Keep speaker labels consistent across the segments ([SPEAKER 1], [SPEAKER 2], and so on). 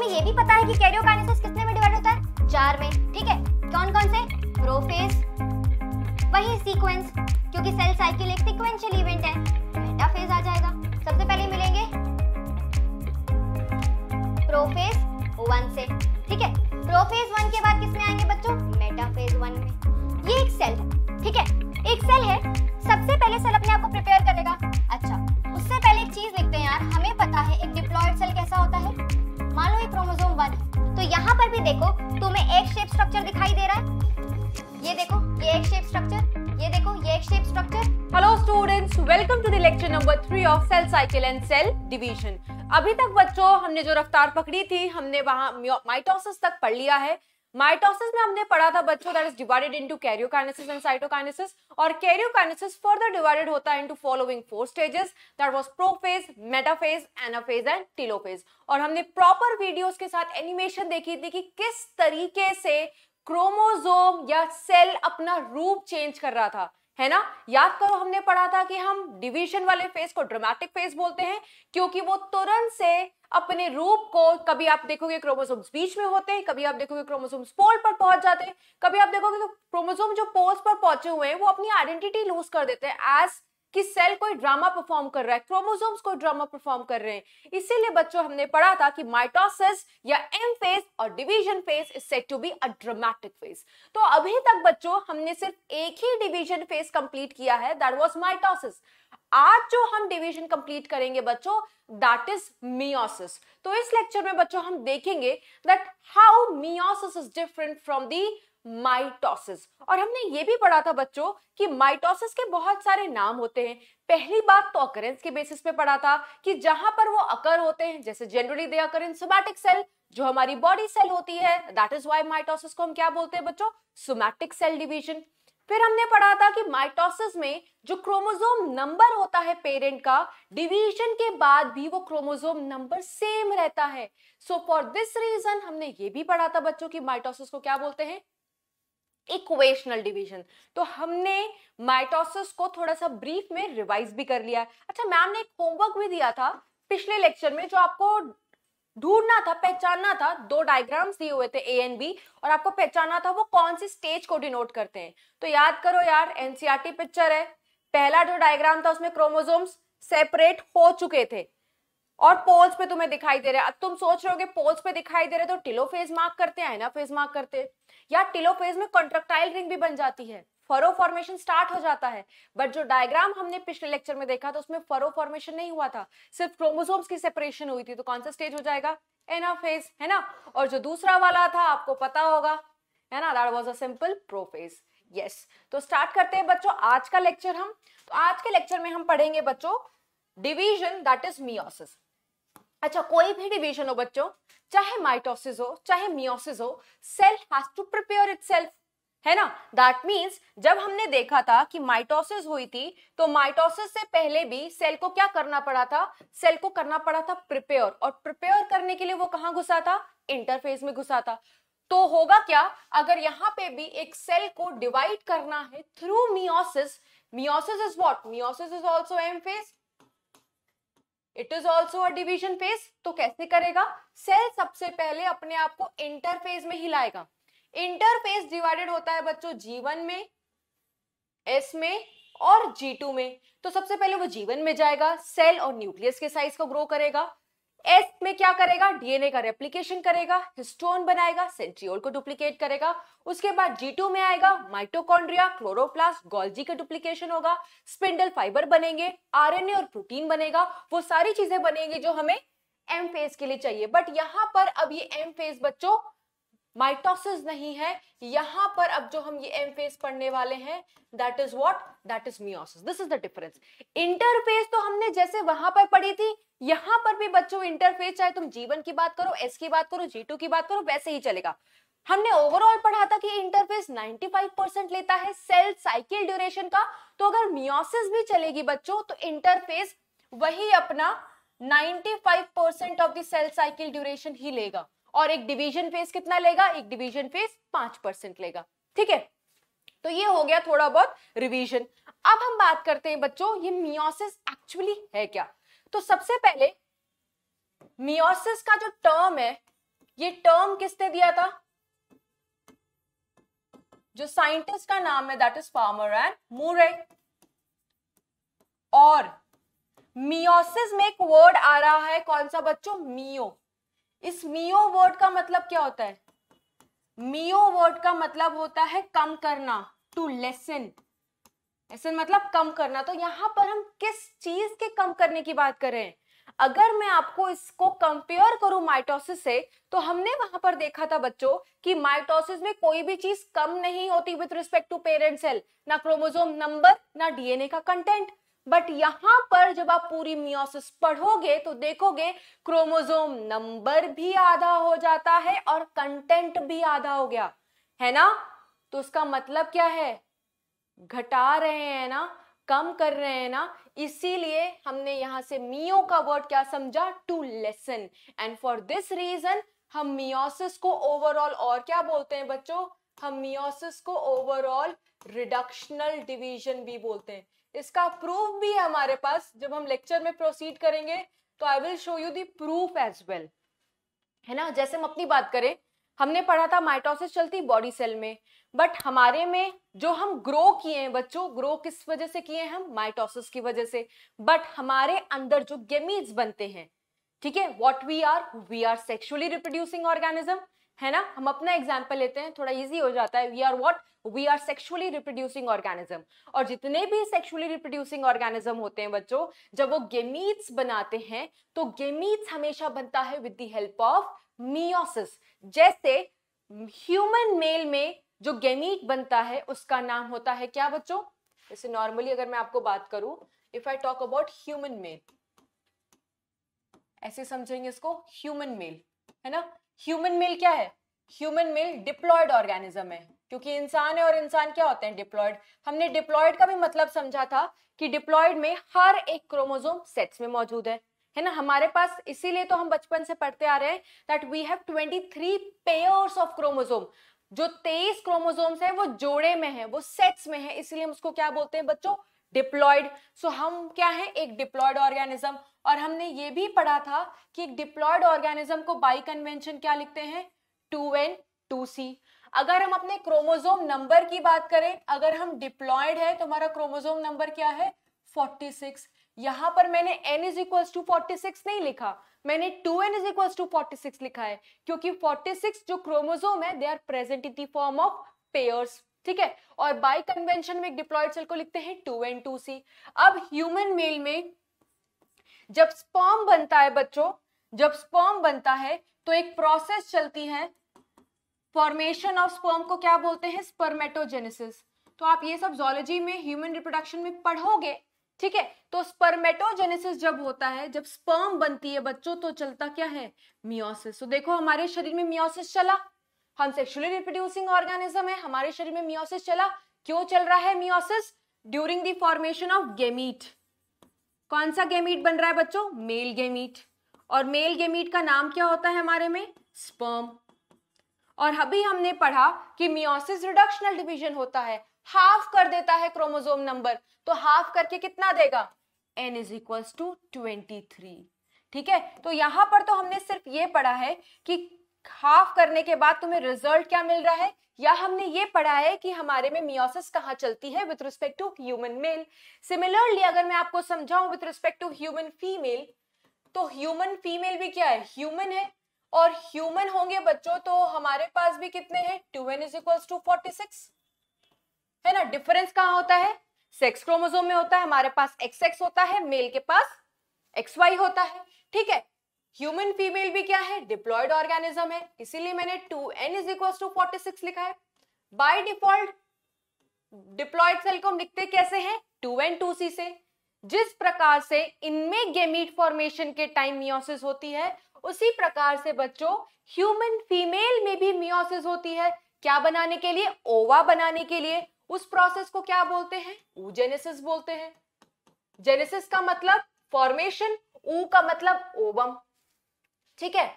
[SPEAKER 1] तुम्हें ये भी पता है कि कैरियोकाइनेसिस कितने में डिवाइड होता है चार में ठीक है कौन कौन से प्रोफेज वही सीक्वेंस क्योंकि सेल साइकिल एक सीक्वेंशियल इवेंट है मेटाफेज आ जाएगा सबसे पहले मिलेंगे प्रोफेज वन से ठीक है प्रोफेज वन के बाद किसमें आएंगे बच्चों मेटाफेज वन में ये एक सेल है ठीक है एक सेल है सबसे पहले सेल अपने आप को प्रिपेयर करेगा अच्छा उससे पहले एक चीज देखते हैं यार हमें पता है एक डिप्लॉयड सेल कैसा होता है मान लो ये क्रोमोसोम 1 तो यहां पर भी देखो तुम्हें एक शेप स्ट्रक्चर दिखाई दे रहा है ये देखो ये एक शेप स्ट्रक्चर ये देखो ये एक shape structure hello students welcome to the lecture number 3 of cell cycle and cell division अभी तक बच्चों हमने जो रफ्तार पकड़ी थी हमने वहां माइटोसिस तक पढ़ लिया है माइटोसिस में हमने पढ़ा था बच्चों that is divided into karyokinesis and cytokinesis और कैरियोकाइनेसिस फर्दर डिवाइडेड होता है into following four stages that was prophase metaphase anaphase and telophase और हमने प्रॉपर वीडियोस के साथ एनिमेशन देखी थी कि किस तरीके से क्रोमोसोम या सेल अपना रूप चेंज कर रहा था है ना याद करो हमने पढ़ा था कि हम डिवीजन वाले फेज को ड्रामेटिक फेज बोलते हैं क्योंकि वो तुरंत से अपने रूप को कभी आप देखोगे क्रोमोसोम्स बीच में होते हैं कभी आप देखोगे क्रोमोसोम्स पोल पर पहुंच जाते हैं कभी आप देखोगे तो क्रोमोसोम जो पोल्स पर पहुंचे हुए हैं वो अपनी आइडेंटिटी लूज कर देते हैं एज कि सेल कोई ड्रामा परफॉर्म कर रहा है क्रोमोसोम्स कोई ड्रामा परफॉर्म कर रहे हैं इसीलिए बच्चों हमने पढ़ा था कि माइटोसिस या एम फेज और division phase is set to be a dramatic phase तो अभी तक बच्चों हमने सिर्फ एक ही डिवीजन फेज कंप्लीट किया है दैट वाज माइटोसिस आज जो हम डिवीजन कंप्लीट करेंगे बच्चों दैट इज मियोसिस तो इस लेक्चर में बच्चों हम देखेंगे that how meiosis is different from the mitosis और हमने ये भी पढ़ा था बच्चों कि माइटोसिस के बहुत सारे नाम होते हैं पहली बात तो अकरेंस के बेसिस पे पढ़ा था कि जहां पर वो अकर होते हैं जैसे generally they occur in somatic cell जो हमारी बॉडी सेल होती है दैट इज व्हाई माइटोसिस को हम क्या बोलते हैं बच्चों सोमैटिक सेल डिवीजन फिर हमने पढ़ा था कि माइटोसिस में जो क्रोमोजोम नंबर होता है पेरेंट का डिवीजन के बाद भी वो क्रोमोजोम नंबर सेम रहता है सो फॉर दिस रीजन हमने ये भी पढ़ा था बच्चों की माइटोसिस को क्या बोलते हैं इक्वेशनल डिवीजन तो हमने माइटोसिस को थोड़ा सा ब्रीफ में रिवाइज भी कर लिया अच्छा मैम ने एक होमवर्क भी दिया था पिछले लेक्चर में जो आपको ढूंढना था पहचानना था दो डायग्राम्स दिए हुए थे ए एंड बी और आपको पहचानना था वो कौन सी स्टेज को डिनोट करते हैं तो याद करो यार एनसीआरटी पिक्चर e है पहला जो डायग्राम था उसमें क्रोमोजोम्स सेपरेट हो चुके थे और पोल्स पे तुम्हें दिखाई दे रहे अब तुम सोच रहे हो पोल्स पे दिखाई दे रहे तो टिलो फेज मार्क करते हैं ना फेज मार्क करते या टिलो फेज में कॉन्ट्रेक्टाइल रिंग भी बन जाती है फरो फॉर्मेशन स्टार्ट हो जाता है बट जो डायग्राम हमने पिछले लेक्चर में देखा तो उसमें फरो फॉर्मेशन नहीं हुआ था सिर्फ क्रोमोसोम्स की सेपरेशन हुई थी तो कौन सा स्टेज हो जाएगा एनाफेज है ना और जो दूसरा वाला था आपको पता होगा है ना that was a simple prophase yes तो स्टार्ट करते हैं बच्चों आज का लेक्चर हम तो आज के लेक्चर में हम पढ़ेंगे बच्चों डिवीजन दैट इज मियोसिस अच्छा कोई भी डिवीजन हो बच्चों चाहे माइटोसिस हो चाहे मियोसिस हो cell has to prepare itself है ना दैट मीन्स जब हमने देखा था कि माइटोसिस हुई थी तो माइटोसिस से पहले भी सेल को क्या करना पड़ा था सेल को करना पड़ा था प्रिपेयर और प्रिपेयर करने के लिए वो कहाँ घुसा था इंटरफेस में घुसा था तो होगा क्या अगर यहाँ पे भी एक सेल को डिवाइड करना है through meiosis meiosis is what meiosis is also M phase it is also a division phase तो कैसे करेगा सेल सबसे पहले अपने आप को इंटरफेज में हिलाएगा इंटरफेस डिवाइडेड होता है बच्चों जीवन में एस में और जी टू में तो सबसे पहले वो जीवन में जाएगा सेल और न्यूक्लियस के साइज को ग्रो करेगा एस में क्या करेगा डीएनए का रेप्लिकेशन करेगा हिस्टोन बनाएगा सेंट्रियोल को डुप्लीकेट करेगा उसके बाद जी टू में आएगा माइटोकॉन्ड्रिया क्लोरोप्लास्ट गोल्जी का डुप्लीकेशन होगा स्पिंडल फाइबर बनेंगे आरएनए और प्रोटीन बनेगा वो सारी चीजें बनेंगी जो हमें एम फेज के लिए चाहिए बट यहाँ पर अब ये एम फेज बच्चों माइटोसिस नहीं है यहां पर अब जो हम ये एम फेज पढ़ने वाले हैं that is what that is meiosis this is the difference interphase तो हमने जैसे वहां पर पढ़ी थी यहां पर भी बच्चों इंटरफेज चाहे तुम जीवन की बात करो एस की बात करो जी टू की बात करो वैसे ही चलेगा हमने ओवरऑल पढ़ा था कि इंटरफेस 95 परसेंट लेता है सेल साइकिल ड्यूरेशन का तो अगर मियोसिस भी चलेगी बच्चों तो इंटरफेस वही अपना 95 percent of the cell cycle duration ही लेगा और एक डिवीजन फेस कितना लेगा एक डिवीजन फेस पांच परसेंट लेगा ठीक है तो ये हो गया थोड़ा बहुत रिवीजन अब हम बात करते हैं बच्चों ये मियोसिस एक्चुअली है क्या तो सबसे पहले मियोसिस का जो टर्म है ये टर्म किसने दिया था जो साइंटिस्ट का नाम है that is Farmer and Moore और मियोसिस में एक वर्ड आ रहा है कौन सा बच्चों मियो इस मियो वर्ड का मतलब क्या होता है मियो वर्ड का मतलब होता है कम करना टू लेसन लेसन मतलब कम करना तो यहां पर हम किस चीज के कम करने की बात कर रहे हैं अगर मैं आपको इसको कंपेयर करूं माइटोसिस से तो हमने वहां पर देखा था बच्चों कि माइटोसिस में कोई भी चीज कम नहीं होती with respect to parent cell ना क्रोमोजोम नंबर ना डीएनए का कंटेंट बट यहां पर जब आप पूरी मियोसिस पढ़ोगे तो देखोगे क्रोमोजोम नंबर भी आधा हो जाता है और कंटेंट भी आधा हो गया है ना तो उसका मतलब क्या है घटा रहे हैं ना कम कर रहे हैं ना इसीलिए हमने यहां से मियो का वर्ड क्या समझा to lessen and for this reason हम मियोसिस को ओवरऑल और क्या बोलते हैं बच्चों हम मियोसिस को ओवरऑल रिडक्शनल डिवीजन भी बोलते हैं इसका प्रूफ भी है हमारे पास जब हम लेक्चर में प्रोसीड करेंगे तो I will show you the proof as well है ना जैसे हम अपनी बात करें हमने पढ़ा था माइटोसिस चलती बॉडी सेल में बट हमारे में जो हम ग्रो किए हैं बच्चों ग्रो किस वजह से किए हैं हम माइटोसिस की वजह से बट हमारे अंदर जो गेमीज बनते हैं ठीक है what we are we are sexually reproducing organism है ना हम अपना एग्जाम्पल लेते हैं थोड़ा इजी हो जाता है we are what we are sexually reproducing organism और जितने भी सेक्शुअली रिप्रोड्यूसिंग ऑर्गेनिज्म होते हैं बच्चों जब वो गेमीट्स बनाते हैं तो गेमीट्स हमेशा बनता है with the help of meiosis जैसे ह्यूमन मेल में जो गेमीट बनता है उसका नाम होता है क्या बच्चों जैसे नॉर्मली अगर मैं आपको बात करूं if I talk about human male ऐसे समझेंगे इसको ह्यूमन मेल है ना ह्यूमन मेल क्या है ह्यूमन मेल डिप्लॉयड ऑर्गेनिज्म है क्योंकि इंसान है और इंसान क्या होते हैं डिप्लॉयड हमने डिप्लॉयड का भी मतलब समझा था कि डिप्लॉयड में हर एक क्रोमोजोम सेट्स में मौजूद है है ना हमारे पास इसीलिए तो हम बचपन से पढ़ते आ रहे हैं that we have 23 pairs of chromosome जो 23 क्रोमोजोम्स हैं वो जोड़े में है वो सेट्स में है इसीलिए हम उसको क्या बोलते हैं बच्चों डिप्लॉयड सो so, हम क्या है एक डिप्लॉयड ऑर्गेनिज्म और हमने ये भी पढ़ा था कि एक डिप्लॉयड ऑर्गेनिज्म को बाई कन्वेंशन क्या लिखते हैं टू एन टू सी अगर हम अपने क्रोमोजोम नंबर की बात करें अगर हम डिप्लॉयड है तो हमारा क्रोमोजोम नंबर क्या है 46 यहां पर मैंने n is equal to forty नहीं लिखा मैंने 2n is equal to forty लिखा है क्योंकि 46 जो क्रोमोजोम है they are present in the form of pairs ठीक है और बाई कन्वेंशन में एक डिप्लॉयड सेल को लिखते हैं टू एन टू सी अब ह्यूमन मेल में जब स्पॉम बनता है बच्चों जब स्पॉम बनता है तो एक प्रोसेस चलती है फॉर्मेशन ऑफ स्पर्म को क्या बोलते हैं स्पर्मेटोजेनेसिस तो आप ये सब जोलॉजी में ह्यूमन रिप्रोडक्शन में पढ़ोगे ठीक है तो स्पर्मेटोजेनेसिस जब होता है जब स्पर्म बनती है बच्चों तो चलता क्या है मियोसिस तो देखो हमारे शरीर में मियोसिस चला हम सेक्सुअली रिप्रोड्यूसिंग ऑर्गेनिज्म है हमारे शरीर में मियोसिस चला क्यों चल रहा है meiosis during the formation of gamete कौन सा गेमीट बन रहा है बच्चों मेल गेमीट और मेल गेमीट का नाम क्या होता है हमारे में स्पर्म और अभी हमने पढ़ा कि मियोसिस रिडक्शनल डिवीजन होता है हाफ कर देता है क्रोमोजोम नंबर तो हाफ करके कितना देगा n is equal to twenty three ठीक है तो यहां पर तो हमने सिर्फ ये पढ़ा है कि हाफ करने के बाद तुम्हें रिजल्ट क्या मिल रहा है या हमने ये पढ़ा है कि हमारे में मियोसिस कहाँ चलती है with respect to human male similarly अगर मैं आपको समझाऊं with respect to human female तो ह्यूमन फीमेल भी क्या है ह्यूमन है और ह्यूमन होंगे बच्चों तो हमारे पास भी कितने हैं two n is equal to forty six है ना डिफरेंस कहाँ होता है सेक्स क्रोमोजोम में होता है हमारे पास एक्स एक्स होता है मेल के पास एक्स वाई होता है ठीक है ह्यूमन फीमेल भी क्या है डिप्लॉयड ऑर्गेनिज्म है इसीलिए मैंने two n is equal to forty six लिखा है बाय डिफॉल्ट डिप्लॉयड सेल को हम लिखते कैसे हैं टू एन टू सी से जिस प्रकार से इनमें गेमीट फॉर्मेशन के टाइम मियोसिस होती है उसी प्रकार से बच्चों ह्यूमन फीमेल में भी मियोसिस होती है क्या बनाने के लिए ओवा बनाने के लिए उस प्रोसेस को क्या बोलते हैं ऊजेनेसिस बोलते हैं जेनेसिस का मतलब फॉर्मेशन ऊ का मतलब ओवम ठीक है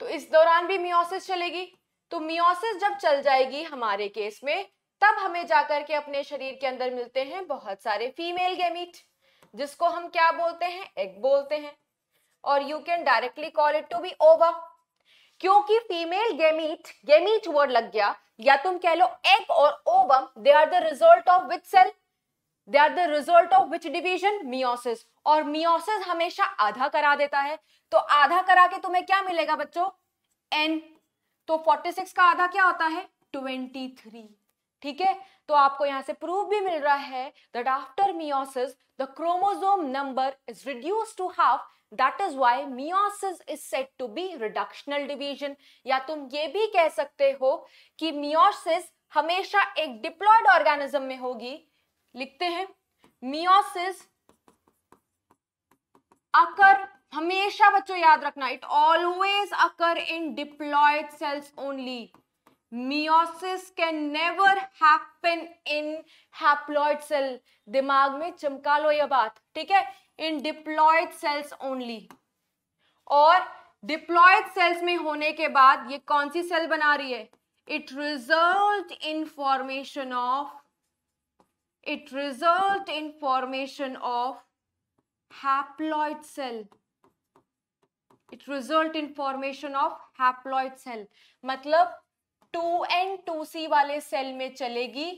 [SPEAKER 1] तो इस दौरान भी मियोसिस चलेगी तो मियोसिस जब चल जाएगी हमारे केस में तब हमें जाकर के अपने शरीर के अंदर मिलते हैं बहुत सारे फीमेल गेमीट जिसको हम क्या बोलते हैं एग बोलते हैं और you can directly call it to be ova क्योंकि फीमेल गेमीट गेमीट वर्ड लग गया या तुम कह लो एग और ovum they are the result of which cell they are the result of which division meiosis और मियोसिस हमेशा आधा करा देता है तो आधा करा के तुम्हें क्या मिलेगा बच्चों एन तो 46 का आधा क्या होता है 23 ठीक है तो आपको यहां से प्रूफ भी मिल रहा है that after meiosis the chromosome number is reduce to half that is why meiosis is set to be reductional division या तुम ये भी कह सकते हो कि मियोसिस हमेशा एक डिप्लॉयड ऑर्गेनिज्म में होगी लिखते हैं मियोसिस अकर हमेशा बच्चों याद रखना it always occur in diploid cells only meiosis can never happen in haploid cell दिमाग में चमका लो ये बात ठीक है इन डिप्लॉयड सेल्स ओनली और डिप्लॉयड सेल्स में होने के बाद ये कौन सी सेल बना रही है it result in formation of it result in formation of haploid cell it result in formation of haploid cell मतलब 2n 2c वाले सेल में चलेगी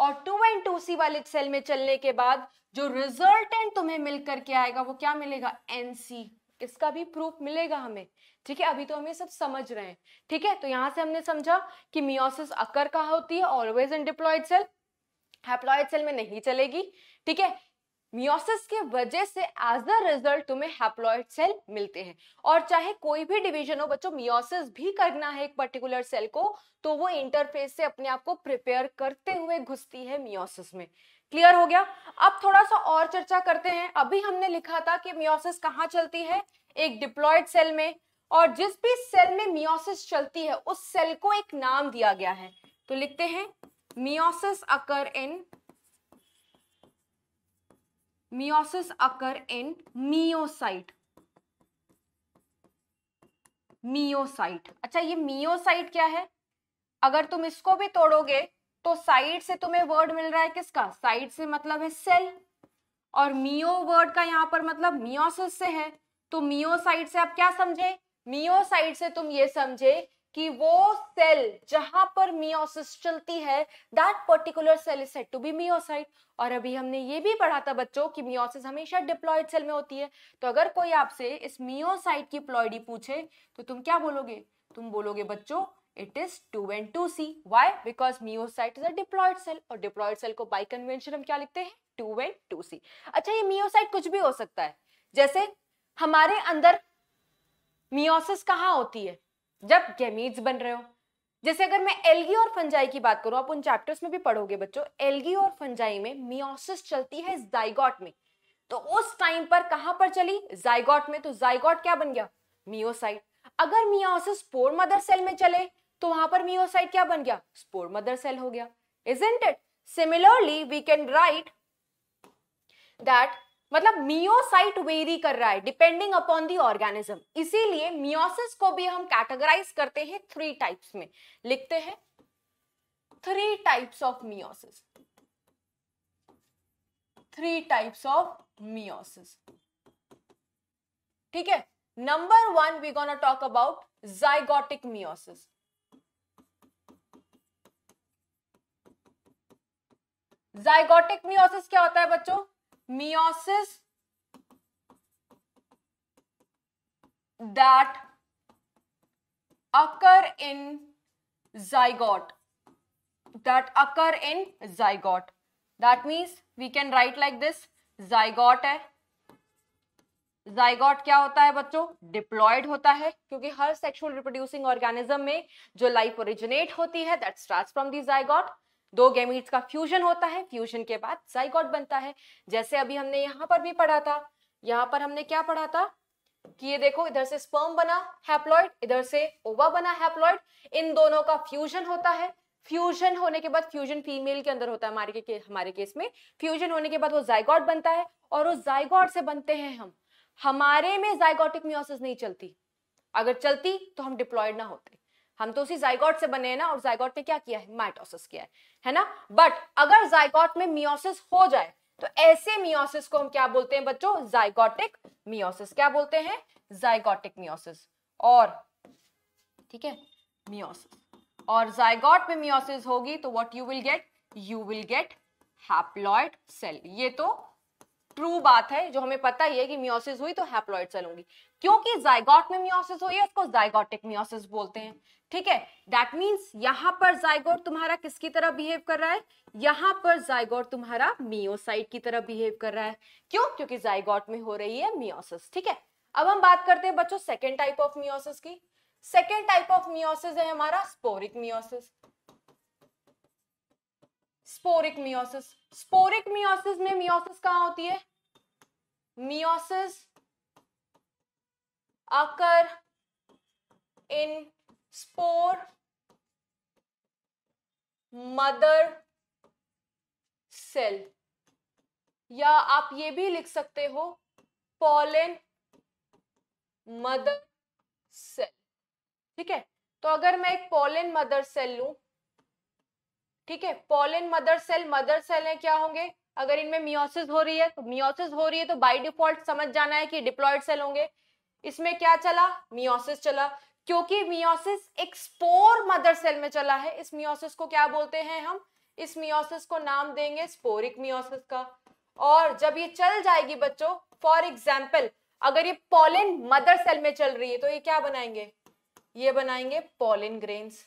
[SPEAKER 1] और 2n 2c वाले सेल में चलने के बाद जो रिजल्टेंट तुम्हें मिलकर करके आएगा वो क्या मिलेगा nc इसका भी प्रूफ मिलेगा हमें ठीक है अभी तो हमें सब समझ रहे हैं ठीक है तो यहां से हमने समझा कि मियोसिस अकर कहा होती है always in diploid cell haploid cell में नहीं चलेगी ठीक है मियोसिस के वजह से एज द रिजल्ट तुम्हें हैप्लॉयड सेल मिलते हैं और चाहे कोई भी डिवीजन हो बच्चों मियोसिस भी करना है एक पर्टिकुलर सेल को तो वो इंटरफेस से अपने आप को प्रिपेयर करते हुए घुसती है मियोसिस में क्लियर हो गया अब थोड़ा सा और चर्चा करते हैं अभी हमने लिखा था कि मियोसिस कहाँ चलती है एक डिप्लॉयड सेल में और जिस भी सेल में मियोसिस चलती है उस सेल को एक नाम दिया गया है तो लिखते हैं meiosis occur in meiosis occur in meiocyte meiocyte अच्छा ये मियोसाइट क्या है अगर तुम इसको भी तोड़ोगे तो साइड से तुम्हें वर्ड मिल रहा है किसका साइड से मतलब है सेल और मियो वर्ड का यहां पर मतलब मियोसिस से है तो मियोसाइट से आप क्या समझे मियोसाइट से तुम ये समझे कि वो सेल जहां पर मियोसिस चलती है that particular cell is set to be meiocyte और अभी हमने ये भी पढ़ा था बच्चों कि मियोसिस हमेशा डिप्लॉइड सेल में होती है तो अगर कोई आपसे इस मियोसाइट की प्लॉयडी पूछे तो तुम क्या बोलोगे तुम बोलोगे बच्चों it is two and two C why because meiocyte is a diploid cell और डिप्लॉयड सेल को बाई कन्वेंशन हम क्या लिखते हैं टू एंड टू सी अच्छा ये मियोसाइट कुछ भी हो सकता है जैसे हमारे अंदर मियोसिस कहाँ होती है जब गैमीट्स बन रहे हो जैसे अगर मैं एलगी और फंजाई की बात करूं आप उन चैप्टर्स में भी पढ़ोगे बच्चों एलगी और फंजाई में मियोसिस चलती है जाइगॉट में तो उस टाइम पर कहां पर चली जाइगॉट में तो जाइगॉट क्या बन गया मियोसाइट अगर मियोसिस स्पोर मदर सेल में चले तो वहां पर मियोसाइट क्या बन गया स्पोर मदर सेल हो गया isn't it similarly we can write that मतलब मियोसाइट वेरी कर रहा है डिपेंडिंग अपॉन दी ऑर्गेनिज्म इसीलिए मियोसिस को भी हम कैटेगराइज करते हैं थ्री टाइप्स में लिखते हैं three types of meiosis three types of meiosis ठीक है number one we gonna talk about zygotic meiosis zygotic meiosis क्या होता है बच्चों meiosis that occur in zygote that occur in zygote that means we can write like this zygote है zygote क्या होता है बच्चों डिप्लॉयड होता है क्योंकि हर सेक्सुअल रिप्रोड्यूसिंग ऑर्गेनिज्म में जो लाइफ ओरिजिनेट होती है that starts from the zygote दो गैमीट्स का फ्यूजन होता है फ्यूजन के बाद जाइगॉट बनता है जैसे अभी हमने यहाँ पर भी पढ़ा था यहाँ पर हमने क्या पढ़ा था कि ये देखो इधर से स्पर्म बना हैप्लॉइड इधर से ओवा बना हैप्लॉइड इन दोनों का फ्यूजन होता है फ्यूजन होने के बाद फ्यूजन फीमेल के अंदर होता है हमारे के, हमारे केस में फ्यूजन होने के बाद वो जाइगॉट बनता है और उस जाइगॉट से बनते हैं हम हमारे में जाइगोटिक म्योसिस नहीं चलती अगर चलती तो हम डिप्लॉयड ना होते हम तो उसी जाइगॉट से बने हैं ना और जाइगॉट ने क्या किया है माइटोसिस किया है है ना बट अगर जाइगॉट में मियोसिस हो जाए तो ऐसे मियोसिस को हम क्या बोलते हैं बच्चों जाइगोटिक मियोसिस क्या बोलते हैं जाइगोटिक मियोसिस और ठीक है मियोसिस और जाइगॉट में मियोसिस होगी तो what you will get you will get haploid cell ये तो ट्रू बात है जो हमें पता ही है कि मियोसिस हुई तो हैप्लॉयड सेल होंगी क्योंकि जाइगॉट में मियोसिस हो या उसको जाइगोटिक मियोसिस बोलते हैं ठीक है दैट मीन्स यहां पर जाइगोट तुम्हारा किसकी तरह बिहेव कर रहा है यहां पर जाइगोट तुम्हारा मियोसाइट की तरह बिहेव कर रहा है क्यों क्योंकि जाइगोट में हो रही है मियोसिस ठीक है अब हम बात करते हैं बच्चों सेकेंड टाइप ऑफ मियोसिस की सेकेंड टाइप ऑफ मियोसिस है हमारा sporic meiosis sporic meiosis sporic meiosis में मियोसिस कहाँ होती है meiosis occur in spore mother cell या आप ये भी लिख सकते हो पॉलन मदर सेल ठीक है तो अगर मैं एक पॉलन मदर सेल लू ठीक है pollen mother cell mother cell है क्या होंगे अगर इनमें मियोसिस हो रही है तो मियोसिस हो रही है तो बाय डिफॉल्ट समझ जाना है कि डिप्लॉयड सेल होंगे इसमें क्या चला मियोसिस चला क्योंकि मियोसिस एक स्पोर मदर सेल में चला है इस मियोसिस को क्या बोलते हैं हम इस मियोसिस को नाम देंगे स्पोरिक मियोसिस का और जब ये चल जाएगी बच्चों फॉर एग्जाम्पल अगर ये पॉलिन मदर सेल में चल रही है तो ये क्या बनाएंगे ये बनाएंगे पॉलिन ग्रेन्स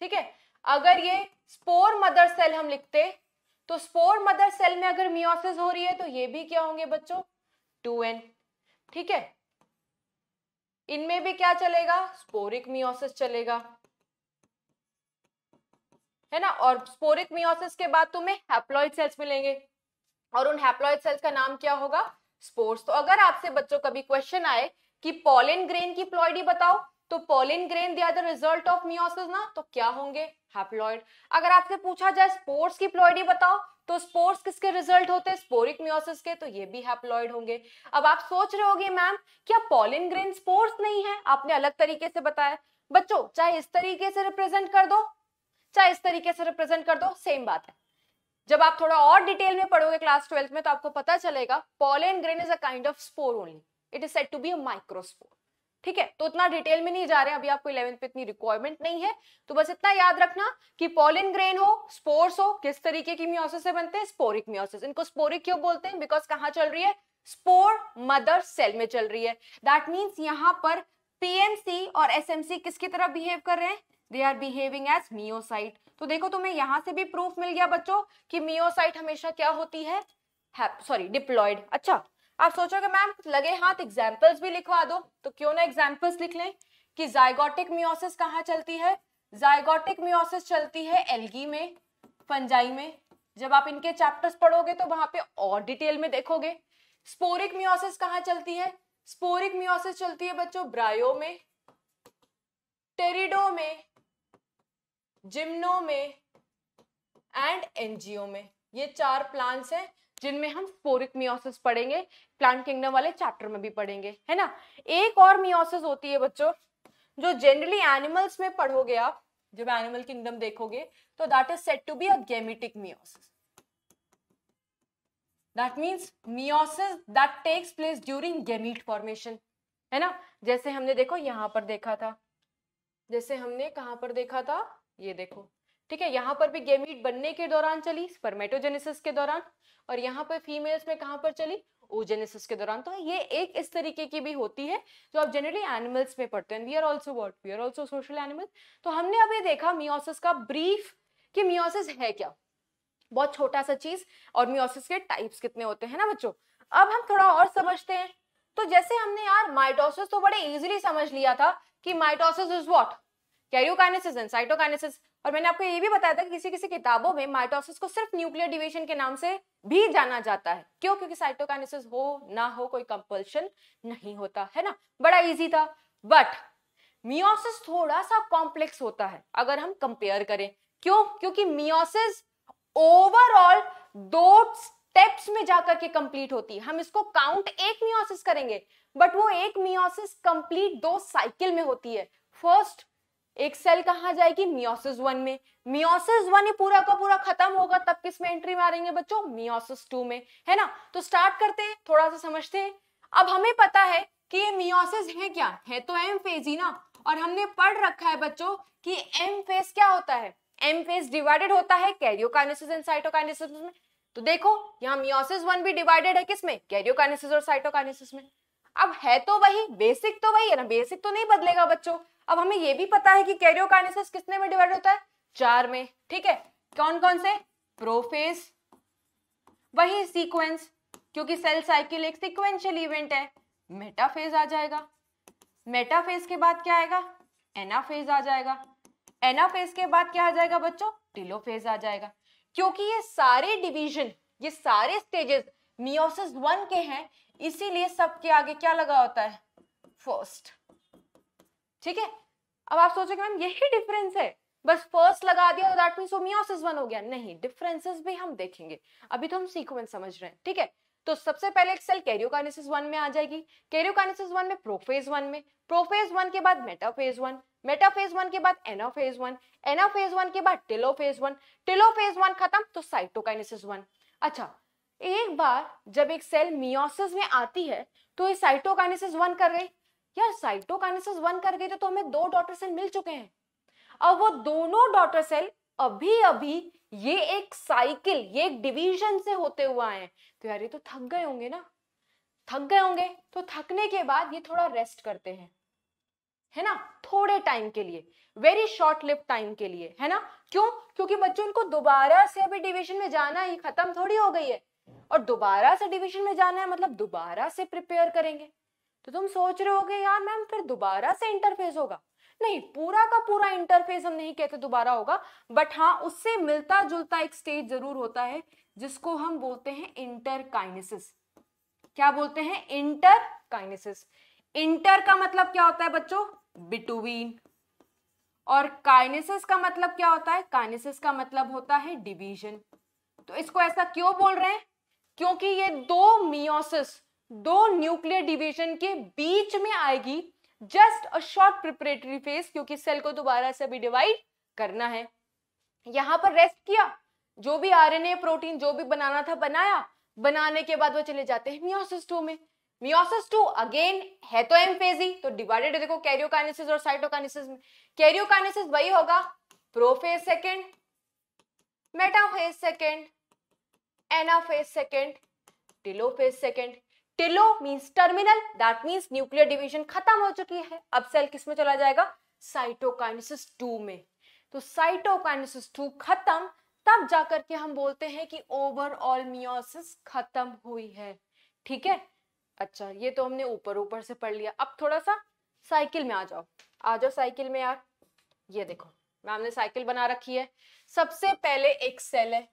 [SPEAKER 1] ठीक है अगर ये स्पोर मदर सेल हम लिखते तो स्पोर मदर सेल में अगर मियोसिस हो रही है तो ये भी क्या होंगे बच्चों टू एन ठीक है इनमें भी क्या चलेगा स्पोरिक मियोसिस चलेगा है ना और स्पोरिक मियोसिस के बाद तुम्हें हैप्लॉइड सेल्स मिलेंगे और उन हैप्लॉइड सेल्स का नाम क्या होगा स्पोर्स तो अगर आपसे बच्चों कभी क्वेश्चन आए कि पॉलिन ग्रेन की प्लॉइडी बताओ तो pollen grain they are the result of meiosis ना तो क्या होंगे हैप्लॉइड अगर आपसे पूछा जाए स्पोर्ट्स की प्लॉइडी बताओ तो स्पोर्स किसके रिजल्ट होते हैं स्पोरिक म्योसिस के तो ये भी हैप्लॉइड होंगे अब आप सोच रहे होगे मैम क्या पॉलिन ग्रेन स्पोर्स नहीं है आपने अलग तरीके से बताया बच्चों चाहे इस तरीके से रिप्रेजेंट कर दो चाहे इस तरीके से रिप्रेजेंट कर दो सेम बात है जब आप थोड़ा और डिटेल में पढ़ोगे क्लास ट्वेल्थ में तो आपको पता चलेगा pollen grain is a kind of spore only it is set to be a microspore ठीक है तो उतना डिटेल में नहीं जा रहे हैं अभी आपको इलेवेंथ पे इतनी रिक्वायरमेंट नहीं है तो बस इतना याद रखना कि पॉलिन ग्रेन हो स्पोर्स हो किस तरीके की म्योसिस से बनते हैं स्पोरिक म्योसिस इनको स्पोरिक क्यों बोलते हैं बिकॉज कहाँ चल रही है स्पोर मदर सेल में चल रही है दैट मीन्स यहाँ पर पीएमसी और एसएमसी किसकी तरफ बिहेव कर रहे हैं they are behaving as meiocyte तो देखो तुम्हें यहां से भी प्रूफ मिल गया बच्चों कि मियोसाइट हमेशा क्या होती है सॉरी डिप्लॉयड अच्छा आप सोचोगे मैम लगे हाथ एग्जाम्पल्स भी लिखवा दो तो क्यों ना एग्जाम्पल्स लिख लें कि जायगोटिक मियोसिस कहाँ चलती है जायगोटिक मियोसिस चलती है एलगी में फंजाई में जब आप इनके चैप्टर्स पढ़ोगे तो वहां पे और डिटेल में देखोगे स्पोरिक मियोसिस कहाँ चलती है स्पोरिक मियोसिस चलती है बच्चों ब्रायो में टेरिडो में जिम्नो में एंड एनजीओ में ये चार प्लांट्स हैं जिनमें हम स्पोरिक मियोसिस पढ़ेंगे प्लांट किंगडम वाले चैप्टर में भी पढ़ेंगे है ना एक और मियोसिस होती है बच्चों जो जनरली एनिमल्स में पढ़ोगे आप जब एनिमल किंगडम देखोगे तो that is set to be a gametic meiosis that means meiosis that takes place during gamete formation है ना जैसे हमने देखो यहां पर देखा था जैसे हमने कहां पर देखा था ये देखो ठीक है यहाँ पर भी गेमिट बनने के दौरान चली स्पर्मेटोजेनेसिस के दौरान और यहाँ पर फीमेल्स में कहाँ पर चली ओजेनेसिस के दौरान तो ये एक इस तरीके की भी होती है जो आप जनरली एनिमल्स में पढ़ते हैं we are also what we are also social animal तो हमने अभी देखा मियोसिस का ब्रीफ कि मियोसिस है क्या बहुत छोटा सा चीज और मियोसिस के टाइप्स कितने होते हैं ना बच्चों अब हम थोड़ा और समझते हैं तो जैसे हमने यार माइटोसिस तो बड़े इजीली समझ लिया था कि mitosis is what karyokinesis and cytokinesis और मैंने आपको ये भी बताया था कि किसी किसी किताबों में माइटोसिस को सिर्फ न्यूक्लियर डिवीजन के नाम से भी जाना जाता है क्यों क्योंकि साइटोकाइनेसिस हो ना हो कोई कंपल्शन नहीं होता है ना बड़ा इजी था बट मियोसिस थोड़ा सा कॉम्प्लेक्स होता है अगर हम कंपेयर करें क्यों क्योंकि मियोसिस ओवरऑल दो स्टेप्स में जाकर के कंप्लीट होती है हम इसको काउंट एक मियोसिस करेंगे बट वो एक मियोसिस कंप्लीट दो साइकिल में होती है फर्स्ट एक सेल कहा जाएगी मियोसिस वन में मियोसिस वन ही पूरा का पूरा खत्म होगा तब किस में एंट्री मारेंगे बच्चों मियोसिस टू में है ना तो स्टार्ट करते हैं थोड़ा सा समझते हैं अब हमें पता है कि ये मियोसिस है क्या है तो एम फेज ही ना और हमने पढ़ रखा है बच्चों कि एम फेज क्या होता है एम फेज डिवाइडेड होता है कैरियोकाइनेसिस एंड साइटोकाइनेसिस में तो देखो यहाँ मियोसिस वन भी डिवाइडेड है किसमें कैरियोकाइनेसिस और साइटोकाइनेसिस में अब है तो वही बेसिक तो वही है ना बेसिक तो नहीं बदलेगा बच्चों अब हमें यह भी पता है कि कैरियोकाइनेसिस किसने में डिवाइड होता है चार में ठीक है कौन कौन से प्रोफेज वही सीक्वेंस क्योंकि सेल साइकिल एक सीक्वेंशियल इवेंट है मेटाफेज आ जाएगा मेटाफेज के बाद क्या आएगा एनाफेज आ जाएगा एनाफेज के बाद क्या आ जाएगा बच्चों टिलोफेज आ जाएगा क्योंकि ये सारे डिवीजन ये सारे स्टेजेस मियोसिस वन के हैं इसीलिए सबके आगे क्या लगा होता है फर्स्ट ठीक है अब आप सोचोगे मैम यही डिफरेंस है बस फर्स्ट लगा दिया तो दैट मीन होमियोसिस वन हो गया नहीं डिफरेंसेस भी हम देखेंगे अभी तो हम सीक्वेंस समझ रहे हैं ठीक है तो सबसे पहले एक सेल कैरियोकाइनेसिस वन में आ जाएगी कैरियोकाइनेसिस वन में प्रोफेज वन में प्रोफेज वन के बाद मेटाफेज वन मेटाफेज वन के बाद एनाफेज वन एनाफेज वन के बाद टेलोफेज वन टेलोफेज वन खत्म तो साइटोकाइनेसिस वन अच्छा एक बार जब एक सेल मियोसिस में आती है तो ये साइटोकाइनेसिस वन कर गई यार साइटोकाइनेसिस वन कर गई तो हमें दो डॉटर सेल मिल चुके हैं अब वो दोनों डॉटर सेल अभी अभी ये एक साइकिल ये एक डिवीजन से होते हुए आए हैं तो यार ये तो थक गए होंगे ना थक गए होंगे तो थकने के बाद ये थोड़ा रेस्ट करते हैं है ना थोड़े टाइम के लिए वेरी शॉर्ट लिप टाइम के लिए है ना क्यों क्योंकि बच्चों इनको दोबारा से अभी डिवीजन में जाना ही खत्म थोड़ी हो गई है और दोबारा से डिवीजन में जाना है मतलब दोबारा से प्रिपेयर करेंगे तो तुम सोच रहे होगे यार मैम फिर दोबारा से इंटरफेस होगा नहीं पूरा का पूरा इंटरफेस हम नहीं कहते दोबारा होगा बट हाँ उससे मिलता जुलता एक स्टेज जरूर होता है जिसको हम बोलते हैं इंटरकाइनेसिस क्या बोलते हैं इंटरकाइनेसिस इंटर का मतलब क्या होता है बच्चों बिटवीन और काइनेसिस का मतलब क्या होता है काइनेसिस का मतलब होता है डिवीजन तो इसको ऐसा क्यों बोल रहे हैं क्योंकि ये दो मियोसिस दो न्यूक्लियर डिवीजन के बीच में आएगी just a short preparatory phase क्योंकि सेल को दोबारा से अभी डिवाइड करना है यहां पर रेस्ट किया जो भी आरएनए प्रोटीन जो भी बनाना था बनाया बनाने के बाद वो चले जाते हैं मियोसिस टू में मियोसिस टू अगेन है तो एम्फेजी तो डिवाइडेड देखो कैरियोकाइनेसिस और साइटोकाइनेसिस में कैरियोकाइनेसिस वही होगा prophase second metaphase second anaphase second telophase second telo means terminal that means nuclear division खत्म हो चुकी है अब सेल किस में चला जाएगा साइटोकाइनेसिस टू में तो साइटोकाइनेसिस टू खत्म तब जाकर के हम बोलते हैं कि ओवरऑल मियोसिस खत्म हुई है ठीक है अच्छा ये तो हमने ऊपर ऊपर से पढ़ लिया अब थोड़ा सा साइकिल में आ जाओ आ जाओ साइकिल में यार ये देखो मैम ने साइकिल बना रखी है सबसे पहले एक सेल है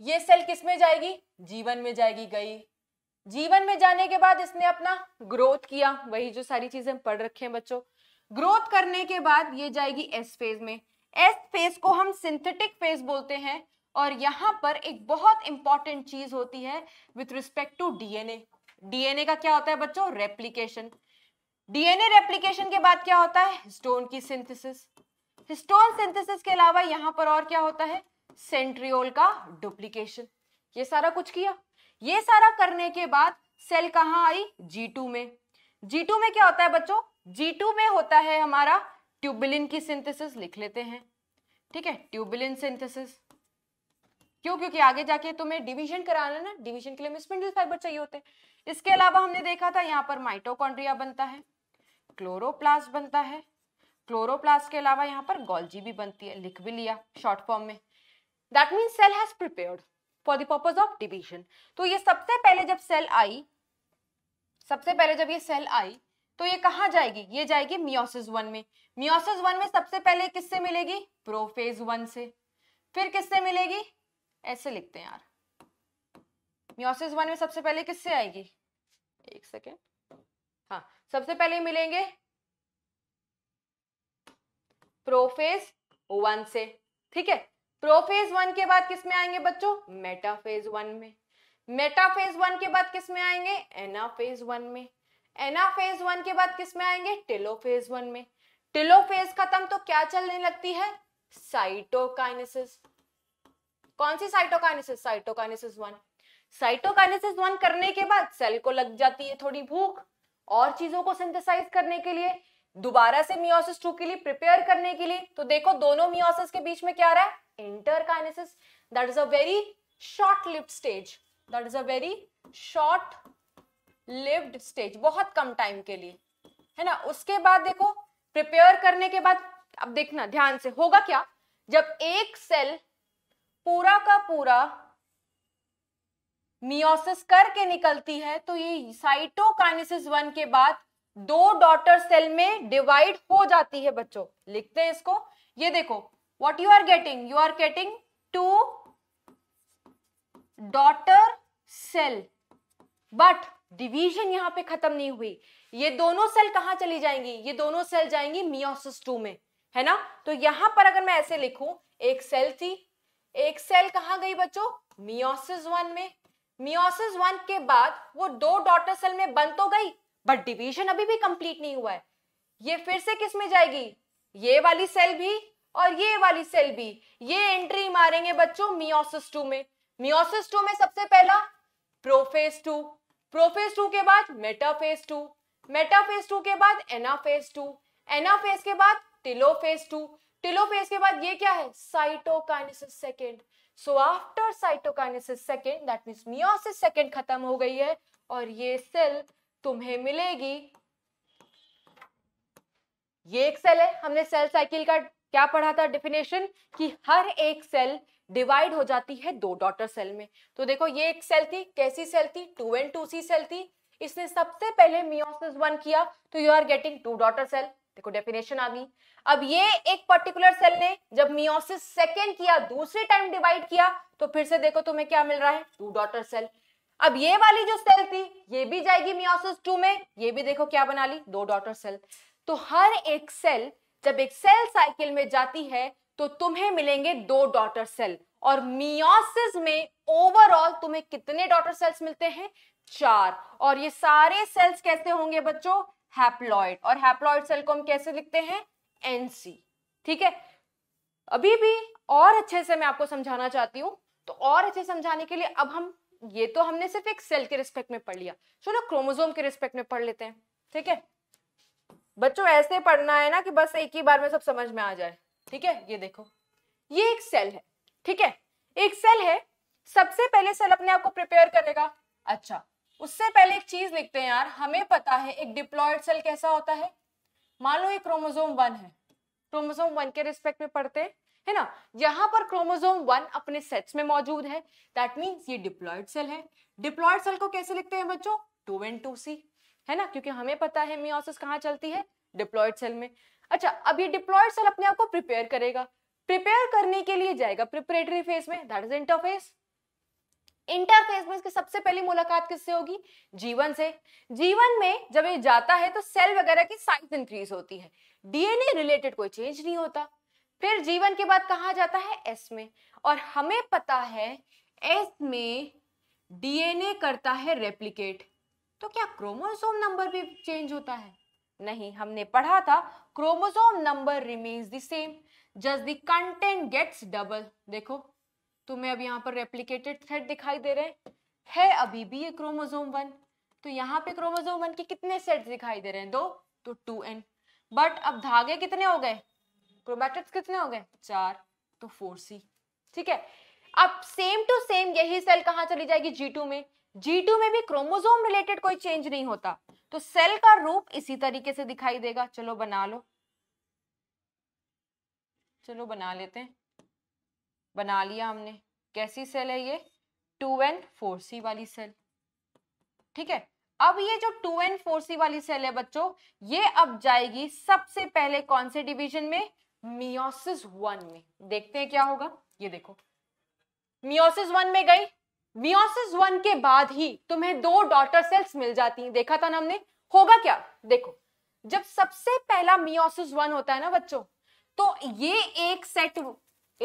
[SPEAKER 1] ये सेल किस में जाएगी जीवन में जाएगी गई जीवन में जाने के बाद इसने अपना ग्रोथ किया वही जो सारी चीजें पढ़ रखे हैं बच्चों ग्रोथ करने के बाद ये जाएगी एस फेज में एस फेज को हम सिंथेटिक फेज बोलते हैं और यहाँ पर एक बहुत इंपॉर्टेंट चीज होती है with respect to DNA DNA का क्या होता है बच्चों रेप्लीकेशन डीएनए रेप्लीकेशन के बाद क्या होता है स्टोन की सिंथेसिस स्टोन सिंथेसिस के अलावा यहाँ पर और क्या होता है सेंट्रियोल का डुप्लीकेशन ये सारा कुछ किया ये सारा करने के बाद सेल कहाँ आई जी में जी में क्या होता है बच्चों जी में होता है हमारा ट्यूबिलिन की सिंथेसिस लिख लेते हैं ठीक है ट्यूबिलिन सिंथेसिस क्यों क्योंकि आगे जाके तुम्हें डिवीजन कराना है ना डिवीजन के लिए स्पिंडल फाइबर चाहिए होते हैं इसके अलावा हमने देखा था यहाँ पर माइटोकॉन्ड्रिया बनता है क्लोरोप्लास्ट बनता है क्लोरोप्लास्ट के अलावा यहाँ पर गोल्जी भी बनती है लिख भी लिया शॉर्ट फॉर्म में that means cell has prepared for the purpose of division तो ये सबसे पहले जब सेल आई सबसे पहले जब ये सेल आई तो ये कहा जाएगी ये जाएगी मियोसिस वन में मियोसिस वन में सबसे पहले किससे मिलेगी प्रोफेज वन से फिर किससे मिलेगी ऐसे लिखते हैं यार मियोसिस वन में सबसे पहले किससे आएगी एक सेकेंड हाँ सबसे पहले मिलेंगे प्रोफेज वन से ठीक है प्रोफेज वन के बाद किस में आएंगे बच्चों मेटाफेज वन में मेटाफेज वन के बाद किस में आएंगे एनाफेज वन में एनाफेज वन के बाद किस में आएंगे टेलोफेज वन में टेलोफेज खत्म तो क्या चलने लगती है साइटोकाइनेसिस कौन सी cytokinesis cytokinesis one cytokinesis one करने के बाद सेल को लग जाती है थोड़ी भूख और चीजों को सिंथेसाइज करने के लिए दोबारा से मियोसिस टू के लिए प्रिपेयर करने के लिए तो देखो दोनों मियोसिस के बीच में क्या आ रहा है interkinesis that is a very short lived stage that is a very short lived stage bahut kam time ke liye hai na uske baad dekho prepare karne ke baad ab dekhna dhyan se hoga kya jab ek cell pura ka pura meiosis करके निकलती है तो ये cytokinesis one के बाद दो daughter cell में divide हो जाती है बच्चों लिखते हैं इसको ये देखो what you are getting you are getting two daughter cell but division यहां पे खत्म नहीं हुई ये दोनों सेल कहां चली जाएंगी ये दोनों सेल जाएंगी मियोसिस टू में है ना तो यहां पर अगर मैं ऐसे लिखूं एक सेल थी एक सेल कहां गई बच्चों मियोसिस वन में मियोसिस वन के बाद वो दो डॉटर सेल में बंद तो गई बट डिवीजन अभी भी कंप्लीट नहीं हुआ है ये फिर से किस में जाएगी ये वाली सेल भी और ये वाली सेल भी ये एंट्री मारेंगे बच्चों मियोसिस टू में मियोसिस टू में सबसे पहला प्रोफेस टू प्रोफेस टू के बाद मेटाफेस टू मेटाफेस टू के बाद एनाफेस टू एनाफेस के बाद टिलोफेस टू टिलोफेस के बाद ये क्या है cytokinesis second so after cytokinesis second that means meiosis second खत्म हो गई है और ये सेल तुम्हें मिलेगी ये एक सेल है हमने सेल साइकिल का क्या पढ़ा था डेफिनेशन कि हर एक सेल डिवाइड हो जाती है दो डॉटर सेल में तो देखो ये एक सेल थी कैसी सेल थी two and two C cell थी इसने सबसे पहले मियोसिस वन किया तो you are getting two daughter cell देखो डेफिनेशन आ गई अब ये एक पर्टिकुलर सेल ने जब मियोसिस सेकेंड किया दूसरे टाइम डिवाइड किया तो फिर से देखो तुम्हें क्या मिल रहा है टू डॉटर सेल अब ये वाली जो सेल थी ये भी जाएगी मियोसिस टू में ये भी देखो क्या बना ली दो डॉटर सेल तो हर एक सेल जब एक सेल साइकिल में जाती है तो तुम्हें मिलेंगे दो डॉटर सेल और मियोसिस में ओवरऑल तुम्हें कितने डॉटर सेल्स मिलते हैं चार और ये सारे सेल्स कैसे होंगे बच्चों हैप्लॉइड और हैप्लॉइड सेल को हम कैसे लिखते हैं एनसी ठीक है अभी भी और अच्छे से मैं आपको समझाना चाहती हूँ तो और अच्छे समझाने के लिए अब हम ये तो हमने सिर्फ एक सेल के रिस्पेक्ट में पढ़ लिया चलो क्रोमोजोम के रिस्पेक्ट में पढ़ लेते हैं ठीक है बच्चों ऐसे पढ़ना है ना कि बस एक ही बार में सब समझ में आ जाए ठीक है ये देखो ये एक सेल है ठीक है एक सेल है सबसे पहले सेल अपने आप को प्रिपेयर करेगा अच्छा उससे पहले एक चीज लिखते हैं यार हमें पता है एक डिप्लॉयड सेल कैसा होता है मान लो ये क्रोमोजोम वन है क्रोमोजोम वन के रिस्पेक्ट में पढ़ते है ना यहाँ पर क्रोमोजोम वन अपने सेट्स में मौजूद है दैट मीन्स ये डिप्लॉयड सेल है डिप्लॉयड सेल को कैसे लिखते हैं बच्चों टू एंड टू सी है ना क्योंकि हमें पता है मियोसिस कहाँ चलती है डिप्लॉयड सेल में अच्छा अब ये डिप्लॉयड सेल अपने आप को प्रिपेयर करेगा प्रिपेयर करने के लिए जाएगा प्रिपरेटरी फेज में दैट इज इंटरफेस इंटरफेस में इसकी सबसे पहली मुलाकात किससे होगी जीवन से जीवन में जब ये जाता है तो सेल वगैरह की साइज इंक्रीज होती है डीएनए रिलेटेड कोई चेंज नहीं होता फिर जीवन के बाद कहा जाता है एस में और हमें पता है एस में डीएनए करता है रेप्लिकेट तो क्या क्रोमोसोम नंबर भी चेंज होता है नहीं हमने पढ़ा था chromosome number remains the same just the content gets double देखो तुम्हें अब यहाँ पर रेप्लीकेटेड थ्रेड दिखाई दे रहे हैं है अभी भी ये क्रोमोसोम वन तो यहाँ पे क्रोमोसोम वन के कितने सेट दिखाई दे रहे हैं दो तो टू एन बट अब धागे कितने हो गए क्रोमेटिड्स कितने हो गए चार तो फोर सी ठीक है अब सेम टू सेम यही सेल कहाँ चली जाएगी जी टू में जी टू में भी क्रोमोजोम रिलेटेड कोई चेंज नहीं होता तो सेल का रूप इसी तरीके से दिखाई देगा चलो बना लो चलो बना लेते हैं बना लिया हमने कैसी सेल है ये टू एन फोर सी वाली सेल ठीक है अब ये जो टू एन फोर सी वाली सेल है बच्चों ये अब जाएगी सबसे पहले कौन से डिवीजन में मियोसिस वन में देखते हैं क्या होगा ये देखो मियोसिस वन में गई मियोसिस वन के बाद ही तुम्हें दो डॉटर सेल्स मिल जाती हैं देखा था ना हमने होगा क्या देखो जब सबसे पहला मियोसिस वन होता है ना बच्चों तो ये एक सेट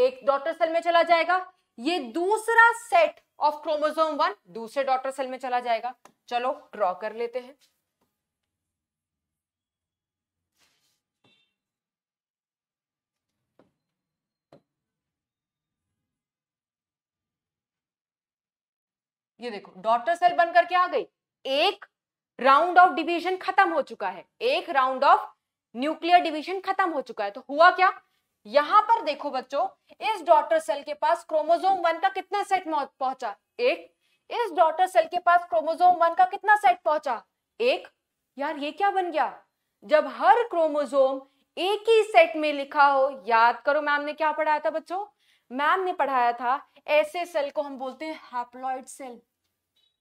[SPEAKER 1] एक डॉटर सेल में चला जाएगा ये दूसरा सेट ऑफ क्रोमोजोम वन दूसरे डॉटर सेल में चला जाएगा चलो ड्रॉ कर लेते हैं ये देखो डॉटर सेल बन करके आ गई एक राउंड ऑफ डिवीजन खत्म हो चुका है एक राउंड ऑफ न्यूक्लियर डिवीजन खत्म हो चुका है तो हुआ क्या यहां पर देखो बच्चों इस डॉटर सेल के पास क्रोमोजोम वन का कितना सेट पहुंचा एक इस डॉटर सेल के पास क्रोमोजोम वन का कितना सेट पहुंचा एक यार ये क्या बन गया जब हर क्रोमोजोम एक ही सेट में लिखा हो याद करो मैम ने क्या पढ़ाया था बच्चों मैम ने पढ़ाया था ऐसे सेल को हम बोलते हैं सेल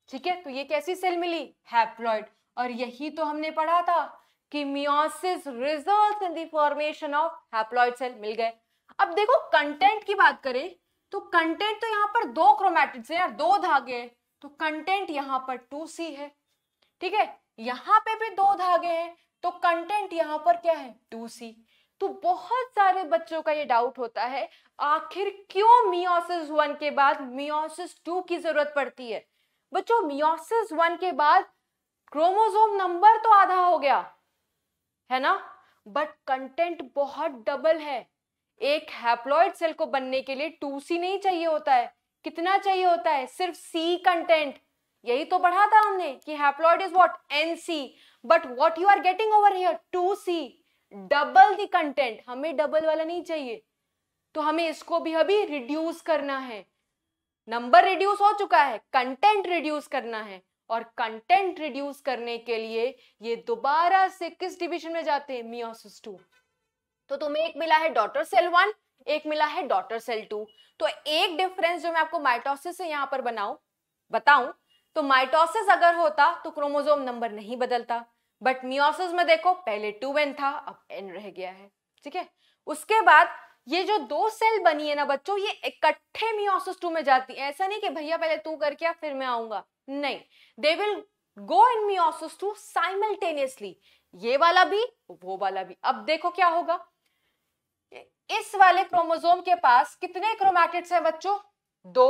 [SPEAKER 1] ठीक है तो ये कैसी सेल मिली हैप्लॉइड और यही तो हमने पढ़ा था कि meiosis results in formation of haploid cell मिल गए अब देखो कंटेंट की बात करें तो कंटेंट तो यहाँ पर दो क्रोमैटिड्स हैं यार दो धागे तो कंटेंट यहाँ पर टू सी है ठीक है यहाँ पे भी दो धागे हैं तो कंटेंट यहाँ पर क्या है टू सी तो बहुत सारे बच्चों का ये डाउट होता है आखिर क्यों मियोसिस वन के बाद मियोसिस टू की जरूरत पड़ती है बच्चों मियोसिस वन के बाद क्रोमोसोम नंबर तो आधा हो गया है ना बट कंटेंट बहुत डबल है एक हैप्लॉइड सेल को बनने के लिए टू सी नहीं चाहिए होता है कितना चाहिए होता है सिर्फ सी कंटेंट यही तो पढ़ा था हमने कि haploid is what n see but what you are getting over here to see double the content हमें डबल वाला नहीं चाहिए तो हमें इसको भी अभी रिड्यूस करना है नंबर रिड्यूस हो चुका है कंटेंट रिड्यूस करना है और कंटेंट रिड्यूस करने के लिए ये दोबारा से किस डिवीजन में जाते हैं मियोसिस टू तो तुम्हें एक मिला है डॉटर सेल वन एक मिला है डॉटर सेल टू तो एक डिफरेंस जो मैं आपको माइटोसिस से यहां पर बनाऊ बताऊं तो माइटोसिस अगर होता तो क्रोमोजोम नंबर नहीं बदलता बट मियोसिस में देखो पहले टू एन था अब एन रह गया है ठीक है उसके बाद ये जो दो सेल बनी है ना बच्चों ये इकट्ठे मियोसिस टू में जाती है ऐसा नहीं कि भैया पहले तू करके फिर मैं आऊंगा नहीं they will go in meiosis two simultaneously ये वाला भी वो वाला भी अब देखो क्या होगा इस वाले क्रोमोजोम के पास कितने क्रोमैटिड्स हैं बच्चों दो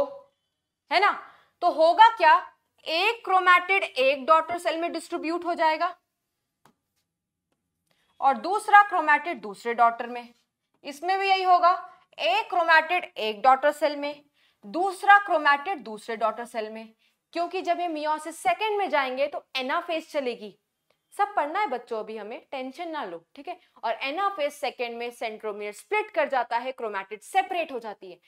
[SPEAKER 1] है ना तो होगा क्या एक क्रोमैटिड एक डॉटर सेल में डिस्ट्रीब्यूट हो जाएगा और दूसरा क्रोमैटिड दूसरे डॉटर में इसमें भी यही होगा एक क्रोमैटिड एक डॉटर सेल में दूसरा क्रोमैटिड दूसरे डॉटर सेल में क्योंकि जब ये मियोसिस सेकंड में जाएंगे तो एनाफेस चलेगी सब पढ़ना है बच्चों अभी हमें टेंशन ना लो ठीक है और एनाफेस सेकेंड में सेंट्रोमियर स्प्लिट कर जाता है क्रोमैटिड सेपरेट हो जाती है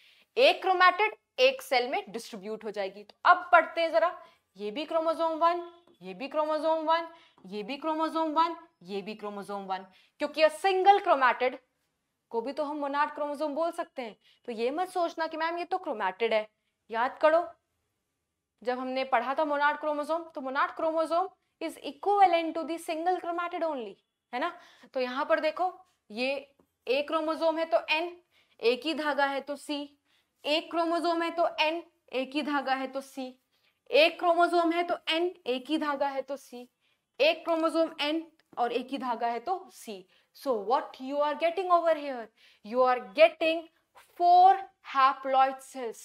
[SPEAKER 1] एक क्रोमैटिड एक सेल में डिस्ट्रीब्यूट हो जाएगी तो अब पढ़ते हैं जरा ये भी क्रोमोजोम वन ये भी क्रोमोजोम वन ये भी क्रोमोजोम वन ये भी क्रोमोजोम वन क्योंकि सिंगल क्रोमैटेड को भी तो हम मोनाट क्रोमोजोम बोल सकते हैं तो ये मत सोचना कि मैम ये तो क्रोमैटेड है याद करो जब हमने पढ़ा था मोनाट क्रोमोजोम तो monad chromosome is equivalent to the single chromatid only है ना तो यहाँ पर देखो ये ए क्रोमोजोम है तो एन एक ही धागा है तो सी एक क्रोमोजोम है तो एन एक ही धागा है तो सी एक क्रोमोजोम है तो एन एक ही धागा है तो सी एक क्रोमोजोम एन और एक ही धागा है तो see so what you are getting over here you are getting four haploid cells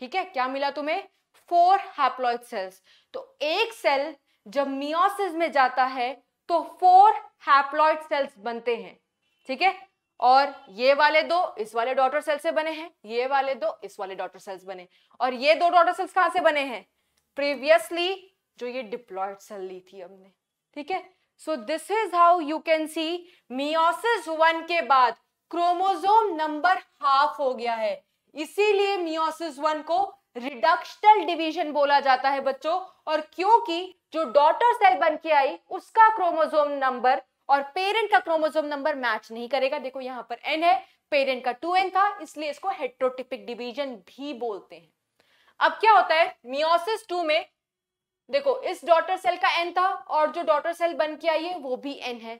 [SPEAKER 1] ठीक है क्या मिला तुम्हें फोर हैप्लॉइड सेल्स तो एक सेल जब मियोसिस में जाता है तो फोर हैप्लॉइड सेल्स बनते हैं ठीक है और ये वाले दो इस वाले डॉटर सेल से बने हैं ये वाले दो इस वाले डॉटर सेल्स बने और ये दो डॉटर सेल्स कहां से बने हैं प्रीवियसली जो ये डिप्लॉयड सेल ली थी हमने ठीक है so this is how you can see meiosis one के बाद क्रोमोजोम नंबर हाफ हो गया है इसीलिए मियोसिस वन को रिडक्शनल डिवीजन बोला जाता है बच्चों और क्योंकि जो डॉटर सेल बन के आई उसका क्रोमोजोम नंबर और पेरेंट का क्रोमोजोम नंबर मैच नहीं करेगा देखो यहां पर एन है पेरेंट का टू एन था इसलिए इसको हेट्रोटिपिक डिवीजन भी बोलते हैं अब क्या होता है मियोसिस टू में देखो इस डॉटर सेल का एन था और जो डॉटर सेल बन के आई है वो भी एन है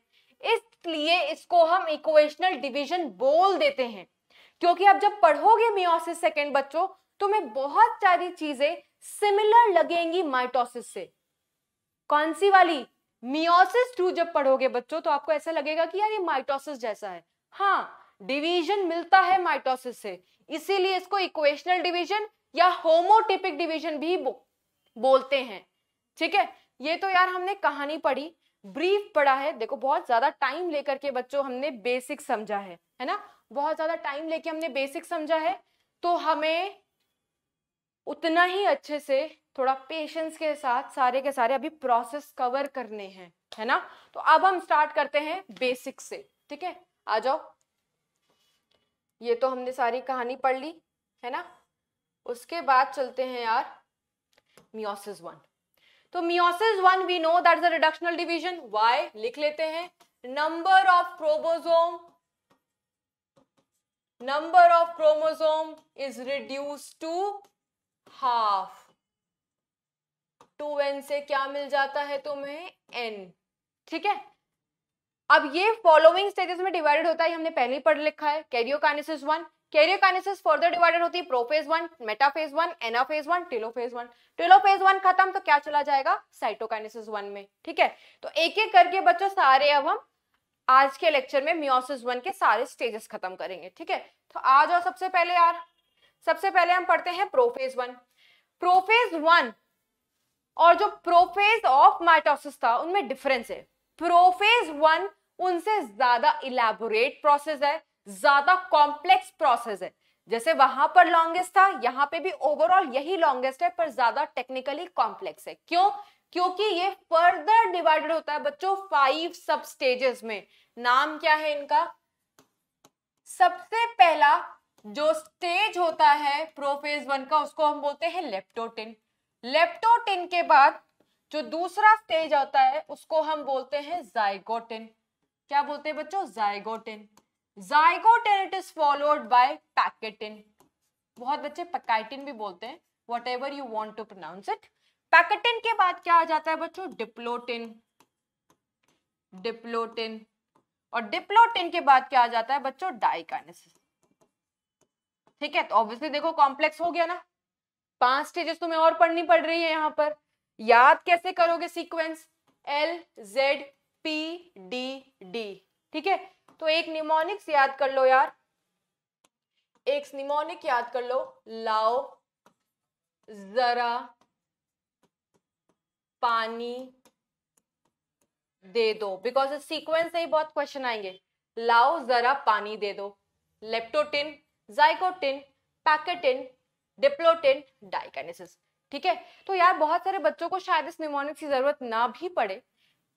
[SPEAKER 1] इसलिए इसको हम इक्वेशनल डिवीजन बोल देते हैं क्योंकि अब जब पढ़ोगे मियोसिस सेकेंड बच्चों तुम्हें तो बहुत सारी चीजें सिमिलर लगेंगी माइटोसिस से कौन सी वाली मियोसिस टू जब पढ़ोगे बच्चों तो आपको ऐसा लगेगा कि यार ये माइटोसिस जैसा है हाँ डिवीजन मिलता है माइटोसिस से इसीलिए इसको इक्वेशनल डिवीजन या होमोटिपिक डिवीजन भी बो, बोलते हैं ठीक है ये तो यार हमने कहानी पढ़ी ब्रीफ पढ़ा है देखो बहुत ज्यादा टाइम लेकर के बच्चों हमने बेसिक समझा है है ना बहुत ज्यादा टाइम लेके हमने बेसिक समझा है तो हमें उतना ही अच्छे से थोड़ा पेशेंस के साथ सारे के सारे अभी प्रोसेस कवर करने हैं है ना तो अब हम स्टार्ट करते हैं बेसिक से ठीक है आ जाओ ये तो हमने सारी कहानी पढ़ ली है ना उसके बाद चलते हैं यार मियोसिस वन तो meiosis one we know that is a reductional division why लिख लेते हैं number of chromosome number of chromosome is reduce to half two n से क्या मिल जाता है तुम्हें एन ठीक है अब ये फॉलोइंग स्टेजेस में डिवाइडेड होता है हमने पहले ही पढ़ लिखा है karyokinesis one carrier karyokinesis further divided होती है prophase one metaphase one anaphase one telophase one telophase one खत्म तो क्या चला जाएगा साइटोकाइनेसिस वन में ठीक है तो एक एक करके बच्चों सारे अब हम आज के लेक्चर में मियोसिस वन के सारे स्टेजेस खत्म करेंगे ठीक है तो आ जाओ सबसे पहले यार सबसे पहले हम पढ़ते हैं प्रोफेज वन प्रोफेज वन और जो प्रोफेज ऑफ माइटोसिस था उनमें डिफरेंस है प्रोफेज वन उनसे ज्यादा इलेबोरेट प्रोसेस है ज्यादा कॉम्प्लेक्स प्रोसेस है जैसे वहां पर लॉन्गेस्ट था यहाँ पे भी ओवरऑल यही लॉन्गेस्ट है पर ज्यादा टेक्निकली कॉम्प्लेक्स है क्यों क्योंकि ये फर्दर डिवाइडेड होता है बच्चों फाइव सब स्टेजेस में नाम क्या है इनका सबसे पहला जो स्टेज होता है प्रोफेज वन का उसको हम बोलते हैं लेप्टोटिन लेप्टोटिन के बाद जो दूसरा स्टेज होता है उसको हम बोलते हैं जायगोटिन क्या बोलते हैं बच्चों जायगोटिन जाइकोटेरेट इज फॉलोड बाय पैकेटिन बहुत बच्चे पैकेटिन भी बोलते हैं whatever you want to pronounce it pachytene के बाद क्या आ जाता है बच्चों डिप्लोटिन डिप्लोटिन और डिप्लोटिन के बाद क्या आ जाता है बच्चों डाइकाइनेसिस ठीक है तो ऑब्वियसली देखो कॉम्प्लेक्स हो गया ना पांच स्टेजेस तुम्हें और पढ़नी पड़ रही है यहां पर याद कैसे करोगे sequence L Z P D D ठीक है तो एक निमोनिक्स याद कर लो यार एक निमोनिक याद कर लो लाओ जरा पानी दे दो बिकॉज इस सीक्वेंस से ही बहुत क्वेश्चन आएंगे लाओ जरा पानी दे दो leptotene zygotene pachytene diplotene diakinesis ठीक है तो यार बहुत सारे बच्चों को शायद इस निमोनिक्स की जरूरत ना भी पड़े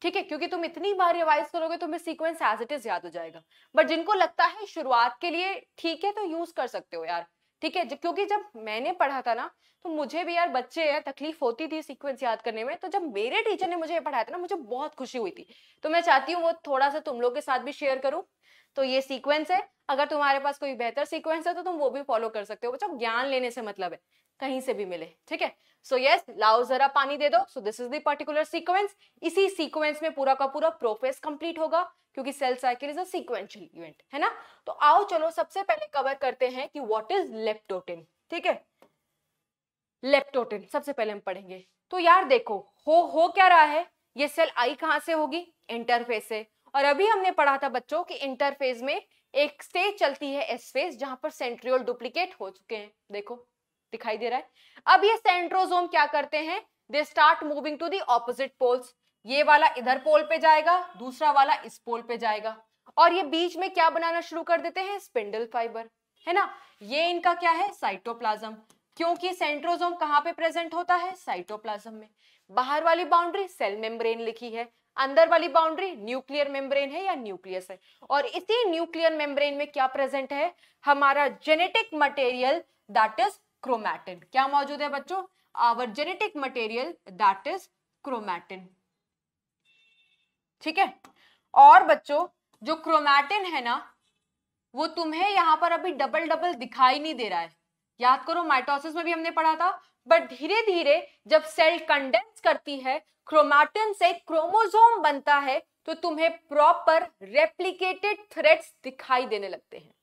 [SPEAKER 1] ठीक है क्योंकि तुम इतनी बार रिवाइज करोगे तो तुम्हें सीक्वेंस एज इट इज याद हो जाएगा बट जिनको लगता है शुरुआत के लिए ठीक है तो यूज कर सकते हो यार ठीक है क्योंकि जब मैंने पढ़ा था ना तो मुझे भी यार बच्चे यार तकलीफ होती थी सीक्वेंस याद करने में तो जब मेरे टीचर ने मुझे पढ़ाया था ना मुझे बहुत खुशी हुई थी तो मैं चाहती हूँ वो थोड़ा सा तुम लोग के साथ भी शेयर करूँ तो ये सीक्वेंस है अगर तुम्हारे पास कोई बेहतर सीक्वेंस है तो तुम वो भी फॉलो कर सकते हो बच्चों ज्ञान लेने से मतलब है कहीं से भी मिले ठीक है सो यस लाओ जरा पानी दे दो so this is the particular sequence इसी सीक्वेंस में पूरा का पूरा प्रोफेस कंप्लीट होगा क्योंकि cell cycle is sequential event है ना तो आओ चलो सबसे पहले कवर करते हैं कि वॉट इज लेप्टोटिन ठीक है लेप्टोटिन सबसे पहले हम पढ़ेंगे तो यार देखो हो हो क्या रहा है ये सेल आई कहां से होगी इंटरफेस से और अभी हमने पढ़ा था बच्चों कि इंटरफेस में एक स्टेज चलती है एस फेज जहां पर सेंट्रियोल डुप्लीकेट हो चुके हैं देखो दिखाई दे रहा है अब ये सेंट्रोजोम क्या करते हैं they start moving to the opposite poles ये वाला इधर पोल पे जाएगा दूसरा वाला इस पोल पे जाएगा और ये बीच में क्या बनाना शुरू कर देते हैं स्पिंडल फाइबर है ना ये इनका क्या है साइटोप्लाज्म क्योंकि सेंट्रोजोम कहाँ पे प्रेजेंट होता है साइटोप्लाज्म में बाहर वाली बाउंड्री सेल मेम्ब्रेन लिखी है अंदर वाली बाउंड्री न्यूक्लियर मेम्ब्रेन है या न्यूक्लियस है और इसी न्यूक्लियर मेम्ब्रेन में क्या प्रेजेंट है हमारा genetic material that is chromatin क्या मौजूद है बच्चों our genetic material that is chromatin ठीक है और बच्चों जो क्रोमैटिन है ना वो तुम्हें यहाँ पर अभी डबल डबल दिखाई नहीं दे रहा है याद करो माइटोसिस में भी हमने पढ़ा था बट धीरे धीरे जब सेल कंडेंस करती है क्रोमैटिन से क्रोमोसोम बनता है तो तुम्हें प्रॉपर रेप्लीकेटेड थ्रेड्स दिखाई देने लगते हैं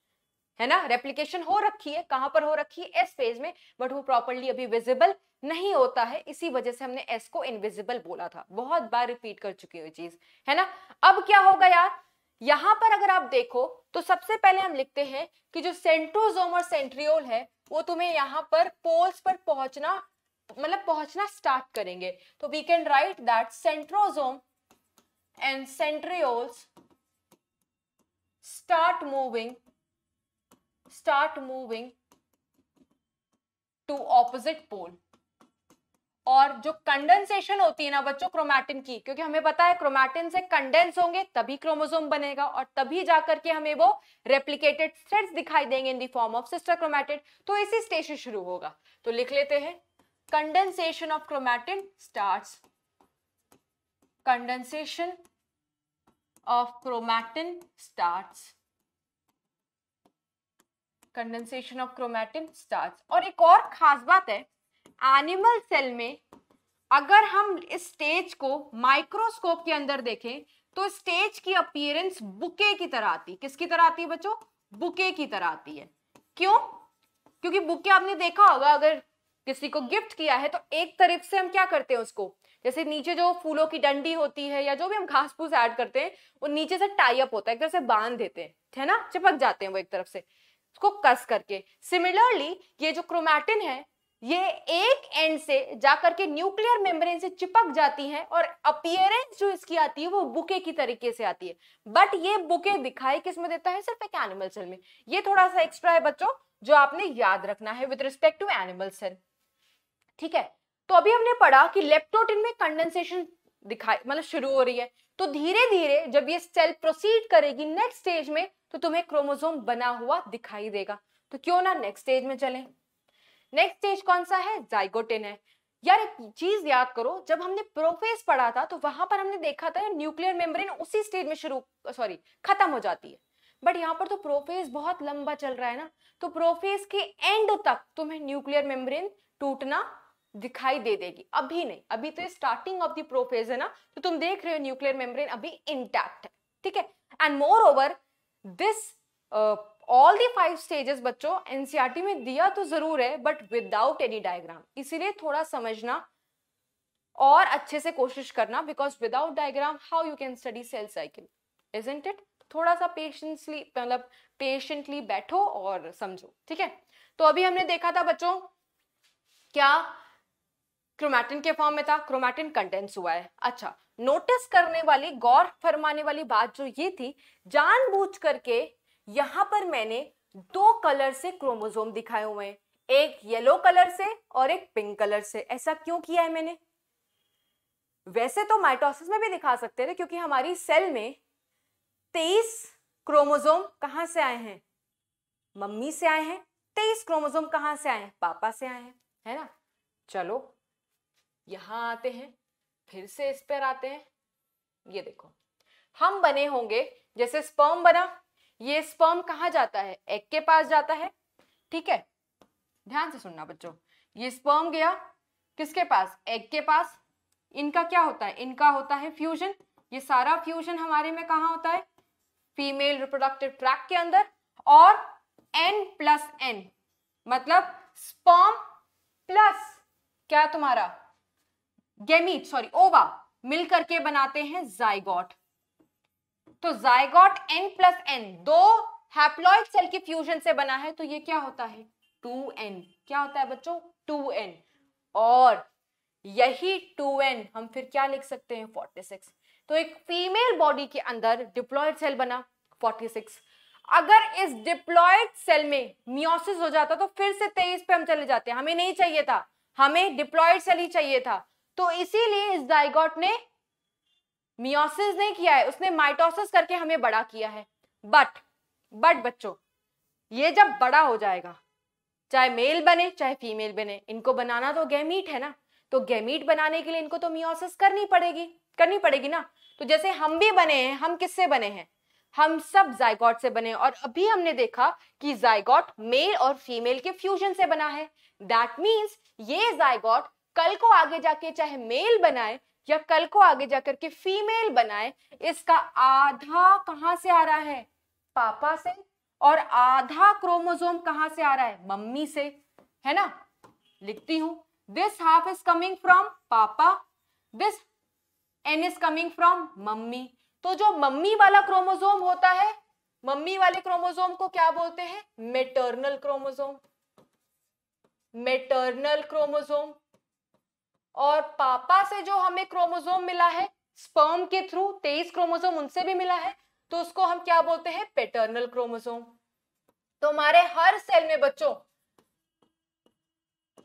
[SPEAKER 1] है ना रेप्लीकेशन हो रखी है कहां पर हो रखी है एस फेज में बट वो प्रॉपरली अभी विजिबल नहीं होता है इसी वजह से हमने एस को इनविजिबल बोला था बहुत बार रिपीट कर चुकी हुई चीज है ना अब क्या होगा यार यहां पर अगर आप देखो तो सबसे पहले हम लिखते हैं कि जो सेंट्रोजोम और सेंट्रियोल है वो तुम्हें यहाँ पर पोल्स पर पहुंचना मतलब पहुंचना स्टार्ट करेंगे तो we can write that centrosome and centrioles start moving start moving to opposite pole और जो कंडेंसेशन होती है ना बच्चों क्रोमैटिन की क्योंकि हमें पता है क्रोमैटिन से कंडेंस होंगे तभी क्रोमोसोम बनेगा और तभी जाकर के हमें वो रेप्लिकेटेड थ्रेड्स दिखाई देंगे in the form of sister chromatid तो इसी स्टेज से शुरू होगा तो लिख लेते हैं condensation of chromatin starts condensation of chromatin starts condensation of chromatin starts और एक और खास बात है एनिमल सेल में अगर हम इस स्टेज को माइक्रोस्कोप के अंदर देखें तो स्टेज की अपीयरेंस बुके की तरह आती है किसकी तरह आती है बच्चों बुके की तरह आती है क्यों क्योंकि बुके आपने देखा होगा अगर किसी को गिफ्ट किया है तो एक तरफ से हम क्या करते हैं उसको जैसे नीचे जो फूलों की डंडी होती है या जो भी हम घास फूस ऐड करते हैं वो नीचे से टाई अप होता है एक तरह से बांध देते हैं है ना चिपक जाते हैं वो एक तरफ से उसको कस करके सिमिलरली ये जो क्रोमैटिन है ये एक एंड से जाकर के न्यूक्लियर मेम्ब्रेन से चिपक जाती है और अपियरेंस जो इसकी आती है वो बुके की तरीके से आती है बट ये बुके दिखाई किसमें देता है सिर्फ एक एनिमल सेल में ये थोड़ा सा एक्स्ट्रा है बच्चों जो आपने याद रखना है with respect to animal cell ठीक है तो अभी हमने पढ़ा कि लेप्टोटिन में कंडेंसेशन दिखाई मतलब शुरू हो रही है तो धीरे धीरे जब ये सेल प्रोसीड करेगी नेक्स्ट स्टेज में तो तुम्हें क्रोमोजोम बना हुआ दिखाई देगा तो क्यों ना नेक्स्ट स्टेज में चलें नेक्स्ट स्टेज कौन सा है जाइगोटिन है यार एक चीज याद करो जब हमने प्रोफेस पढ़ा था तो वहां पर हमने देखा था न्यूक्लियर मेम्ब्रेन उसी स्टेज में शुरू सॉरी खत्म हो जाती है बट यहाँ पर तो प्रोफेस बहुत लंबा चल रहा है ना तो प्रोफेस के एंड तक तुम्हें न्यूक्लियर मेम्ब्रेन टूटना दिखाई दे देगी अभी नहीं अभी तो स्टार्टिंग ऑफ दी प्रोफेज है ना तो तुम देख रहे हो न्यूक्लियर मेम्ब्रेन अभी इंटैक्ट है ठीक है and moreover this all the five stages बच्चों एनसीईआरटी e में दिया तो जरूर है बट विदाउट एनी डायग्राम इसीलिए थोड़ा समझना और अच्छे से कोशिश करना because without diagram how you can study cell cycle isn't it थोड़ा सा पेशेंसली मतलब पेशेंटली बैठो और समझो ठीक है तो अभी हमने देखा था बच्चों क्या क्रोमैटिन के फॉर्म में था क्रोमैटिन कंटेंस हुआ है अच्छा नोटिस करने वाली गौर फरमाने वाली बात जो ये थी जानबूझ करके यहाँ पर मैंने दो कलर से क्रोमोजोम दिखाए हुए हैं एक येलो कलर से और एक पिंक कलर से ऐसा क्यों किया है मैंने वैसे तो माइटोसिस में भी दिखा सकते थे क्योंकि हमारी सेल में तेईस क्रोमोजोम कहाँ से आए हैं मम्मी से आए हैं तेईस क्रोमोजोम कहाँ से आए हैं पापा से आए हैं है ना चलो यहां आते हैं फिर से इस पर आते हैं ये देखो हम बने होंगे जैसे स्पर्म बना ये स्पर्म कहा जाता है एग के पास जाता है ठीक है ध्यान से सुनना बच्चों ये स्पर्म गया किसके पास एग के पास इनका क्या होता है इनका होता है फ्यूजन ये सारा फ्यूजन हमारे में कहा होता है फीमेल रिप्रोडक्टिव ट्रैक के अंदर और एन प्लस एन मतलब स्पर्म प्लस क्या तुम्हारा गेमीट सॉरी ओवा मिलकर के बनाते हैं जायगॉट तो जायगॉट एन प्लस एन दो हैप्लॉइड सेल के फ्यूजन से बना है तो ये क्या होता है टू एन क्या होता है बच्चों टू एन और यही टू एन हम फिर क्या लिख सकते हैं फोर्टी सिक्स तो एक फीमेल बॉडी के अंदर डिप्लॉयड सेल बना फोर्टी सिक्स अगर इस डिप्लॉयड सेल में मियोसिस हो जाता तो फिर से तेईस पे हम चले जाते हमें नहीं चाहिए था हमें डिप्लॉयड सेल ही चाहिए था तो इसीलिए इस डाइगोट ने मियोसिस नहीं किया है उसने माइटोसिस करके हमें बड़ा किया है बट बट बच्चों ये जब बड़ा हो जाएगा चाहे मेल बने चाहे फीमेल बने इनको बनाना तो गैमीट है ना तो गैमीट बनाने के लिए इनको तो मियोसिस करनी पड़ेगी करनी पड़ेगी ना तो जैसे हम भी बने हैं हम किससे बने हैं हम सब जायगॉट से बने और अभी हमने देखा कि जायगॉट मेल और फीमेल के फ्यूजन से बना है दैट मीन्स ये जायगॉट कल को आगे जाके चाहे मेल बनाए या कल को आगे जाकर के फीमेल बनाए इसका आधा कहां से आ रहा है पापा से और आधा क्रोमोजोम कहां से आ रहा है मम्मी से है ना लिखती हूं this half is coming from papa this n is coming from mummy तो जो मम्मी वाला क्रोमोजोम होता है मम्मी वाले क्रोमोजोम को क्या बोलते हैं मेटर्नल क्रोमोजोम मेटर्नल क्रोमोजोम और पापा से जो हमें क्रोमोजोम मिला है स्पर्म के थ्रू तेईस क्रोमोजोम उनसे भी मिला है तो उसको हम क्या बोलते हैं पेटर्नल क्रोमोजोम तो हमारे हर सेल में बच्चों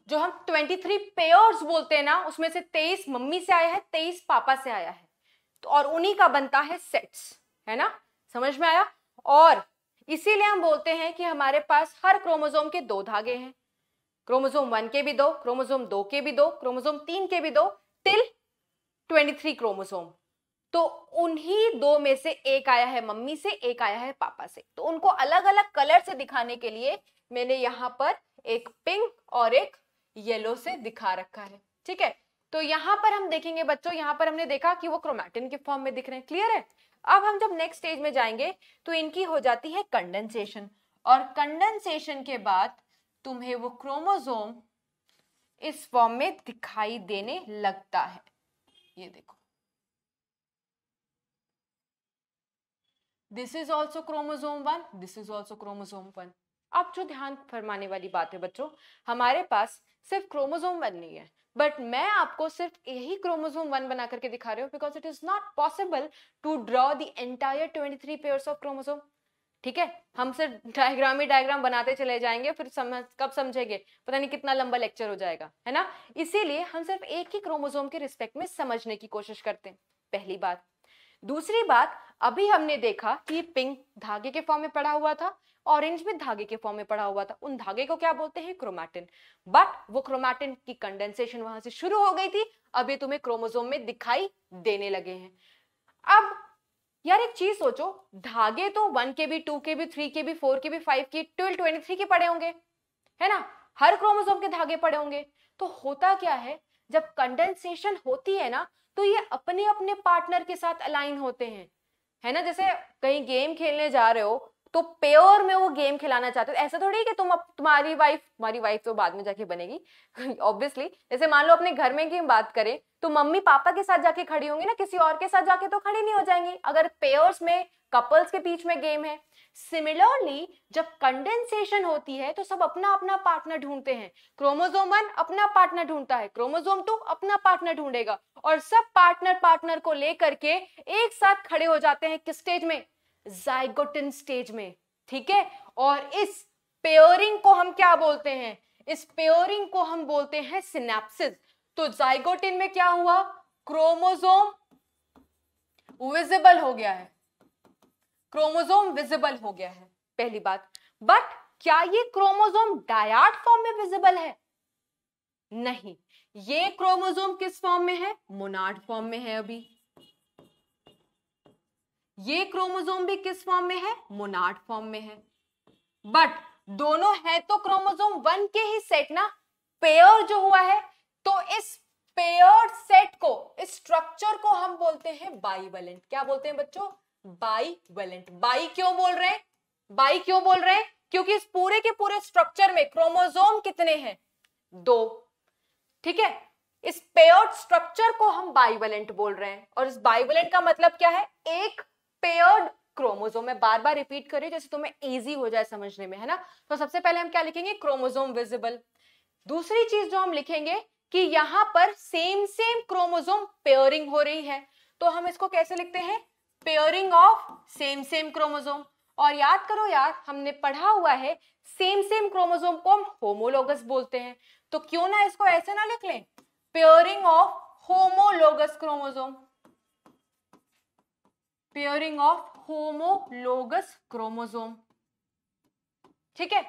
[SPEAKER 1] जो हम 23 पेयर्स बोलते हैं ना उसमें से 23 मम्मी से आया है 23 पापा से आया है तो और उन्हीं का बनता है सेट्स है ना समझ में आया और इसीलिए हम बोलते हैं कि हमारे पास हर क्रोमोजोम के दो धागे हैं क्रोमोजोम वन के भी दो क्रोमोजोम दो के भी दो क्रोमोजोम तीन के भी दो टिल ट्वेंटी थ्री क्रोमोजोम तो उन्हीं दो में से एक आया है मम्मी से एक आया है पापा से तो उनको अलग अलग कलर से दिखाने के लिए मैंने यहाँ पर एक पिंक और एक येलो से दिखा रखा है ठीक है तो यहाँ पर हम देखेंगे बच्चों यहाँ पर हमने देखा कि वो क्रोमैटिन के फॉर्म में दिख रहे हैं क्लियर है अब हम जब नेक्स्ट स्टेज में जाएंगे तो इनकी हो जाती है कंडेंसेशन और कंडेंसेशन के बाद तुम्हें वो क्रोमोजोम इस फॉर्म में दिखाई देने लगता है ये देखो this is also chromosome one this is also chromosome one अब जो ध्यान फरमाने वाली बात है बच्चों हमारे पास सिर्फ क्रोमोजोम वन नहीं है बट मैं आपको सिर्फ यही क्रोमोजोम वन बना करके दिखा रही हूँ because it is not possible to draw the entire twenty three pairs of chromosome ठीक है हम सिर्फ डायग्राम ही डायग्राम बनाते चले जाएंगे फिर समझ कब समझेंगे पता नहीं कितना लंबा लेक्चर हो जाएगा है ना इसीलिए हम सिर्फ एक ही क्रोमोजोम के रिस्पेक्ट में समझने की कोशिश करते हैं पहली बात दूसरी बात अभी हमने देखा कि पिंक धागे के फॉर्म में पड़ा हुआ था ऑरेंज भी धागे के फॉर्म में पड़ा हुआ था उन धागे को क्या बोलते हैं क्रोमैटिन बट वो क्रोमैटिन की कंडेंसेशन वहां से शुरू हो गई थी अभी तुम्हें क्रोमोजोम में दिखाई देने लगे हैं अब यार एक चीज सोचो धागे तो वन के भी टू के भी थ्री के भी फोर के भी फाइव के ट्वेल्व ट्वेंटी थ्री के पड़े होंगे है ना हर क्रोमोसोम के धागे पड़े होंगे तो होता क्या है जब कंडेंसेशन होती है ना तो ये अपने अपने पार्टनर के साथ अलाइन होते हैं है ना जैसे कहीं गेम खेलने जा रहे हो तो पेयर में वो गेम खिलाना चाहते हो ऐसा थोड़ी कि तुम अब तुम्हारी वाइफ तुम्हारी वाइफ तो बाद में जाके बनेगी ऑब्वियसली जैसे मान लो अपने घर में की बात करें तो मम्मी पापा के साथ जाके खड़ी होंगी ना किसी और के साथ जाके तो खड़ी नहीं हो जाएंगी अगर पेयर्स में कपल्स के बीच में गेम है सिमिलरली जब कंडेंसेशन होती है तो सब अपना अपना पार्टनर ढूंढते हैं क्रोमोजोम वन अपना पार्टनर ढूंढता है क्रोमोजोम टू अपना पार्टनर ढूंढेगा और सब पार्टनर पार्टनर को लेकर के एक साथ खड़े हो जाते हैं किस स्टेज में जाइगोटिन स्टेज में ठीक है और इस पेयरिंग को हम क्या बोलते हैं इस पेयरिंग को हम बोलते हैं सिनेप्सिस तो जाइगोटिन में क्या हुआ क्रोमोजोम विजिबल हो गया है क्रोमोजोम विजिबल हो गया है पहली बात बट क्या ये क्रोमोजोम डायाड फॉर्म में विजिबल है नहीं ये क्रोमोजोम किस फॉर्म में है मोनाड फॉर्म में है अभी ये क्रोमोजोम भी किस फॉर्म में है मोनाड फॉर्म में है बट दोनों है तो क्रोमोजोम वन के ही सेट ना पेयर जो हुआ है तो इस पेयर सेट को इस स्ट्रक्चर को हम बोलते हैं बाईवेलेंट क्या बोलते हैं बच्चों बाईवेलेंट बाई क्यों बोल रहे हैं बाई क्यों बोल रहे हैं क्योंकि इस पूरे के पूरे स्ट्रक्चर में क्रोमोजोम कितने हैं दो ठीक है इस पेयर स्ट्रक्चर को हम बाइवेलेंट बोल रहे हैं और इस बाइवेलेंट का मतलब क्या है एक पेयर्ड क्रोमोजोम मैं बार बार रिपीट करी जैसे तुम्हें इजी हो जाए समझने में है ना तो सबसे पहले हम क्या लिखेंगे क्रोमोजोम विजिबल दूसरी चीज जो हम लिखेंगे कि यहां पर सेम सेम क्रोमोजोम पेयरिंग हो रही है तो हम इसको कैसे लिखते हैं pairing of same same chromosome और याद करो यार हमने पढ़ा हुआ है सेम सेम क्रोमोजोम को हम होमोलोगस बोलते हैं तो क्यों ना इसको ऐसे ना लिख लें pairing of homologous chromosome pairing of homologous chromosome ठीक है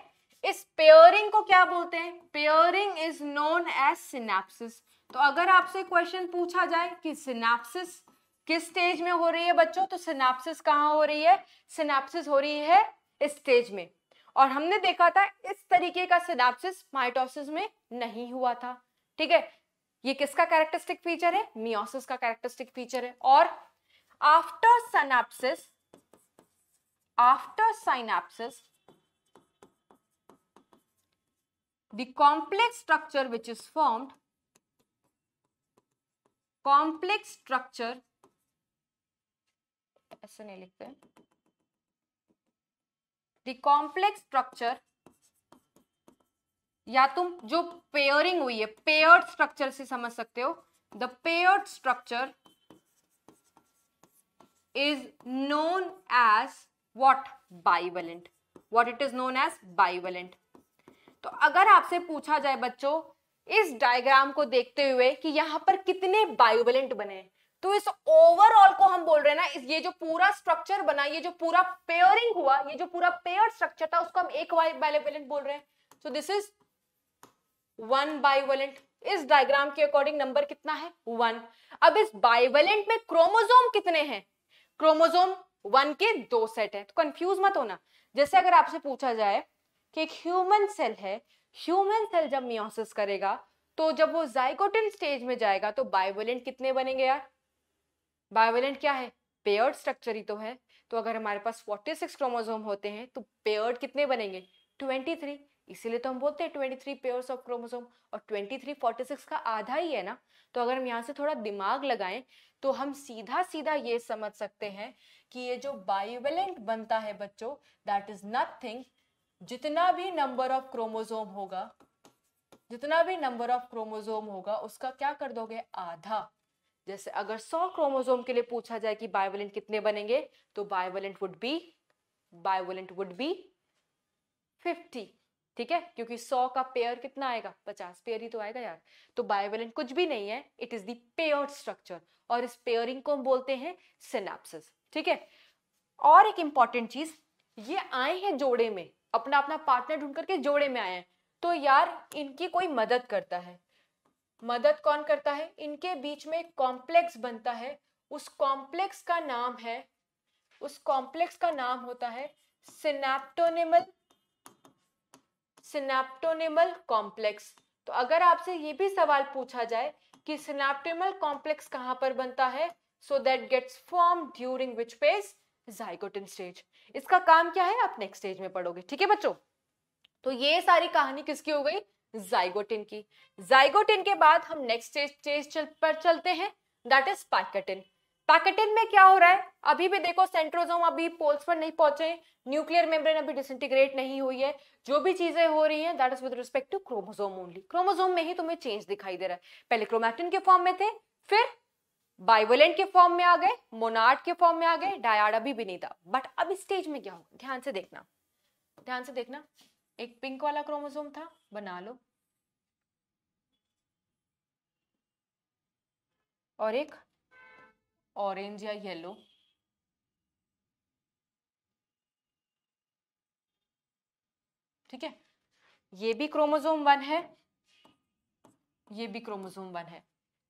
[SPEAKER 1] इस पेयरिंग को क्या बोलते हैं pairing is known as synapsis तो अगर आपसे क्वेश्चन पूछा जाए कि सिनेप्सिस किस स्टेज में हो रही है बच्चों तो सिनेप्सिस कहाँ हो रही है सिनेप्सिस हो रही है इस स्टेज में और हमने देखा था इस तरीके का सिनेप्सिस माइटोसिस में नहीं हुआ था ठीक है ये किसका कैरेक्टरिस्टिक फीचर है मियोसिस का कैरेक्टरिस्टिक फीचर है और after synapsis after synapsis the complex structure which is formed complex structure ऐसे नहीं लिखते the complex structure या तुम जो पेयरिंग हुई है पेयर्ड स्ट्रक्चर से समझ सकते हो the paired structure is known as what bivalent what it is known as bivalent तो अगर आपसे पूछा जाए बच्चों इस डायग्राम को देखते हुए कि यहाँ पर कितने बायोवेलेंट बने तो इस ओवरऑल को हम बोल रहे हैं ना इस ये जो पूरा स्ट्रक्चर बना ये जो पूरा पेयरिंग हुआ ये जो पूरा पेयर स्ट्रक्चर था उसको हम एक बायोवेलेंट बोल रहे हैं so this is one bivalent इस डायग्राम के अकॉर्डिंग नंबर कितना है वन अब इस बायोवेलेंट में क्रोमोजोम कितने हैं क्रोमोजोम वन के दो सेट है तो कंफ्यूज मत होना जैसे अगर आपसे पूछा जाए कि एक ह्यूमन सेल है ह्यूमन सेल जब मियोसिस करेगा तो जब वो जाइकोटिन स्टेज में जाएगा तो बायोवेलेंट कितने बनेंगे यार बायोवेलेंट क्या है पेयर्ड स्ट्रक्चर ही तो है तो अगर हमारे पास 46 क्रोमोजोम होते हैं तो पेयर्ड कितने बनेंगे 23 इसीलिए तो हम बोलते हैं 23 पेयर्स ऑफ क्रोमोजोम और 23 46 का आधा ही है ना तो अगर हम यहाँ से थोड़ा दिमाग लगाएं तो हम सीधा सीधा ये समझ सकते हैं कि ये जो बायोवेलेंट बनता है बच्चों दैट इज नथिंग जितना भी नंबर ऑफ क्रोमोजोम होगा जितना भी नंबर ऑफ क्रोमोजोम होगा उसका क्या कर दोगे आधा जैसे अगर 100 क्रोमोजोम के लिए पूछा जाए कि बायोलेंट कितने बनेंगे तो bivalent would be bivalent would be 50 ठीक है क्योंकि 100 का पेयर कितना आएगा 50 पेयर ही तो आएगा यार तो बायोलेंट कुछ भी नहीं है it is the pair structure और इस पेयरिंग को हम बोलते हैं सिनेप्सिस ठीक है और एक इंपॉर्टेंट चीज ये आए हैं जोड़े में अपना अपना पार्टनर ढूंढ करके जोड़े में आए हैं तो यार इनकी कोई मदद करता है मदद कौन करता है इनके बीच में एक कॉम्प्लेक्स बनता है उस कॉम्प्लेक्स का नाम है उस कॉम्प्लेक्स का नाम होता है सिनेप्टोनिमल सिनेप्टोनिमल कॉम्प्लेक्स तो अगर आपसे ये भी सवाल पूछा जाए कि सिनेप्टोनिमल कॉम्प्लेक्स कहाँ पर बनता है so that gets form during which phase zygotene stage इसका काम क्या है आप नेक्स्ट स्टेज में पढ़ोगे ठीक है बच्चों तो ये सारी कहानी किसकी हो गई जाइगोटिन की जाइगोटिन के बाद हम नेक्स्ट स्टेज चल पर चलते हैं दैट इज पैकेटिन पैकेटिन में क्या हो रहा है अभी भी देखो सेंट्रोजोम अभी पोल्स पर नहीं पहुंचे न्यूक्लियर मेम्ब्रेन अभी डिसइंटीग्रेट नहीं हुई है जो भी चीजें हो रही हैं that is with respect to chromosome only chromosome में ही तुम्हें चेंज दिखाई दे रहा है पहले क्रोमैटिन के फॉर्म में थे फिर बाइवलेंट के फॉर्म में आ गए मोनाट के फॉर्म में आ गए डायाड भी नहीं था बट अब स्टेज में क्या होगा ध्यान से देखना ध्यान से देखना एक पिंक वाला क्रोमोसोम था बना लो और एक ऑरेंज या येलो ठीक है ये भी क्रोमोसोम वन है ये भी क्रोमोसोम वन है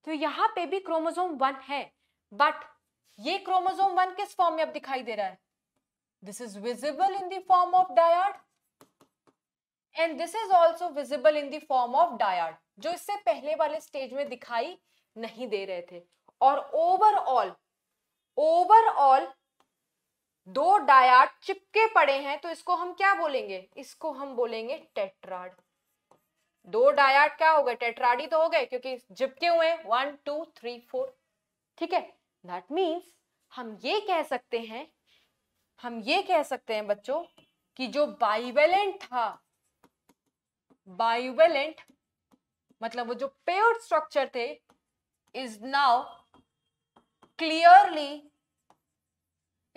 [SPEAKER 1] तो यहाँ पे भी क्रोमोजोम वन है बट ये क्रोमोजोम वन किस फॉर्म में अब दिखाई दे रहा है this is visible in the form of dyad and this is also visible in the form of dyad जो इससे पहले वाले स्टेज में दिखाई नहीं दे रहे थे और ओवरऑल ओवरऑल दो डायड चिपके पड़े हैं तो इसको हम क्या बोलेंगे इसको हम बोलेंगे टेट्राड दो डायाड क्या हो गए टेट्राडी तो हो गए क्योंकि जिपके हुए वन टू थ्री फोर ठीक है दैट मीन्स हम ये कह सकते हैं हम ये कह सकते हैं बच्चों कि जो बाइवेलेंट था बाइवेलेंट मतलब वो जो पेयर स्ट्रक्चर थे is now clearly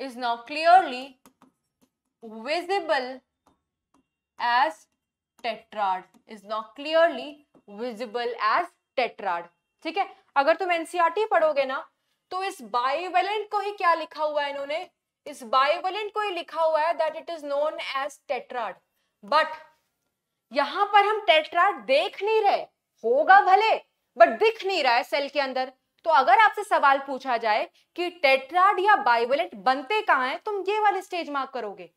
[SPEAKER 1] is now clearly visible as tetrad is not clearly visible as tetrad ठीक है अगर तुम एनसीआरटी e पढ़ोगे ना तो इस बाइवेलेंट को ही क्या लिखा हुआ है इन्होंने इस बाइवेलेंट को ही लिखा हुआ है that it is known as tetrad but यहां पर हम टेट्राड देख नहीं रहे होगा भले बट दिख नहीं रहा है सेल के अंदर तो अगर आपसे सवाल पूछा जाए कि टेट्राड या बाइवेलेंट बनते कहाँ है तुम ये वाले स्टेज मार्क करोगे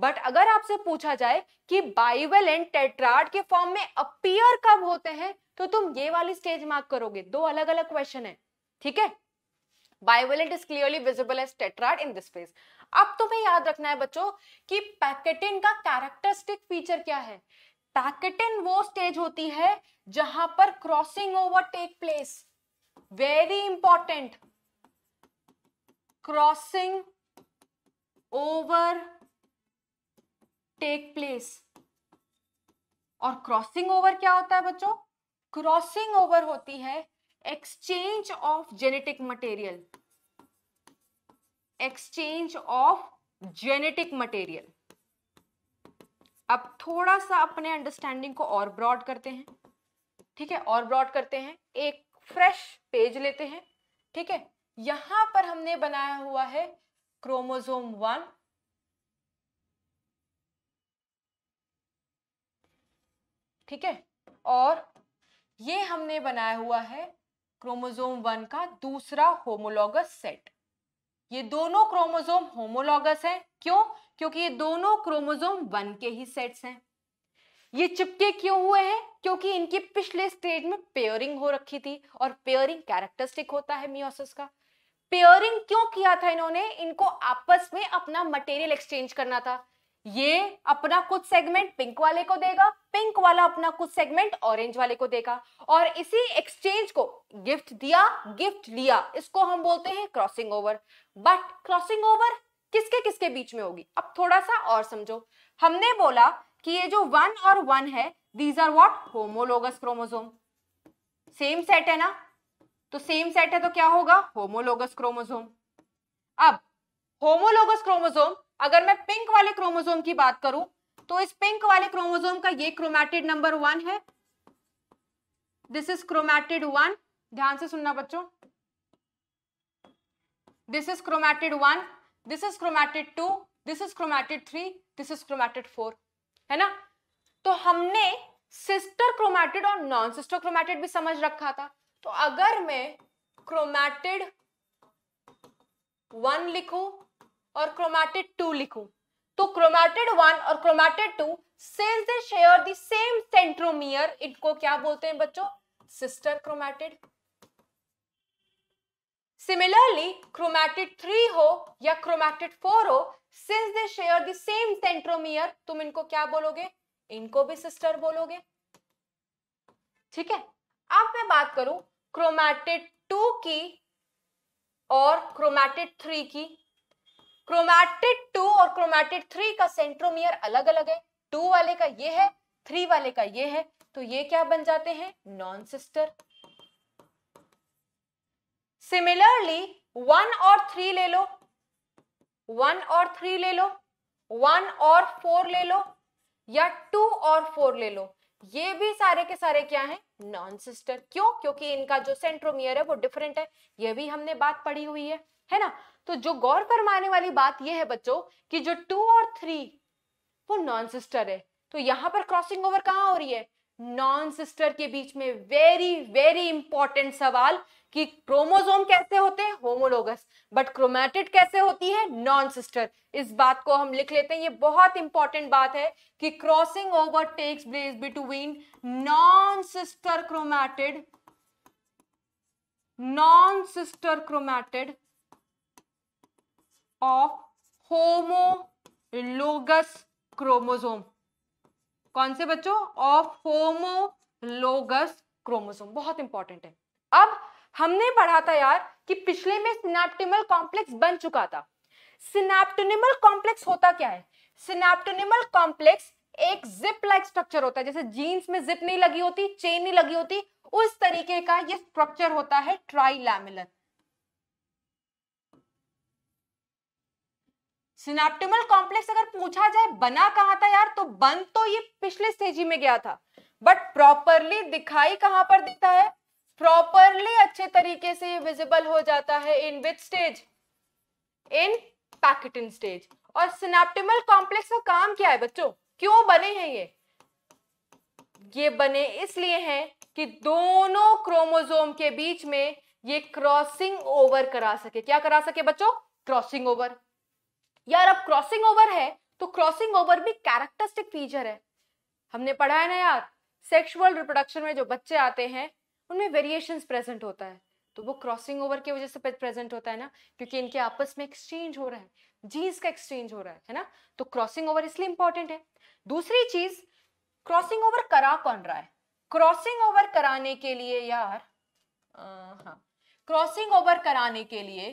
[SPEAKER 1] बट अगर आपसे पूछा जाए कि बाइबल एंड टेट्राड के फॉर्म में अपियर कब होते हैं तो तुम ये वाली स्टेज मार्क करोगे दो अलग अलग क्वेश्चन है ठीक है bivalent is clearly visible as tetrad in this phase अब तुम्हें याद रखना है बच्चों कि पैकेटिन का कैरेक्टरिस्टिक फीचर क्या है पैकेटिन वो स्टेज होती है जहां पर crossing over take place very important crossing over take place और क्रॉसिंग ओवर क्या होता है बच्चों क्रॉसिंग ओवर होती है exchange of genetic material exchange of genetic material अब थोड़ा सा अपने अंडरस्टैंडिंग को और ब्रॉड करते हैं ठीक है और ब्रॉड करते हैं एक फ्रेश पेज लेते हैं ठीक है यहां पर हमने बनाया हुआ है क्रोमोजोम वन ठीक है और ये हमने बनाया हुआ है क्रोमोजोम वन का दूसरा होमोलॉगस सेट ये दोनों क्रोमोजोम होमोलॉगस हैं क्यों क्योंकि ये दोनों क्रोमोजोम वन के ही सेट्स हैं ये चिपके क्यों हुए हैं क्योंकि इनकी पिछले स्टेज में पेयरिंग हो रखी थी और पेयरिंग कैरेक्टरिस्टिक होता है मियोसिस का पेयरिंग क्यों किया था इन्होंने इनको आपस में अपना मटेरियल एक्सचेंज करना था ये अपना कुछ सेगमेंट पिंक वाले को देगा पिंक वाला अपना कुछ सेगमेंट ऑरेंज वाले को देगा और इसी एक्सचेंज को गिफ्ट दिया गिफ्ट लिया इसको हम बोलते हैं crossing over but crossing over किसके किसके बीच में होगी अब थोड़ा सा और समझो हमने बोला कि ये जो वन और वन है these are what homologous chromosome same set है ना तो सेम सेट है तो क्या होगा होमोलोगस क्रोमोजोम अब होमोलोगस क्रोमोजोम अगर मैं पिंक वाले क्रोमोजोम की बात करूं तो इस पिंक वाले क्रोमोजोम का ये क्रोमैटिड नंबर वन है दिस इज क्रोमैटिड वन ध्यान से सुनना बच्चों this is chromatid one this is chromatid two this is chromatid three this is chromatid four है ना तो हमने सिस्टर क्रोमैटिड और नॉन सिस्टर क्रोमैटिड भी समझ रखा था तो अगर मैं क्रोमैटिड वन लिखू और क्रोमैटिड टू लिखूं तो क्रोमैटिड वन और chromatid two since they share the same centromere इनको क्या बोलते हैं बच्चों sister chromatid similarly chromatid three हो या क्रोमैटिड फोर हो since they share the same centromere तुम इनको क्या बोलोगे इनको भी सिस्टर बोलोगे ठीक है अब मैं बात करूं क्रोमैटिड टू की और क्रोमैटिड थ्री की क्रोमैटिड टू और क्रोमैटिड थ्री का सेंट्रोमियर अलग अलग है टू वाले का ये है थ्री वाले का ये है तो ये क्या बन जाते हैं नॉन सिस्टर सिमिलरली वन और थ्री ले लो वन और थ्री ले लो वन और फोर ले लो या टू और फोर ले लो ये भी सारे के सारे क्या हैं नॉन सिस्टर क्यों क्योंकि इनका जो सेंट्रोमियर है वो डिफरेंट है ये भी हमने बात पढ़ी हुई है है ना तो जो गौर फरमाने वाली बात यह है बच्चों कि जो टू और थ्री वो नॉन सिस्टर है तो यहां पर क्रॉसिंग ओवर कहाँ हो रही है नॉन सिस्टर के बीच में वेरी वेरी इंपॉर्टेंट सवाल कि क्रोमोसोम कैसे होते हैं होमोलोगस बट क्रोमेटिड कैसे होती है नॉन सिस्टर इस बात को हम लिख लेते हैं ये बहुत इंपॉर्टेंट बात है कि crossing over takes place between non sister chromatid non sister chromatid of homologous chromosome कौन से बच्चों ऑफ होमोलोगस क्रोमोसोम बहुत इंपॉर्टेंट है अब हमने पढ़ा था यार कि पिछले में सिनेप्टिमल कॉम्प्लेक्स बन चुका था सिनेप्टोनिमल कॉम्प्लेक्स होता क्या है सिनेप्टोनिमल कॉम्प्लेक्स एक जिप लाइक स्ट्रक्चर होता है जैसे जीन्स में जिप नहीं लगी होती चेन नहीं लगी होती उस तरीके का ये स्ट्रक्चर होता है ट्राइलैमिलर सिनेप्टिमल कॉम्प्लेक्स अगर पूछा जाए बना कहा था यार तो बन तो ये पिछले स्टेज में गया था बट प्रॉपरली दिखाई कहां पर दिखता है प्रॉपरली अच्छे तरीके से ये विजिबल हो जाता है in which stage in pachytene stage और सिनेप्टिमल कॉम्प्लेक्स का काम क्या है बच्चों क्यों बने हैं ये ये बने इसलिए हैं कि दोनों क्रोमोजोम के बीच में ये क्रॉसिंग ओवर करा सके क्या करा सके बच्चों क्रॉसिंग ओवर यार अब क्रॉसिंग ओवर है तो क्रॉसिंग ओवर भी कैरेक्टरिस्टिक फीचर है हमने पढ़ा है ना यार सेक्सुअल रिप्रोडक्शन में जो बच्चे आते हैं उनमें वेरिएशंस प्रेजेंट होता है तो वो क्रॉसिंग ओवर की वजह से प्रेजेंट होता है ना क्योंकि इनके आपस में एक्सचेंज हो रहा है जीन्स का एक्सचेंज हो रहा है है ना तो क्रॉसिंग ओवर इसलिए इंपॉर्टेंट है दूसरी चीज क्रॉसिंग ओवर करा कौन रहा है क्रॉसिंग ओवर कराने के लिए यार हाँ क्रॉसिंग ओवर कराने के लिए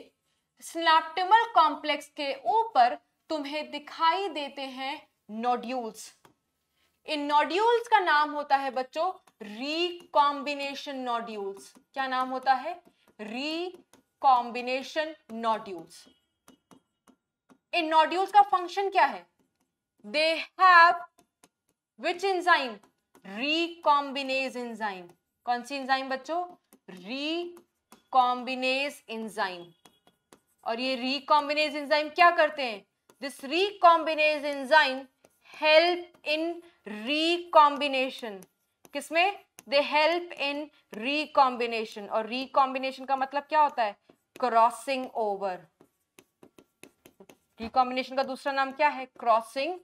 [SPEAKER 1] स्नैप्टिमल कॉम्प्लेक्स के ऊपर तुम्हें दिखाई देते हैं नोड्यूल्स इन नोड्यूल्स का नाम होता है बच्चों रिकॉम्बिनेशन नोड्यूल्स क्या नाम होता है रिकॉम्बिनेशन नोड्यूल्स इन नोड्यूल्स का फंक्शन क्या है they have which enzyme recombinase enzyme कौन सी इंजाइम बच्चों रिकॉम्बिनेज इंजाइम और ये रिकॉम्बिनेज एंजाइम क्या करते हैं this recombinase enzyme help in recombination किसमें दे हेल्प इन रिकॉम्बिनेशन और रिकॉम्बिनेशन का मतलब क्या होता है क्रॉसिंग ओवर रिकॉम्बिनेशन का दूसरा नाम क्या है क्रॉसिंग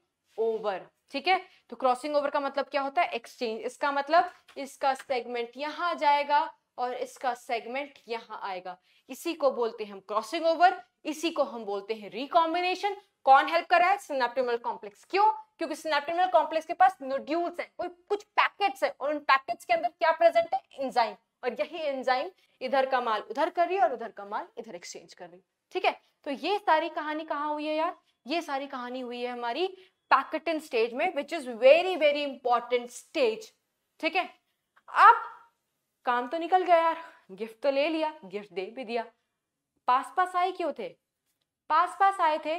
[SPEAKER 1] ओवर ठीक है तो क्रॉसिंग ओवर का मतलब क्या होता है एक्सचेंज इसका मतलब इसका सेगमेंट यहां जाएगा और इसका सेगमेंट यहां आएगा इसी को बोलते हैं हम क्रॉसिंग ओवर इसी को हम बोलते हैं रिकॉम्बिनेशन कौन हेल्प कर रहा है सिनेप्टिमल कॉम्प्लेक्स क्यों क्योंकि सिनेप्टिमल कॉम्प्लेक्स के पास नोड्यूल्स हैं कोई कुछ पैकेट्स हैं और उन पैकेट्स के अंदर क्या प्रेजेंट है एंजाइम और यही एंजाइम इधर का माल उधर कर रही है और उधर का माल इधर एक्सचेंज कर रही है ठीक है तो ये सारी कहानी कहाँ हुई है यार ये सारी कहानी हुई है हमारी पैकेटिन स्टेज में which is very very important stage ठीक है अब काम तो निकल गया यार गिफ्ट तो ले लिया गिफ्ट दे भी दिया पास पास आए क्यों थे पास पास आए थे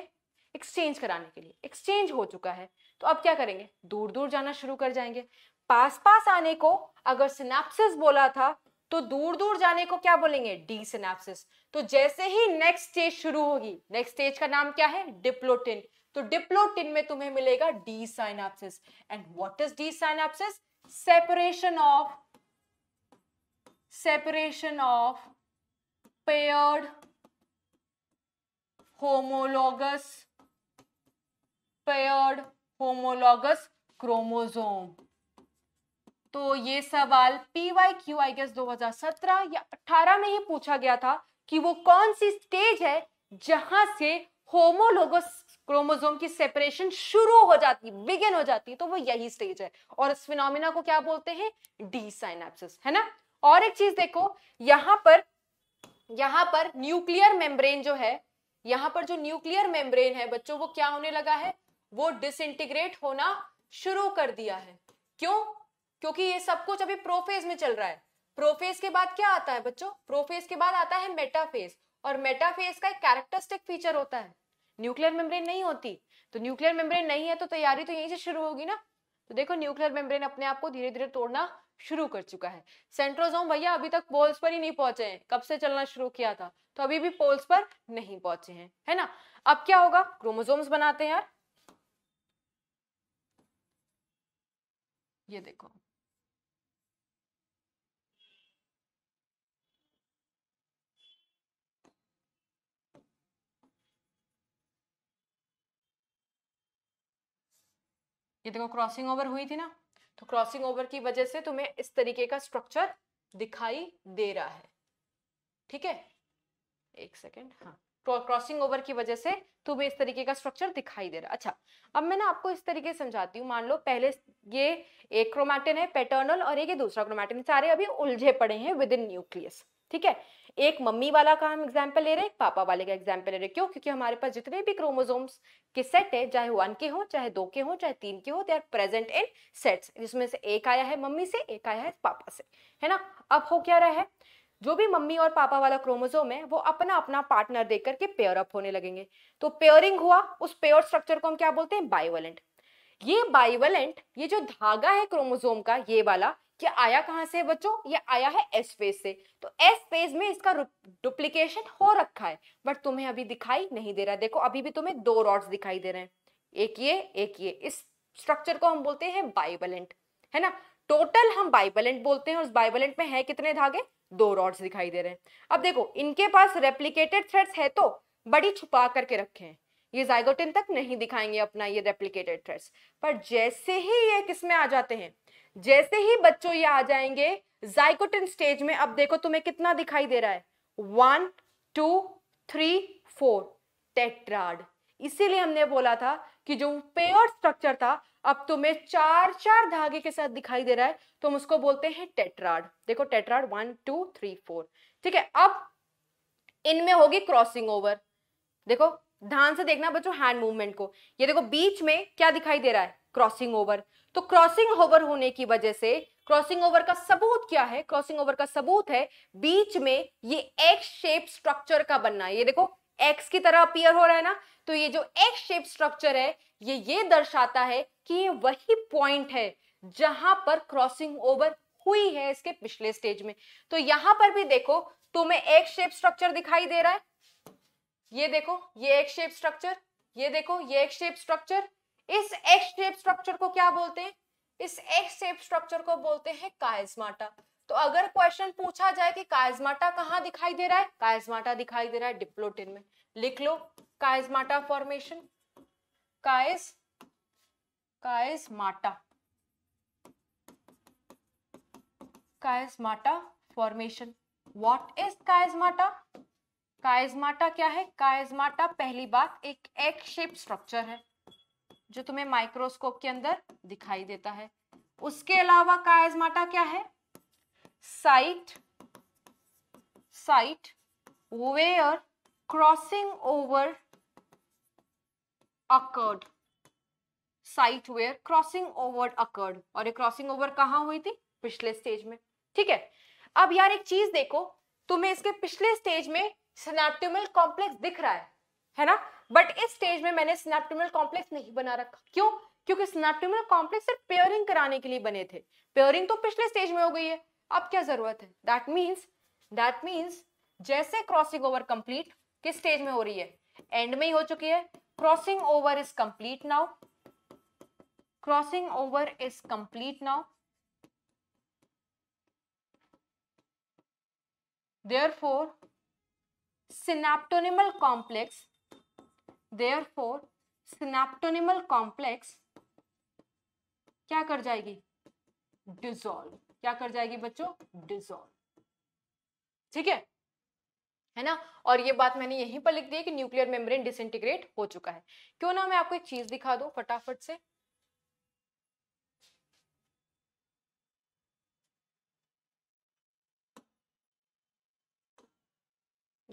[SPEAKER 1] एक्सचेंज कराने के लिए एक्सचेंज हो चुका है तो अब क्या करेंगे दूर दूर जाना शुरू कर जाएंगे पास पास आने को अगर सिनेप्सिस बोला था तो दूर दूर जाने को क्या बोलेंगे डी सिनेप्सिस तो जैसे ही नेक्स्ट स्टेज शुरू होगी नेक्स्ट स्टेज का नाम क्या है डिप्लोटिन तो डिप्लोटिन में तुम्हें मिलेगा desynapsis and what is desynapsis separation of separation of paired homologous paired homologous chromosome तो ये सवाल P Y Q I guess सत्रह या 18 में ही पूछा गया था कि वो कौन सी स्टेज है जहां से होमोलोगस क्रोमोजोम की सेपरेशन शुरू हो जाती बिगिन हो जाती तो वो यही स्टेज है और इस फिनोमिना को क्या बोलते हैं डी साइनापिस है ना और एक चीज देखो यहां पर यहां पर न्यूक्लियर मेम्ब्रेन जो है यहां पर जो न्यूक्लियर मेम्ब्रेन है बच्चों वो क्या होने लगा है वो डिसइंटीग्रेट होना शुरू कर दिया है क्यों क्योंकि ये सब कुछ अभी प्रोफेज में चल रहा है प्रोफेज के बाद क्या आता है बच्चों प्रोफेज के बाद आता है मेटाफेज और मेटाफेज का एक कैरेक्टरिस्टिक फीचर होता है न्यूक्लियर मेम्ब्रेन नहीं होती तो न्यूक्लियर मेम्ब्रेन नहीं है तो तैयारी तो यहीं से शुरू होगी ना तो देखो न्यूक्लियर मेम्ब्रेन अपने आप को धीरे धीरे तोड़ना शुरू कर चुका है सेंट्रोजोम भैया अभी तक पोल्स पर ही नहीं पहुंचे हैं कब से चलना शुरू किया था तो अभी भी पोल्स पर नहीं पहुंचे हैं है ना अब क्या होगा क्रोमोजोम्स बनाते हैं यार ये देखो ये देखो क्रॉसिंग ओवर हुई थी ना तो क्रॉसिंग ओवर की वजह से तुम्हें इस तरीके का स्ट्रक्चर दिखाई दे रहा है ठीक है एक सेकेंड हाँ क्रॉसिंग ओवर की वजह से तुम्हें इस तरीके का स्ट्रक्चर दिखाई दे रहा है अच्छा अब मैं ना आपको इस तरीके समझाती हूँ मान लो पहले ये एक क्रोमैटिन है पेटर्नल और एक ये दूसरा क्रोमैटिन सारे अभी उलझे पड़े हैं विद इन न्यूक्लियस ठीक है एक मम्मी वाला का हम एग्जाम्पल ले रहे हैं एक पापा वाले का एग्जाम्पल ले रहे हैं क्यों क्योंकि हमारे पास जितने भी क्रोमोजोम्स के सेट है चाहे वन के हो चाहे दो के हो चाहे तीन के हो they are present in sets जिसमें से एक आया है मम्मी से एक आया है पापा से है ना अब हो क्या रहा है जो भी मम्मी और पापा वाला क्रोमोजोम है वो अपना अपना पार्टनर देख करके पेयर अप होने लगेंगे तो पेयरिंग हुआ उस पेयर स्ट्रक्चर को हम क्या बोलते हैं बाइवलेंट ये बाइवलेंट ये जो धागा है क्रोमोजोम का ये वाला ये आया कहाँ से बच्चों ये आया है एस फेज से तो एस फेज में इसका डुप्लीकेशन हो रखा है बट तुम्हें अभी दिखाई नहीं दे रहा देखो अभी भी तुम्हें दो रॉड्स दिखाई दे रहे हैं एक ये एक ये इस स्ट्रक्चर को हम बोलते हैं बाइबलेंट है ना टोटल हम बाइबलेंट बोलते हैं उस बाइबलेंट में है कितने धागे दो रॉड्स दिखाई दे रहे हैं अब देखो इनके पास रेप्लीकेटेड थ्रेड्स है तो बड़ी छुपा करके रखे हैं ये जाइगोटिन तक नहीं दिखाएंगे अपना ये रेप्लीकेटेड थ्रेड्स पर जैसे ही ये किसमें आ जाते हैं जैसे ही बच्चों ये आ जाएंगे जाइकोटिन स्टेज में अब देखो तुम्हें कितना दिखाई दे रहा है one two three four tetrad इसीलिए हमने बोला था कि जो पेयर स्ट्रक्चर था अब तुम्हें चार चार धागे के साथ दिखाई दे रहा है तो हम उसको बोलते हैं टेट्राड देखो tetrad one two three four ठीक है अब इनमें होगी क्रॉसिंग ओवर देखो ध्यान से देखना बच्चों हैंड मूवमेंट को ये देखो बीच में क्या दिखाई दे रहा है क्रॉसिंग ओवर तो क्रॉसिंग ओवर होने की वजह से क्रॉसिंग ओवर का सबूत क्या है क्रॉसिंग ओवर का सबूत है बीच में ये एक्स शेप स्ट्रक्चर का बनना ये देखो एक्स की तरह अपियर हो रहा है ना तो ये जो एक्स शेप स्ट्रक्चर है ये ये दर्शाता है कि ये वही पॉइंट है जहां पर क्रॉसिंग ओवर हुई है इसके पिछले स्टेज में तो यहां पर भी देखो तुम्हें एक शेप स्ट्रक्चर दिखाई दे रहा है ये देखो ये एक शेप स्ट्रक्चर ये देखो ये एक शेप स्ट्रक्चर इस एक्स शेप स्ट्रक्चर को क्या बोलते हैं इस एक्स शेप स्ट्रक्चर को बोलते हैं कायजमाटा तो अगर क्वेश्चन पूछा जाए कि कायजमाटा कहाँ दिखाई दे रहा है कायजमाटा दिखाई दे रहा है डिप्लोटिन में लिख लो कायजमाटा फॉर्मेशन कायज chiasmata chiasmata formation what is chiasmata chiasmata क्या है कायजमाटा पहली बात एक एक्स शेप स्ट्रक्चर है जो तुम्हें माइक्रोस्कोप के अंदर दिखाई देता है उसके अलावा कायजमाटा क्या है site site where crossing over occurred site where crossing over occurred और ये क्रॉसिंग ओवर कहां हुई थी पिछले स्टेज में ठीक है अब यार एक चीज देखो तुम्हें इसके पिछले स्टेज में सिनेप्टोमल कॉम्प्लेक्स दिख रहा है है ना बट इस स्टेज में मैंने स्नैप्टोमिनल कॉम्प्लेक्स नहीं बना रखा क्यों क्योंकि स्नैप्टोमिनल कॉम्प्लेक्स सिर्फ पेयरिंग कराने के लिए बने थे पेयरिंग तो पिछले स्टेज में हो गई है अब क्या जरूरत है दैट मीन्स दैट मीन्स जैसे क्रॉसिंग ओवर कंप्लीट किस स्टेज में हो रही है एंड में ही हो चुकी है crossing over is complete now crossing over is complete now therefore synaptonymal complex therefore synaptonemal complex क्या कर जाएगी dissolve क्या कर जाएगी बच्चों dissolve ठीक है है ना और ये बात मैंने यहीं पर लिख दी है कि न्यूक्लियर मेम्ब्रेन डिसइंटीग्रेट हो चुका है क्यों ना मैं आपको एक चीज दिखा दूं फटाफट से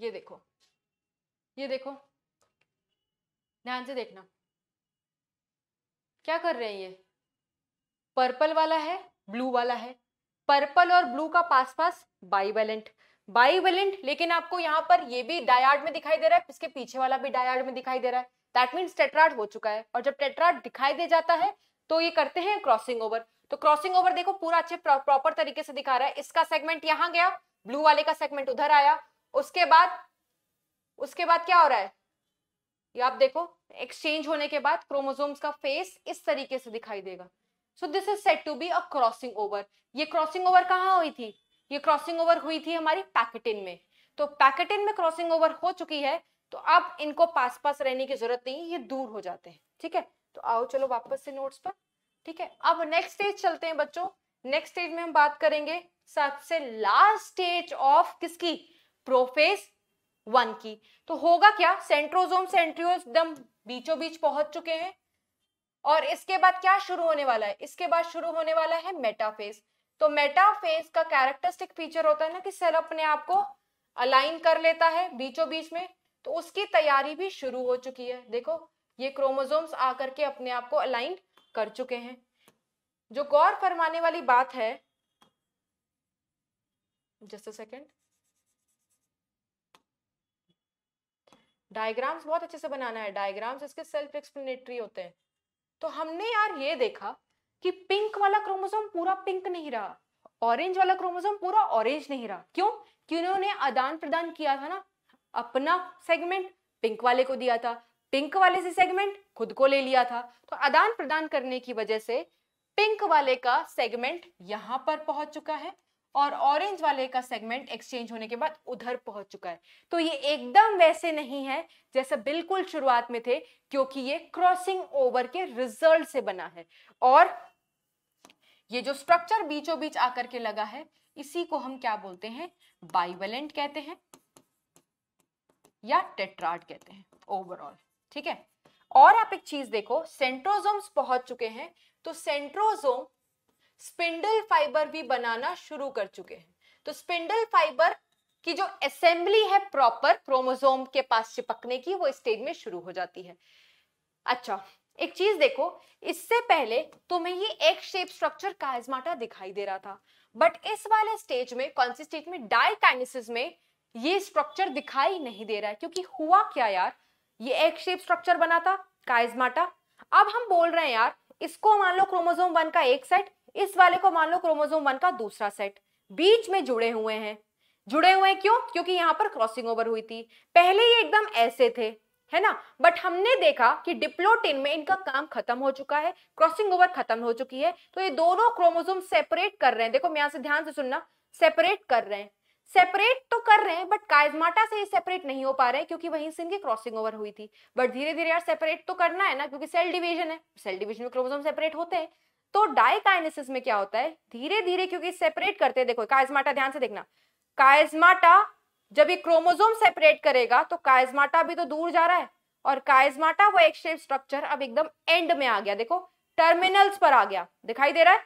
[SPEAKER 1] ये देखो ये देखो ध्यान से देखना क्या कर रहे हैं ये पर्पल वाला है ब्लू वाला है पर्पल और ब्लू का पास पास बाईवेलेंट बाईवेलेंट लेकिन आपको यहाँ पर ये भी डायार्ड में दिखाई दे रहा है इसके पीछे वाला भी डायार्ड में दिखाई दे रहा है दैट मीन्स टेट्राड हो चुका है और जब टेट्राड दिखाई दे जाता है तो ये करते हैं क्रॉसिंग ओवर तो क्रॉसिंग ओवर देखो पूरा अच्छे प्रॉपर तरीके से दिखा रहा है इसका सेगमेंट यहां गया ब्लू वाले का सेगमेंट उधर आया उसके बाद उसके बाद क्या हो रहा है ये आप देखो एक्सचेंज होने के बाद क्रोमोसोम्स का फेस इस तरीके से दिखाई देगा so this is set to be a crossing over ये क्रॉसिंग ओवर कहाँ हुई थी ये क्रॉसिंग ओवर हुई थी हमारी पैकेटिन में तो पैकेटिन में क्रॉसिंग ओवर हो चुकी है तो अब इनको पास पास रहने की जरूरत नहीं ये दूर हो जाते हैं ठीक है तो आओ चलो वापस से नोट्स पर ठीक है अब नेक्स्ट स्टेज चलते हैं बच्चों नेक्स्ट स्टेज में हम बात करेंगे सबसे लास्ट स्टेज ऑफ किसकी प्रोफेस वन की तो होगा क्या सेंट्रोजोम सेंट्रियोल एकदम बीचों बीच पहुंच चुके हैं और इसके बाद क्या शुरू होने वाला है इसके बाद शुरू होने वाला है मेटाफेज तो मेटाफेज का कैरेक्टरिस्टिक फीचर होता है ना कि सेल अपने आप को अलाइन कर लेता है बीचों बीच में तो उसकी तैयारी भी शुरू हो चुकी है देखो ये क्रोमोजोम्स आकर के अपने आप को अलाइन कर चुके हैं जो गौर फरमाने वाली बात है जस्ट अ सेकेंड डायग्राम्स बहुत अच्छे से बनाना है डायग्राम्स इसके सेल्फ एक्सप्लेनेटरी होते हैं तो हमने यार ये देखा कि पिंक वाला क्रोमोसोम पूरा पिंक नहीं रहा ऑरेंज वाला क्रोमोसोम पूरा ऑरेंज नहीं रहा क्यों क्यों उन्होंने आदान प्रदान किया था ना अपना सेगमेंट पिंक वाले को दिया था पिंक वाले से सेगमेंट खुद को ले लिया था तो आदान प्रदान करने की वजह से पिंक वाले का सेगमेंट यहां पर पहुंच चुका है और ऑरेंज वाले का सेगमेंट एक्सचेंज होने के बाद उधर पहुंच चुका है तो ये एकदम वैसे नहीं है जैसे बिल्कुल शुरुआत में थे क्योंकि ये क्रॉसिंग ओवर के रिजल्ट से बना है और ये जो स्ट्रक्चर बीचों बीच आकर के लगा है इसी को हम क्या बोलते हैं बाइवलेंट कहते हैं या टेट्राड कहते हैं ओवरऑल ठीक है और आप एक चीज देखो सेंट्रोजोम्स पहुंच चुके हैं तो सेंट्रोजोम स्पिंडल फाइबर भी बनाना शुरू कर चुके हैं तो स्पिंडल फाइबर की जो असेंबली है प्रॉपर क्रोमोजोम के पास चिपकने की वो स्टेज में शुरू हो जाती है अच्छा एक चीज देखो इससे पहले तुम्हें ये एक शेप स्ट्रक्चर काजमाटा दिखाई दे रहा था बट इस वाले स्टेज में कौन सी स्टेज में डाइकाइनेसिस में ये स्ट्रक्चर दिखाई नहीं दे रहा है क्योंकि हुआ क्या यार ये एक शेप स्ट्रक्चर बना था काइजमाटा अब हम बोल रहे हैं यार इसको मान लो क्रोमोजोम वन का एक सेट इस वाले को मान लो क्रोमोजोम वन का दूसरा सेट बीच में जुड़े हुए हैं जुड़े हुए क्यों क्योंकि यहाँ पर क्रॉसिंग ओवर हुई थी पहले ये एकदम ऐसे थे है ना बट हमने देखा कि डिप्लोटिन में इनका काम खत्म हो चुका है क्रॉसिंग ओवर खत्म हो चुकी है तो ये दोनों क्रोमोजोम सेपरेट कर रहे हैं देखो मैं यहां से ध्यान से सुनना सेपरेट कर रहे हैं सेपरेट तो कर रहे हैं बट काइजमाटा से ये सेपरेट नहीं हो पा रहे क्योंकि वहीं से इनकी क्रॉसिंग ओवर हुई थी बट धीरे धीरे यार सेपरेट तो करना है ना क्योंकि सेल डिवीजन है सेल डिवीजन में क्रोमोजोम सेपरेट होते हैं तो डाइकाइनेसिस में क्या होता है धीरे धीरे क्योंकि सेपरेट करते हैं देखो काइजमाटा ध्यान से देखना काइजमाटा जब ये क्रोमोजोम सेपरेट करेगा तो काइजमाटा भी तो दूर जा रहा है और काइजमाटा वो एक शेप स्ट्रक्चर अब एकदम एंड में आ गया देखो टर्मिनल्स पर आ गया दिखाई दे रहा है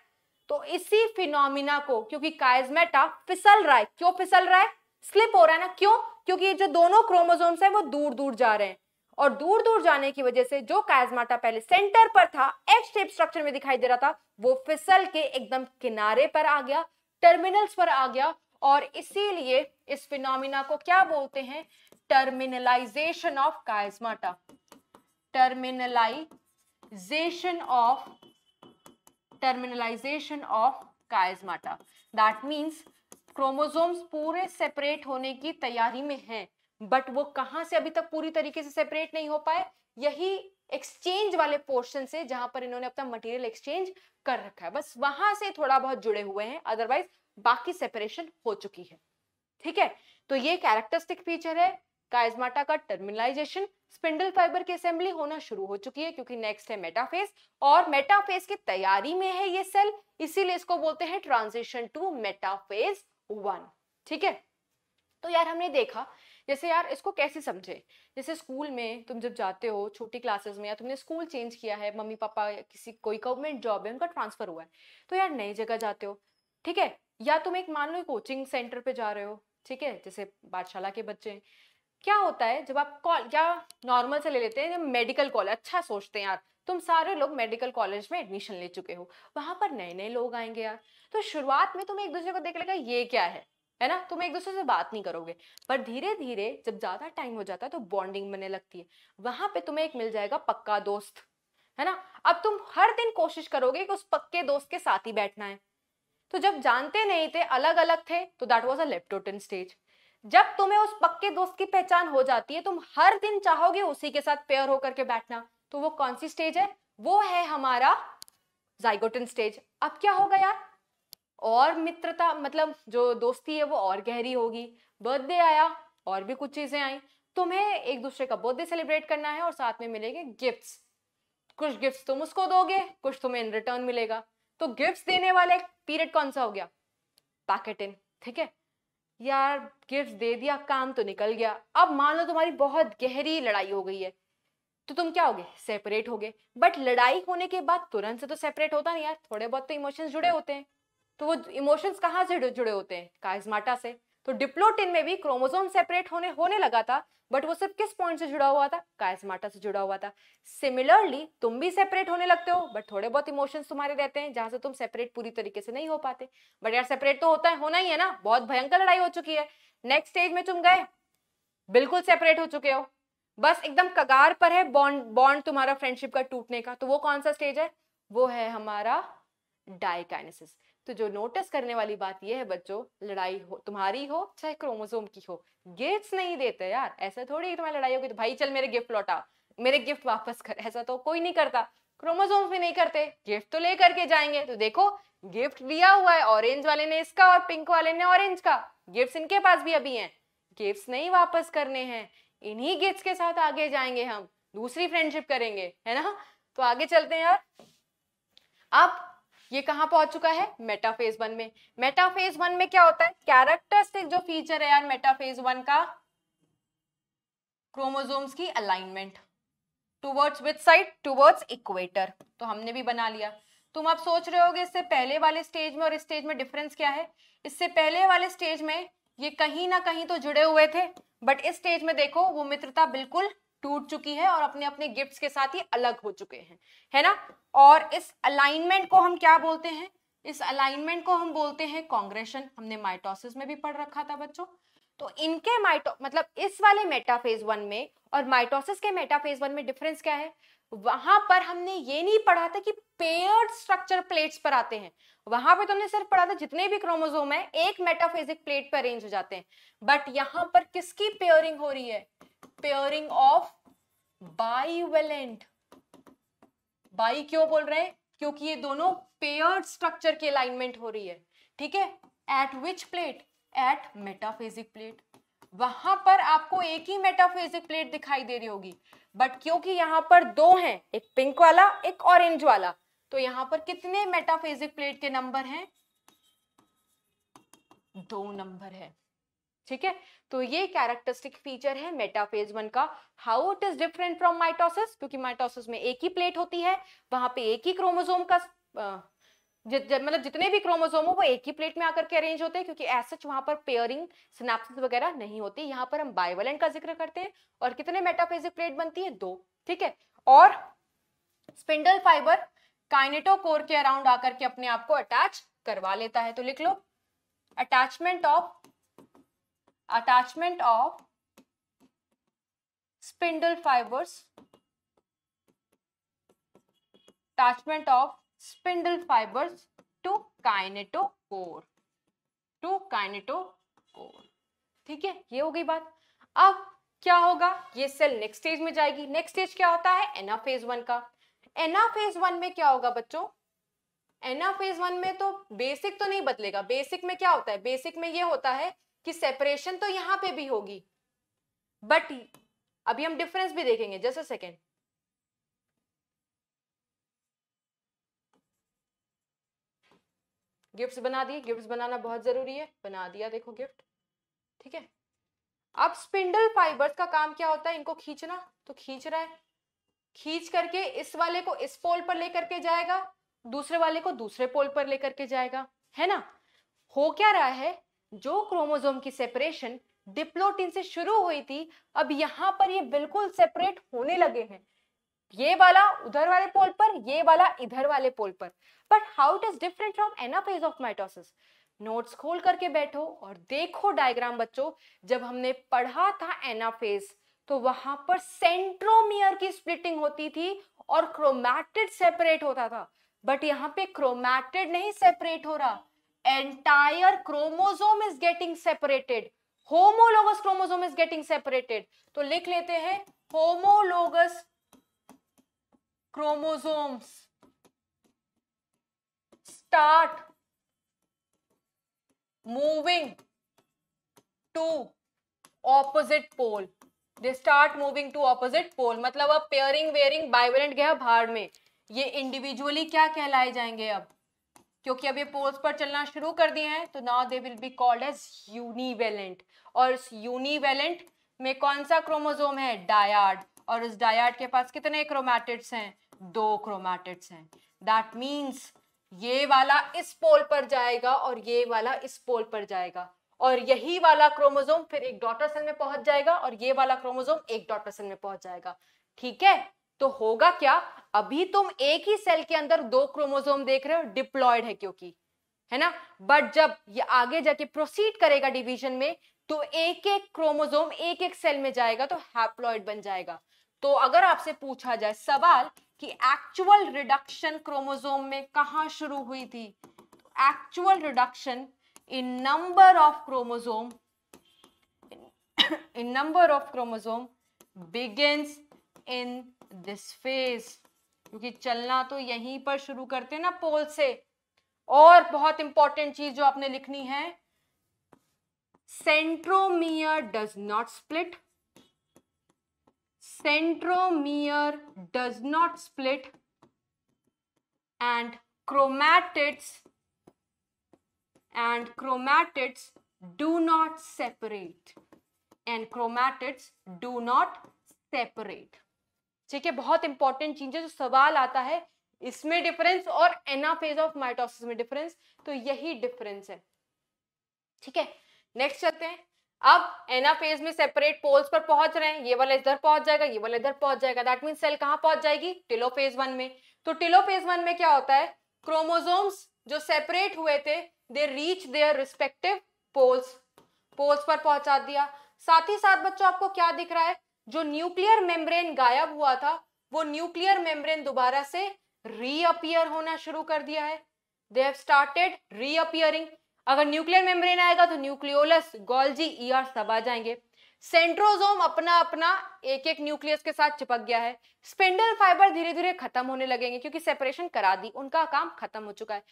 [SPEAKER 1] तो इसी फिनोमिना को क्योंकि काइजमेटा फिसल रहा है क्यों फिसल रहा है स्लिप हो रहा है ना क्यों क्योंकि ये जो दोनों क्रोमोजोम्स हैं वो दूर दूर जा रहे हैं और दूर दूर जाने की वजह से जो काजमाटा पहले सेंटर पर था एक्स शेप स्ट्रक्चर में दिखाई दे रहा था वो फिसल के एकदम किनारे पर आ गया टर्मिनल्स पर आ गया और इसीलिए इस फिनोमिना को क्या बोलते हैं terminalization of chiasmata terminalization of terminalization of chiasmata that means chromosomes पूरे सेपरेट होने की तैयारी में है बट वो कहां से अभी तक पूरी तरीके से सेपरेट नहीं हो पाए यही एक्सचेंज वाले पोर्शन से जहां पर इन्होंने अपना मटेरियल एक्सचेंज कर रखा है बस वहां से थोड़ा बहुत जुड़े हुए हैं अदरवाइज बाकी सेपरेशन हो चुकी है ठीक है तो ये कैरेक्टरिस्टिक फीचर है काइजमाटा का टर्मिनलाइजेशन स्पिंडल फाइबर की असेंबली होना शुरू हो चुकी है क्योंकि नेक्स्ट है मेटाफेस और मेटाफेस की तैयारी में है ये सेल इसीलिए इसको बोलते हैं ट्रांजिशन टू मेटाफेज वन ठीक है तो यार हमने देखा जैसे यार इसको कैसे समझे जैसे स्कूल में तुम जब जाते हो छोटी क्लासेस में या तुमने स्कूल चेंज किया है मम्मी पापा किसी कोई गवर्नमेंट जॉब है उनका ट्रांसफर हुआ है तो यार नई जगह जाते हो ठीक है या तुम एक मान लो कोचिंग सेंटर पे जा रहे हो ठीक है जैसे पाठशाला के बच्चे क्या होता है जब आप कॉल क्या नॉर्मल से ले लेते हैं मेडिकल कॉलेज अच्छा सोचते हैं यार तुम सारे लोग मेडिकल कॉलेज में एडमिशन ले चुके हो वहां पर नए नए लोग आएंगे यार तो शुरुआत में तुम एक दूसरे को देख लेगा ये क्या है है ना तुम एक दूसरे से बात नहीं करोगे पर धीरे धीरे जब ज्यादा टाइम हो जाता है तो बॉन्डिंग बनने लगती है वहां पे तुम्हें एक मिल जाएगा पक्का दोस्त है ना अब तुम हर दिन कोशिश करोगे कि उस पक्के दोस्त के साथ ही बैठना है तो जब जानते नहीं थे अलग अलग थे तो that was a leptotene stage जब तुम्हें उस पक्के दोस्त की पहचान हो जाती है तुम हर दिन चाहोगे उसी के साथ पेयर होकर के बैठना तो वो कौन सी स्टेज है वो है हमारा जाइगोटन स्टेज अब क्या होगा यार और मित्रता मतलब जो दोस्ती है वो और गहरी होगी बर्थडे आया और भी कुछ चीज़ें आई तुम्हें एक दूसरे का बर्थडे सेलिब्रेट करना है और साथ में मिलेंगे गिफ्ट्स कुछ गिफ्ट्स तुम उसको दोगे कुछ तुम्हें इन रिटर्न मिलेगा तो गिफ्ट्स देने वाले पीरियड कौन सा हो गया पैकेट इन ठीक है यार गिफ्ट दे दिया काम तो निकल गया अब मान लो तुम्हारी बहुत गहरी लड़ाई हो गई है तो तुम क्या होगे सेपरेट होगे बट लड़ाई होने के बाद तुरंत से तो सेपरेट होता नहीं यार थोड़े बहुत तो इमोशंस जुड़े होते हैं तो वो इमोशंस कहाँ से जुड़े होते हैं काइजमाटा से तो डिप्लोटिन में भी क्रोमोसोम सेपरेट होने होने लगा था बट वो सिर्फ किस पॉइंट से जुड़ा हुआ था काइजमाटा से जुड़ा हुआ था सिमिलरली तुम भी सेपरेट होने लगते हो बट थोड़े बहुत इमोशंस तुम्हारे रहते हैं जहां से तुम सेपरेट पूरी तरीके से नहीं हो पाते बट यार सेपरेट तो होता है होना ही है ना बहुत भयंकर लड़ाई हो चुकी है नेक्स्ट स्टेज में तुम गए बिल्कुल सेपरेट हो चुके हो बस एकदम कगार पर है बॉन्ड बॉन्ड तुम्हारा फ्रेंडशिप का टूटने का तो वो कौन सा स्टेज है वो है हमारा डाइकाइनेसिस तो जो नोटिस करने वाली बात यह है बच्चों लड़ाई हो तुम्हारी हो चाहे क्रोमोजोम की हो गिफ्ट नहीं देते यार ऐसा थोड़ी तुम्हारी लड़ाई होगी तो भाई चल मेरे गिफ्ट लौटा मेरे गिफ्ट वापस कर ऐसा तो कोई नहीं करता क्रोमोसोम भी नहीं करते गिफ्ट तो लेकर के जाएंगे तो देखो गिफ्ट दिया हुआ है ऑरेंज वाले ने इसका और पिंक वाले ने ऑरेंज का गिफ्ट इनके पास भी अभी है गिफ्ट नहीं वापस करने हैं इन्हीं गिफ्ट के साथ आगे जाएंगे हम दूसरी फ्रेंडशिप करेंगे है ना तो आगे चलते हैं यार अब ये कहाँ पहुंच चुका है मेटाफेज वन में मेटाफेज वन में क्या होता है कैरेक्टरिस्टिक जो फीचर है यार मेटाफेज वन का क्रोमोजोम्स की alignment towards with side towards equator तो हमने भी बना लिया तुम आप सोच रहे होगे इससे पहले वाले स्टेज में और इस स्टेज में डिफरेंस क्या है इससे पहले वाले स्टेज में ये कहीं ना कहीं तो जुड़े हुए थे बट इस स्टेज में देखो वो मित्रता बिल्कुल टूट चुकी है और अपने अपने गिफ्ट्स के साथ ही अलग हो चुके हैं है ना और इस अलाइनमेंट को हम क्या बोलते हैं इस अलाइनमेंट को हम बोलते हैं कॉन्ग्रेशन हमने माइटोसिस में भी पढ़ रखा था बच्चों तो इनके माइटो मतलब इस वाले मेटाफेज वन में और माइटोसिस के मेटाफेज वन में डिफरेंस क्या है वहां पर हमने ये नहीं पढ़ा था कि पेयर्ड स्ट्रक्चर प्लेट्स पर आते हैं वहां पे तो हमने सिर्फ पढ़ा था जितने भी क्रोमोजोम है एक मेटाफेजिक प्लेट पर अरेंज हो जाते हैं बट यहां पर किसकी पेयरिंग हो रही है पेयरिंग ऑफ बाइवेलेंट बाई क्यों बोल रहे हैं क्योंकि ये दोनों पेयर्ड स्ट्रक्चर की अलाइनमेंट हो रही है ठीक है at which plate at metaphasic plate वहां पर आपको एक ही मेटाफेजिक प्लेट दिखाई दे रही होगी बट क्योंकि यहाँ पर दो हैं एक पिंक वाला एक ऑरेंज वाला तो यहाँ पर कितने मेटाफेजिक प्लेट के नंबर हैं दो नंबर है ठीक है तो ये कैरेक्टरिस्टिक फीचर है मेटाफेज वन का how it is different from mitosis क्योंकि माइटोसिस में एक ही प्लेट होती है वहां पे एक ही क्रोमोजोम का मतलब जितने भी क्रोमोजोम हो वो एक ही प्लेट में आकर के अरेंज होते हैं क्योंकि एज सच वहां पर पेयरिंग स्नैपिस वगैरह नहीं होती यहाँ पर हम बाइवलेंट का जिक्र करते हैं और कितने मेटाफेजिक प्लेट बनती है दो ठीक है और स्पिंडल फाइबर काइनेटो कोर के अराउंड आकर के अपने आप को अटैच करवा लेता है तो लिख लो attachment of attachment of spindle fibers attachment of spindle fibers to kinetochore to kinetochore ठीक है ये हो गई बात अब क्या होगा ये सेल नेक्स्ट स्टेज में जाएगी नेक्स्ट स्टेज क्या होता है एना फेज वन का एना फेज वन में क्या होगा बच्चों एना फेज वन में तो बेसिक तो नहीं बदलेगा बेसिक में क्या होता है बेसिक में ये होता है कि सेपरेशन तो यहां पे भी होगी बट अभी हम डिफरेंस भी देखेंगे जैसे सेकेंड गिफ्ट्स बना दिए गिफ्ट्स बनाना बहुत जरूरी है बना दिया देखो गिफ्ट ठीक है अब स्पिंडल फाइबर्स का काम क्या होता है इनको खींचना तो खींच रहा है खींच करके इस वाले को इस पोल पर लेकर के जाएगा दूसरे वाले को दूसरे पोल पर लेकर के जाएगा है ना हो क्या रहा है जो क्रोमोजोम की सेपरेशन डिप्लोटिन से शुरू हुई थी अब यहाँ पर ये बिल्कुल सेपरेट होने लगे हैं ये वाला उधर वाले पोल पर ये वाला इधर वाले पोल पर but how it is different from anaphase of mitosis notes खोल करके बैठो और देखो डायग्राम बच्चों जब हमने पढ़ा था एनाफेज तो वहां पर सेंट्रोमियर की स्प्लिटिंग होती थी और क्रोमैटिड सेपरेट होता था बट यहाँ पे क्रोमैटिड नहीं सेपरेट हो रहा entire chromosome is getting separated homologous chromosome is getting separated तो लिख लेते हैं homologous chromosomes start moving to opposite pole they start moving to opposite pole मतलब अब पेयरिंग वेयरिंग बाइवेलेंट गया भाड़ में ये इंडिविजुअली क्या कहलाए जाएंगे अब क्योंकि अब ये पोल्स पर चलना शुरू कर दिए हैं तो now they will be called as univalent और इस यूनिवेलेंट में कौन सा क्रोमोजोम है डायाड और उस डायाड के पास कितने क्रोमैटिड्स हैं दो क्रोमैटिड्स हैं दैट मीन्स ये वाला इस पोल पर जाएगा और ये वाला इस पोल पर जाएगा और यही वाला क्रोमोजोम फिर एक डॉटर सेल में पहुंच जाएगा और ये वाला क्रोमोजोम एक डॉटर सेल में पहुंच जाएगा ठीक है तो होगा क्या अभी तुम एक ही सेल के अंदर दो क्रोमोजोम देख रहे हो डिप्लॉयड है क्योंकि है ना बट जब ये आगे जाके प्रोसीड करेगा डिवीजन में तो एक एक क्रोमोजोम एक एक सेल में जाएगा तो हैप्लॉयड बन जाएगा तो अगर आपसे पूछा जाए सवाल कि एक्चुअल रिडक्शन क्रोमोजोम में कहा शुरू हुई थी actual reduction in number of chromosome in number of chromosome begins in this phase क्योंकि चलना तो यहीं पर शुरू करते हैं ना पोल से और बहुत इंपॉर्टेंट चीज जो आपने लिखनी है centromere does not split centromere does not split and chromatids and chromatids do not separate and chromatids do not separate ठीक है बहुत इंपॉर्टेंट चीज है जो सवाल आता है इसमें डिफरेंस और एनाफेज ऑफ माइटोसिस में डिफरेंस तो यही डिफरेंस है ठीक है नेक्स्ट चलते हैं अब एनाफेज में सेपरेट पोल्स पर पहुंच रहे हैं ये वाला इधर पहुंच जाएगा ये वाला इधर पहुंच जाएगा दैट मीन सेल कहां पहुंच जाएगी टिलोफेज वन में तो टिलोफेज वन में क्या होता है क्रोमोजोम्स जो सेपरेट हुए थे they reach their respective poles poles पर पहुंचा दिया साथ ही साथ बच्चों आपको क्या दिख रहा है जो न्यूक्लियर मेम्ब्रेन गायब हुआ था वो न्यूक्लियर मेम्ब्रेन दोबारा से रीअपियर होना शुरू कर दिया है दे हैव स्टार्टेड रीअपियरिंग अगर न्यूक्लियर मेम्ब्रेन आएगा तो न्यूक्लियोलस गोल्जी ईआर e सब आ जाएंगे सेंट्रोजोम अपना अपना एक एक न्यूक्लियस के साथ चिपक गया है स्पिंडल फाइबर धीरे धीरे खत्म होने लगेंगे क्योंकि सेपरेशन करा दी उनका काम खत्म हो चुका है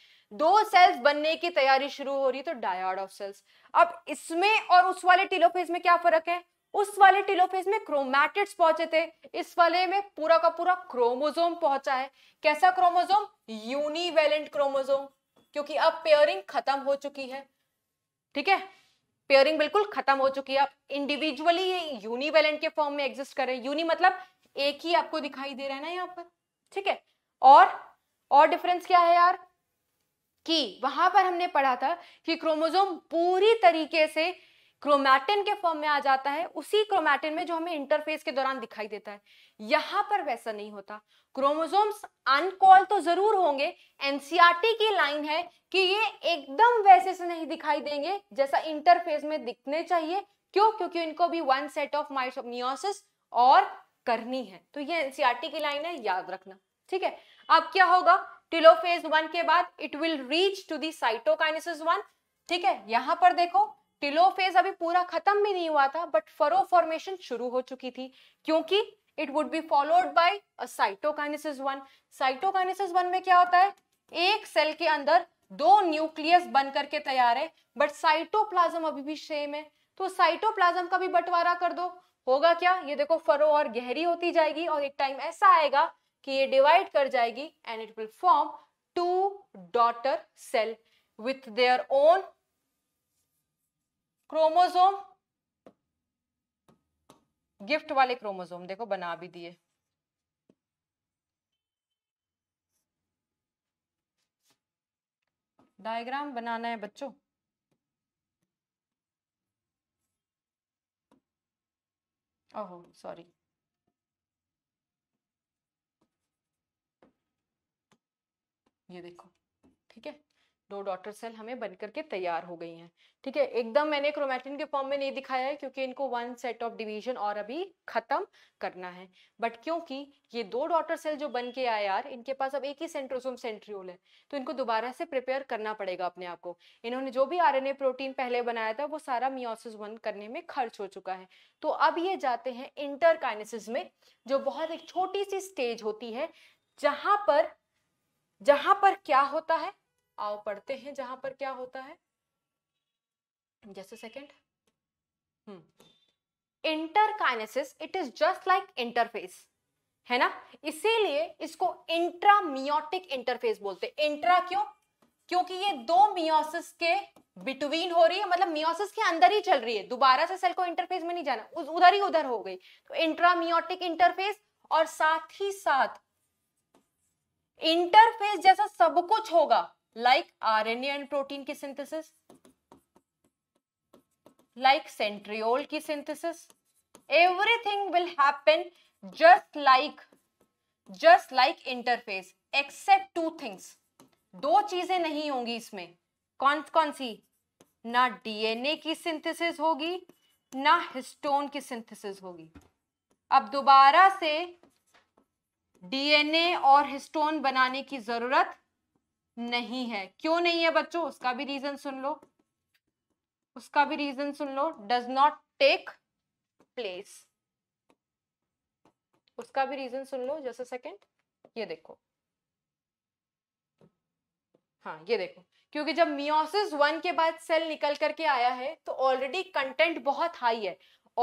[SPEAKER 1] दो सेल्स बनने की तैयारी शुरू हो रही है तो डायड ऑफ सेल्स अब इसमें और उस वाले टीलोफेज में क्या फर्क है उस वाले टिलोफेज में क्रोमैटिड्स पहुंचे थे इस वाले में पूरा का पूरा क्रोमोजोम पहुंचा है कैसा क्रोमोजोम यूनिवेलेंट क्रोमोजोम क्योंकि अब पेयरिंग खत्म हो चुकी है ठीक है पेयरिंग बिल्कुल खत्म हो चुकी है अब इंडिविजुअली ये यूनिवेलेंट के फॉर्म में एग्जिस्ट कर रहे हैं यूनि मतलब एक ही आपको दिखाई दे रहा है ना यहाँ पर ठीक है और और डिफरेंस क्या है यार कि वहां पर हमने पढ़ा था कि क्रोमोजोम पूरी तरीके से क्रोमैटिन के फॉर्म में आ जाता है उसी क्रोमैटिन में जो हमें इंटरफेस के दौरान दिखाई देता है यहां पर वैसा नहीं होता क्रोमोसोम्स अनकॉल तो जरूर होंगे एनसीआरटी e की लाइन है कि ये एकदम वैसे से नहीं दिखाई देंगे जैसा इंटरफेस में दिखने चाहिए क्यों क्योंकि इनको भी वन सेट ऑफ माइटोमियोसिस और करनी है तो ये एनसीआरटी e की लाइन है याद रखना ठीक है अब क्या होगा टिलोफेज वन के बाद it will reach to the cytokinesis one ठीक है यहां पर देखो टिलो फेज अभी पूरा खत्म भी नहीं हुआ था बट फरो फॉर्मेशन शुरू हो चुकी थी क्योंकि it would be followed by a cytokinesis one cytokinesis one में क्या होता है एक सेल के अंदर दो न्यूक्लियस बन करके तैयार है बट साइटोप्लाज्म अभी भी सेम है तो साइटोप्लाज्म का भी बंटवारा कर दो होगा क्या ये देखो फरो और गहरी होती जाएगी और एक टाइम ऐसा आएगा कि ये डिवाइड कर जाएगी and it will form two daughter cell with their own chromosome गिफ्ट वाले क्रोमोजोम देखो बना भी दिए डायग्राम बनाना है बच्चों ओहो सॉरी ये देखो दो डॉटर सेल हमें बन करके तैयार हो गई हैं ठीक है एकदम मैंने क्रोमेटिन के फॉर्म में नहीं दिखाया है क्योंकि इनको वन सेट ऑफ डिवीजन और अभी खत्म करना है बट क्योंकि ये दो डॉटर सेल जो बन के आए यार इनके पास अब एक ही सेंट्रोसोम सेंट्रियोल है तो इनको दोबारा से प्रिपेयर करना पड़ेगा अपने आप को इन्होंने जो भी आर प्रोटीन पहले बनाया था वो सारा मियोसिस वन करने में खर्च हो चुका है तो अब ये जाते हैं इंटरकाइनेसिस में जो बहुत एक छोटी सी स्टेज होती है जहां पर जहां पर क्या होता है आओ पढ़ते हैं जहां पर क्या होता है जैसे second interkinesis it is just like interphase है ना इसीलिए इसको इंट्रामियोटिक इंटरफेस बोलते हैं इंट्रा क्यों क्योंकि ये दो मियोसिस के बिटवीन हो रही है मतलब मियोसिस के अंदर ही चल रही है दोबारा से सेल को इंटरफेस में नहीं जाना उस उधर ही उधर हो गई तो इंट्रामियोटिक इंटरफेस और साथ ही साथ इंटरफेस जैसा सब कुछ होगा like R N and protein की सिंथेसिस लाइक सेंट्रियोल की synthesis everything will happen just like just like interphase except two things दो चीजें नहीं होंगी इसमें कौन कौन सी ना डीएनए की सिंथेसिस होगी ना हिस्टोन की सिंथेसिस होगी अब दोबारा से डीएनए और हिस्टोन बनाने की जरूरत नहीं है क्यों नहीं है बच्चों उसका भी रीजन सुन लो उसका भी रीजन सुन लो डज नॉट टेक प्लेस उसका भी रीजन सुन लो जैसे सेकंड ये देखो हाँ ये देखो क्योंकि जब मियोसिस वन के बाद सेल निकल करके आया है तो ऑलरेडी कंटेंट बहुत हाई है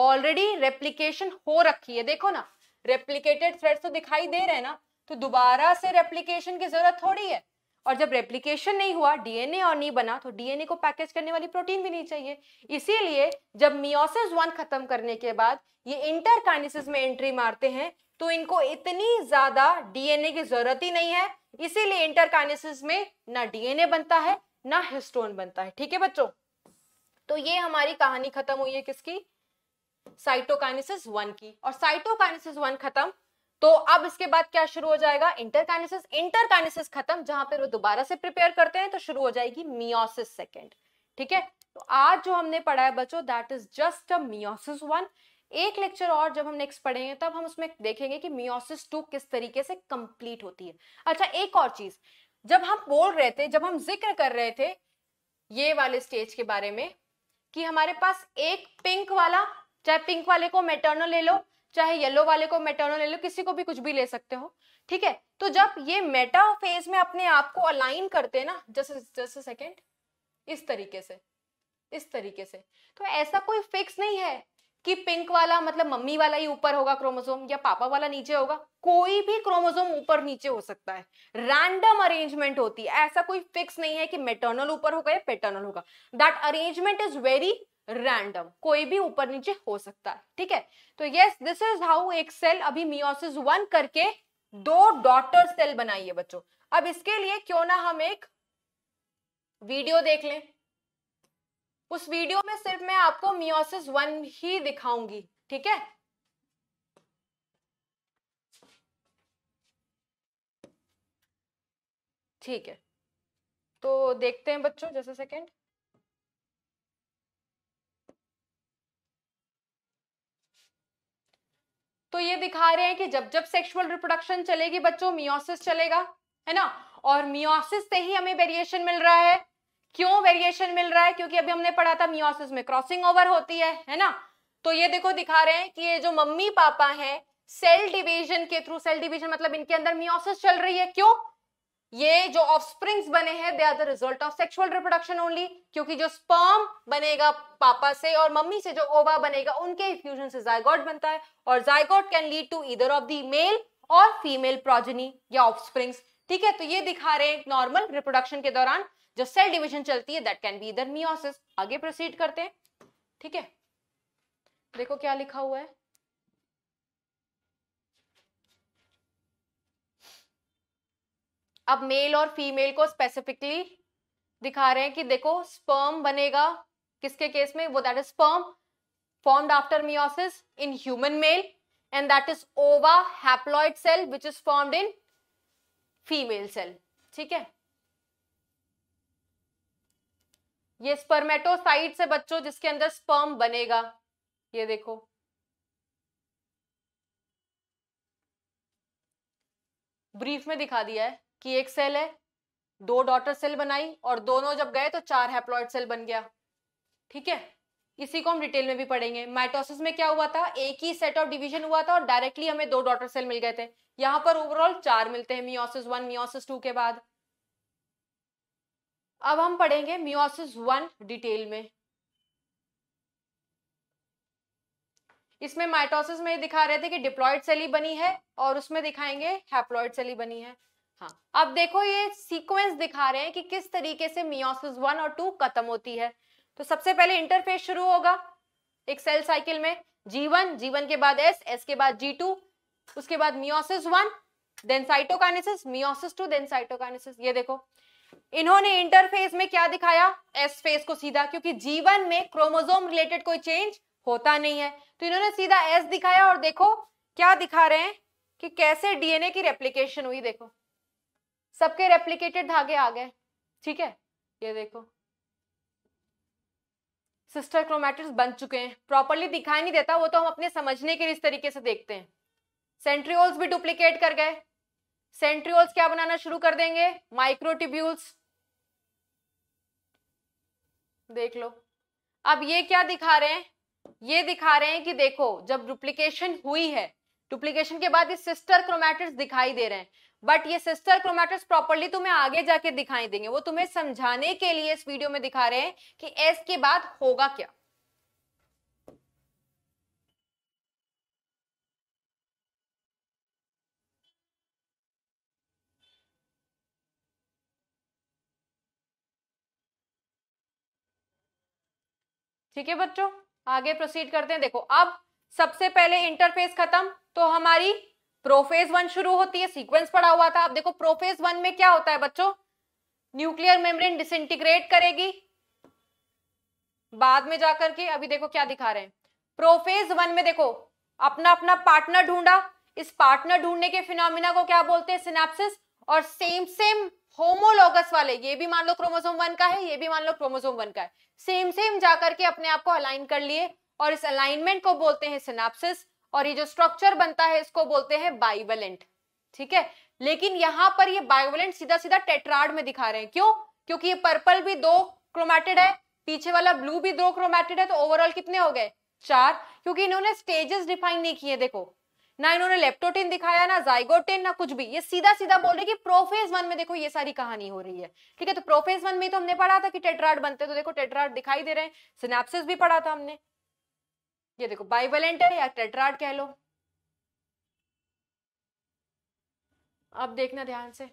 [SPEAKER 1] ऑलरेडी रेप्लीकेशन हो रखी है देखो ना रेप्लीकेटेड थ्रेड्स तो दिखाई दे रहे हैं ना तो दोबारा से रेप्लीकेशन की जरूरत थोड़ी है और जब रेप्लीकेशन नहीं हुआ डीएनए और नहीं बना तो डीएनए को पैकेज करने वाली प्रोटीन भी नहीं चाहिए इसीलिए जब मियोसिस वन खत्म करने के बाद ये इंटर काइनेसिस में एंट्री मारते हैं तो इनको इतनी ज्यादा डीएनए की जरूरत ही नहीं है इसीलिए इंटर काइनेसिस में ना डीएनए बनता है ना हिस्टोन बनता है ठीक है बच्चों तो ये हमारी कहानी खत्म हुई है किसकी साइटोकाइनेसिस वन की और साइटोकाइनेसिस वन खत्म तो अब इसके बाद क्या शुरू हो जाएगा इंटरकाइनेसिस इंटरकाइनेसिस खत्म जहां पर वो दोबारा से प्रिपेयर करते हैं तो शुरू हो जाएगी मियोसिस सेकेंड ठीक है तो आज जो हमने पढ़ा है बच्चों that is just a meiosis one एक लेक्चर और जब हम नेक्स्ट पढ़ेंगे तब हम उसमें देखेंगे कि मियोसिस टू किस तरीके से कंप्लीट होती है अच्छा एक और चीज जब हम बोल रहे थे जब हम जिक्र कर रहे थे ये वाले स्टेज के बारे में कि हमारे पास एक पिंक वाला चाहे पिंक वाले को मेटर्नल ले लो चाहे येलो वाले को मेटानो ले लो किसी को भी कुछ भी ले सकते हो ठीक है तो जब ये मेटा फेज में अपने आप को अलाइन करते हैं ना जस्ट जस्ट सेकेंड इस तरीके से इस तरीके से तो ऐसा कोई फिक्स नहीं है कि पिंक वाला मतलब मम्मी वाला ही ऊपर होगा क्रोमोसोम या पापा वाला नीचे होगा कोई भी क्रोमोसोम ऊपर नीचे हो सकता है रैंडम अरेंजमेंट होती है ऐसा कोई फिक्स नहीं है कि मेटर्नल ऊपर होगा या पेटर्नल होगा that arrangement is very random कोई भी ऊपर नीचे हो सकता है ठीक है तो यस दिस इज हाउ एक सेल अभी मियोसिस वन करके दो डॉटर सेल बनाई है बच्चों अब इसके लिए क्यों ना हम एक वीडियो देख लें उस वीडियो में सिर्फ मैं आपको मियोसिस वन ही दिखाऊंगी ठीक है ठीक है तो देखते हैं बच्चों जैसे सेकंड तो ये दिखा रहे हैं कि जब जब सेक्सुअल रिप्रोडक्शन चलेगी बच्चों मियोसिस चलेगा है ना और मियोसिस से ही हमें वेरिएशन मिल रहा है क्यों वेरिएशन मिल रहा है क्योंकि अभी हमने पढ़ा था मियोसिस में क्रॉसिंग ओवर होती है है ना तो ये देखो दिखा रहे हैं कि ये जो मम्मी पापा हैं सेल डिवीजन के थ्रू सेल डिवीजन मतलब इनके अंदर मियोसिस चल रही है क्यों ये जो ऑफ बने हैं they are the result of sexual reproduction only क्योंकि जो स्पर्म बनेगा पापा से और मम्मी से जो ओवा बनेगा उनके इफ्यूजन से जायगॉट बनता है और zygote can lead to either of the male और फीमेल प्रोजनी या ऑफ ठीक है तो ये दिखा रहे हैं नॉर्मल रिप्रोडक्शन के दौरान जो सेल डिविजन चलती है that can be either meiosis आगे प्रोसीड करते हैं ठीक है देखो क्या लिखा हुआ है अब मेल और फीमेल को स्पेसिफिकली दिखा रहे हैं कि देखो स्पर्म बनेगा किसके केस में वो that is sperm formed after meiosis in human male and that is ova haploid cell which is formed in female cell ठीक है ये स्पर्मेटोसाइट से बच्चों जिसके अंदर स्पर्म बनेगा ये देखो ब्रीफ में दिखा दिया है कि एक सेल है दो डॉटर सेल बनाई और दोनों जब गए तो चार हैप्लॉइड सेल बन गया ठीक है इसी को हम डिटेल में भी पढ़ेंगे माइटोसिस में क्या हुआ था एक ही सेट ऑफ डिवीजन हुआ था और डायरेक्टली हमें दो डॉटर सेल मिल गए थे यहां पर ओवरऑल चार मिलते हैं मियोसिस वन मियोसिस टू के बाद अब हम पढ़ेंगे मियोसिस वन डिटेल में इसमें माइटोसिस में दिखा रहे थे कि डिप्लॉइड सेल ही बनी है और उसमें दिखाएंगे हैप्लॉइड सेल ही बनी है हाँ अब देखो ये सीक्वेंस दिखा रहे हैं कि किस तरीके से मियोसिस वन और टू खत्म होती है तो सबसे पहले इंटरफेस शुरू होगा एक सेल साइकिल में जीवन जीवन के बाद एस एस के बाद जी टू उसके बाद meiosis one then cytokinesis meiosis two then cytokinesis ये देखो इन्होंने इंटरफेस में क्या दिखाया एस फेस को सीधा क्योंकि जीवन में क्रोमोजोम रिलेटेड कोई चेंज होता नहीं है तो इन्होंने सीधा एस दिखाया और देखो क्या दिखा रहे हैं कि कैसे डीएनए की रेप्लीकेशन हुई देखो सबके रेप्लीकेटेड धागे आ गए ठीक है ये देखो सिस्टर क्रोमेटिड्स बन चुके हैं प्रॉपरली दिखाई नहीं देता वो तो हम अपने समझने के लिए इस तरीके से देखते हैं सेंट्रियोल्स भी डुप्लीकेट कर गए सेंट्रियोल्स क्या बनाना शुरू कर देंगे माइक्रोटिब्यूल्स देख लो अब ये क्या दिखा रहे हैं ये दिखा रहे हैं कि देखो जब डुप्लीकेशन हुई है डुप्लीकेशन के बाद ये सिस्टर क्रोमैटिड्स दिखाई दे रहे हैं बट ये सिस्टर क्रोमैटिड्स प्रॉपरली तुम्हें आगे जाके दिखाई देंगे वो तुम्हें समझाने के लिए इस वीडियो में दिखा रहे हैं कि एस के बाद होगा क्या ठीक है बच्चों आगे प्रोसीड करते हैं देखो अब सबसे पहले इंटरफेस खत्म तो हमारी प्रोफेज वन शुरू होती है सीक्वेंस पड़ा हुआ था अब देखो प्रोफेज वन में क्या होता है बच्चों न्यूक्लियर मेम्ब्रेन डिसइंटीग्रेट करेगी बाद में जाकर के अभी देखो क्या दिखा रहे हैं प्रोफेज वन में देखो अपना अपना पार्टनर ढूंढा इस पार्टनर ढूंढने के फिनोमिना को क्या बोलते हैं सिनेप्सिस और सेम सेम होमोलोगस वाले ये भी मान लो क्रोमोसोम वन का है ये भी मान लो क्रोमोसोम वन का है सेम सेम जाकर के अपने आप को अलाइन कर लिए और इस अलाइनमेंट को बोलते हैं सिनेप्सिस और ये जो स्ट्रक्चर बनता है इसको बोलते हैं बाइवलेंट ठीक है लेकिन यहां पर ये बाइवलेंट सीधा सीधा टेट्राड में दिखा रहे हैं क्यों क्योंकि ये पर्पल भी दो क्रोमेटेड है पीछे वाला ब्लू भी दो क्रोमेटेड है तो ओवरऑल कितने हो गए चार क्योंकि इन्होंने स्टेजेस डिफाइन नहीं किए देखो ना इन्होंने लेप्टोटिन दिखाया ना जाइगोटिन ना कुछ भी ये सीधा सीधा बोल रहे कि प्रोफेज वन में देखो ये सारी कहानी हो रही है ठीक है तो प्रोफेज वन में तो हमने पढ़ा था कि टेट्राड बनते तो देखो टेट्राड दिखाई दे रहे हैं सिनेप्सिस भी पढ़ा था हमने ये देखो बाइवेलेंट है या टेट्राड कह लो अब देखना ध्यान से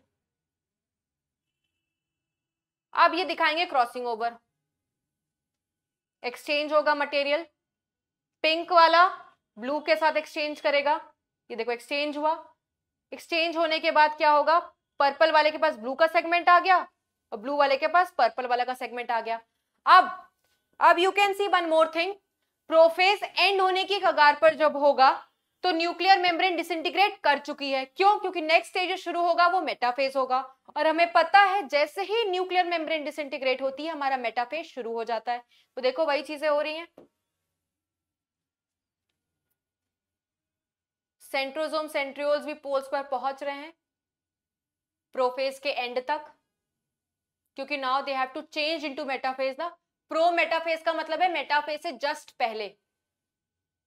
[SPEAKER 1] अब ये दिखाएंगे क्रॉसिंग ओवर एक्सचेंज होगा मटेरियल पिंक वाला ब्लू के साथ एक्सचेंज करेगा ये देखो एक्सचेंज हुआ एक्सचेंज होने के बाद क्या होगा पर्पल वाले के पास ब्लू का सेगमेंट आ गया और ब्लू वाले के पास पर्पल वाला का सेगमेंट आ गया अब अब you can see one more thing prophase end होने की कगार पर जब होगा तो न्यूक्लियर मेम्ब्रेन डिसइंटीग्रेट कर चुकी है क्यों क्योंकि नेक्स्ट स्टेज जो शुरू होगा वो मेटाफेज होगा और हमें पता है जैसे ही न्यूक्लियर मेम्ब्रेन डिसइंटीग्रेट होती है हमारा मेटाफेज शुरू हो जाता है तो देखो वही चीजें हो रही हैं सेंट्रोजोम सेंट्रियोल्स भी पोल्स पर पहुंच रहे हैं प्रोफेज के एंड तक क्योंकि now they have to change into metaphase ना प्रो मेटाफेज का मतलब है मेटाफेज से जस्ट पहले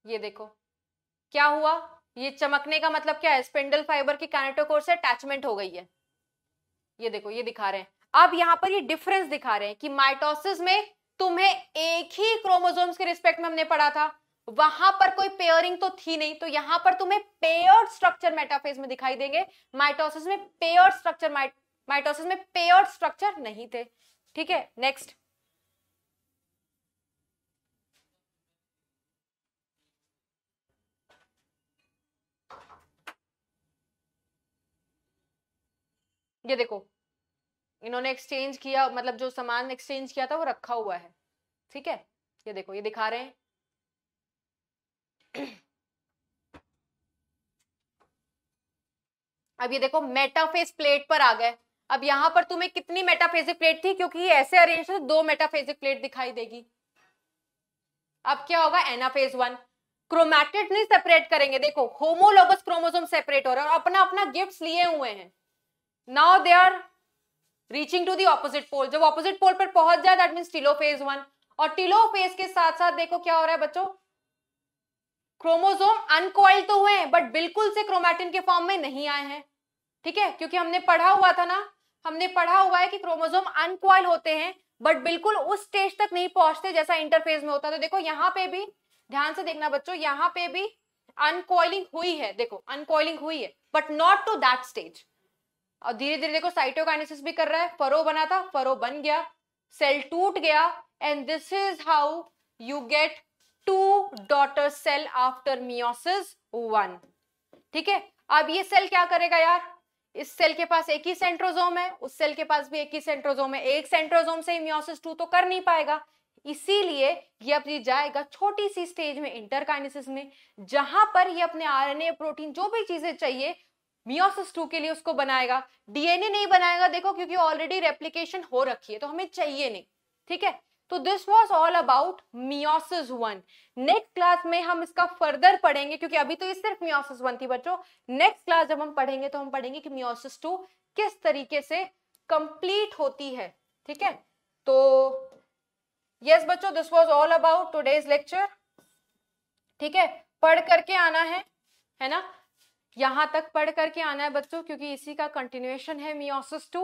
[SPEAKER 1] ये देखो क्या हुआ ये चमकने का मतलब क्या है स्पिंडल फाइबर की कैनेटोकोर से अटैचमेंट हो गई है ये देखो ये दिखा रहे हैं अब यहां पर ये डिफरेंस दिखा रहे हैं कि माइटोसिस में तुम्हें एक ही क्रोमोजोम्स के रिस्पेक्ट में हमने पढ़ा था वहां पर कोई पेयरिंग तो थी नहीं तो यहां पर तुम्हें पेयर्ड स्ट्रक्चर मेटाफेज में दिखाई देंगे माइटोसिस में पेयर्ड स्ट्रक्चर माइटोसिस में पेयर्ड स्ट्रक्चर नहीं थे ठीक है नेक्स्ट ये देखो इन्होंने एक्सचेंज किया मतलब जो सामान एक्सचेंज किया था वो रखा हुआ है ठीक है ये देखो ये दिखा रहे हैं अब ये देखो मेटाफेज प्लेट पर आ गए अब यहां पर तुम्हें कितनी मेटाफेजिक प्लेट थी क्योंकि ऐसे अरेंज तो दो मेटाफेजिक प्लेट दिखाई देगी अब क्या होगा एनाफेज वन क्रोमैटिड नहीं सेपरेट करेंगे देखो होमोलोबस क्रोमोसोम सेपरेट हो रहा है और अपना अपना गिफ्ट लिए हुए हैं now they are reaching to the opposite pole जब ऑपोजिट पोल पर पहुंच जाए that means telophase one और टिलो फेज के साथ साथ देखो क्या हो रहा है बच्चों क्रोमोजोम अनकोइल तो हुए हैं बट बिल्कुल से क्रोमैटिन के फॉर्म में नहीं आए हैं ठीक है क्योंकि हमने पढ़ा हुआ था ना हमने पढ़ा हुआ है कि क्रोमोजोम अनकोइल होते हैं बट बिल्कुल उस स्टेज तक नहीं पहुंचते जैसा इंटरफेज में होता है तो देखो यहाँ पे भी ध्यान से देखना बच्चों यहाँ पे भी अनकोइलिंग हुई है देखो अनकोइलिंग हुई है but not to that stage और धीरे धीरे देखो साइटोकाइनेसिस भी कर रहा है फरो बना था फरो बन गया सेल टूट गया and this is how you get two daughter cell after meiosis one ठीक है अब ये सेल क्या करेगा यार इस सेल के पास एक ही सेंट्रोजोम है उस सेल के पास भी एक ही सेंट्रोजोम है एक सेंट्रोजोम से ही मियोसिस टू तो कर नहीं पाएगा इसीलिए ये अपनी जाएगा छोटी सी स्टेज में इंटरकाइनेसिस में जहां पर ये अपने आरएनए प्रोटीन जो भी चीजें चाहिए मियोसिस टू के लिए उसको बनाएगा डीएनए नहीं बनाएगा देखो क्योंकि ऑलरेडी रेप्लीकेशन हो रखी है तो हमें चाहिए नहीं ठीक है तो this was all about meiosis one next class में हम इसका फर्दर पढ़ेंगे क्योंकि अभी तो ये सिर्फ मियोसिस वन थी बच्चों नेक्स्ट क्लास जब हम पढ़ेंगे तो हम पढ़ेंगे कि मियोसिस टू किस तरीके से कंप्लीट होती है ठीक है तो यस yes, बच्चों this was all about today's lecture ठीक है पढ़ करके आना है है ना यहाँ तक पढ़ करके आना है बच्चों क्योंकि इसी का कंटिन्यूएशन है मियोसिस टू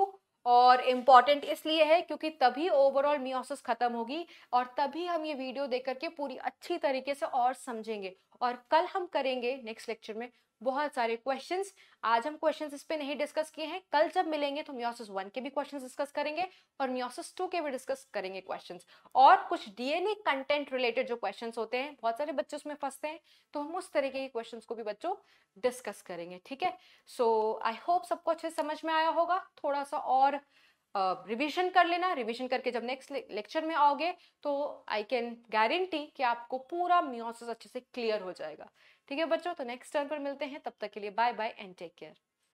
[SPEAKER 1] और इम्पॉर्टेंट इसलिए है क्योंकि तभी ओवरऑल मियोसिस खत्म होगी और तभी हम ये वीडियो देख करके पूरी अच्छी तरीके से और समझेंगे और कल हम करेंगे नेक्स्ट लेक्चर में बहुत सारे क्वेश्चन आज हम क्वेश्चन इस पर नहीं डिस्कस किए हैं कल जब मिलेंगे तो म्योसिस वन के भी क्वेश्चन डिस्कस करेंगे और म्योसिस टू के भी डिस्कस करेंगे क्वेश्चन और कुछ डीएनए कंटेंट रिलेटेड जो क्वेश्चन होते हैं बहुत सारे बच्चे उसमें फंसते हैं तो हम उस तरीके के क्वेश्चन को भी बच्चों डिस्कस करेंगे ठीक है सो आई होप सबको अच्छे समझ में आया होगा थोड़ा सा और रिविजन uh, कर लेना रिविजन करके जब नेक्स्ट लेक्चर में आओगे तो आई कैन गारंटी कि आपको पूरा म्योसिस अच्छे से क्लियर हो जाएगा ठीक है बच्चों तो नेक्स्ट टर्न पर मिलते हैं तब तक के लिए bye bye and take care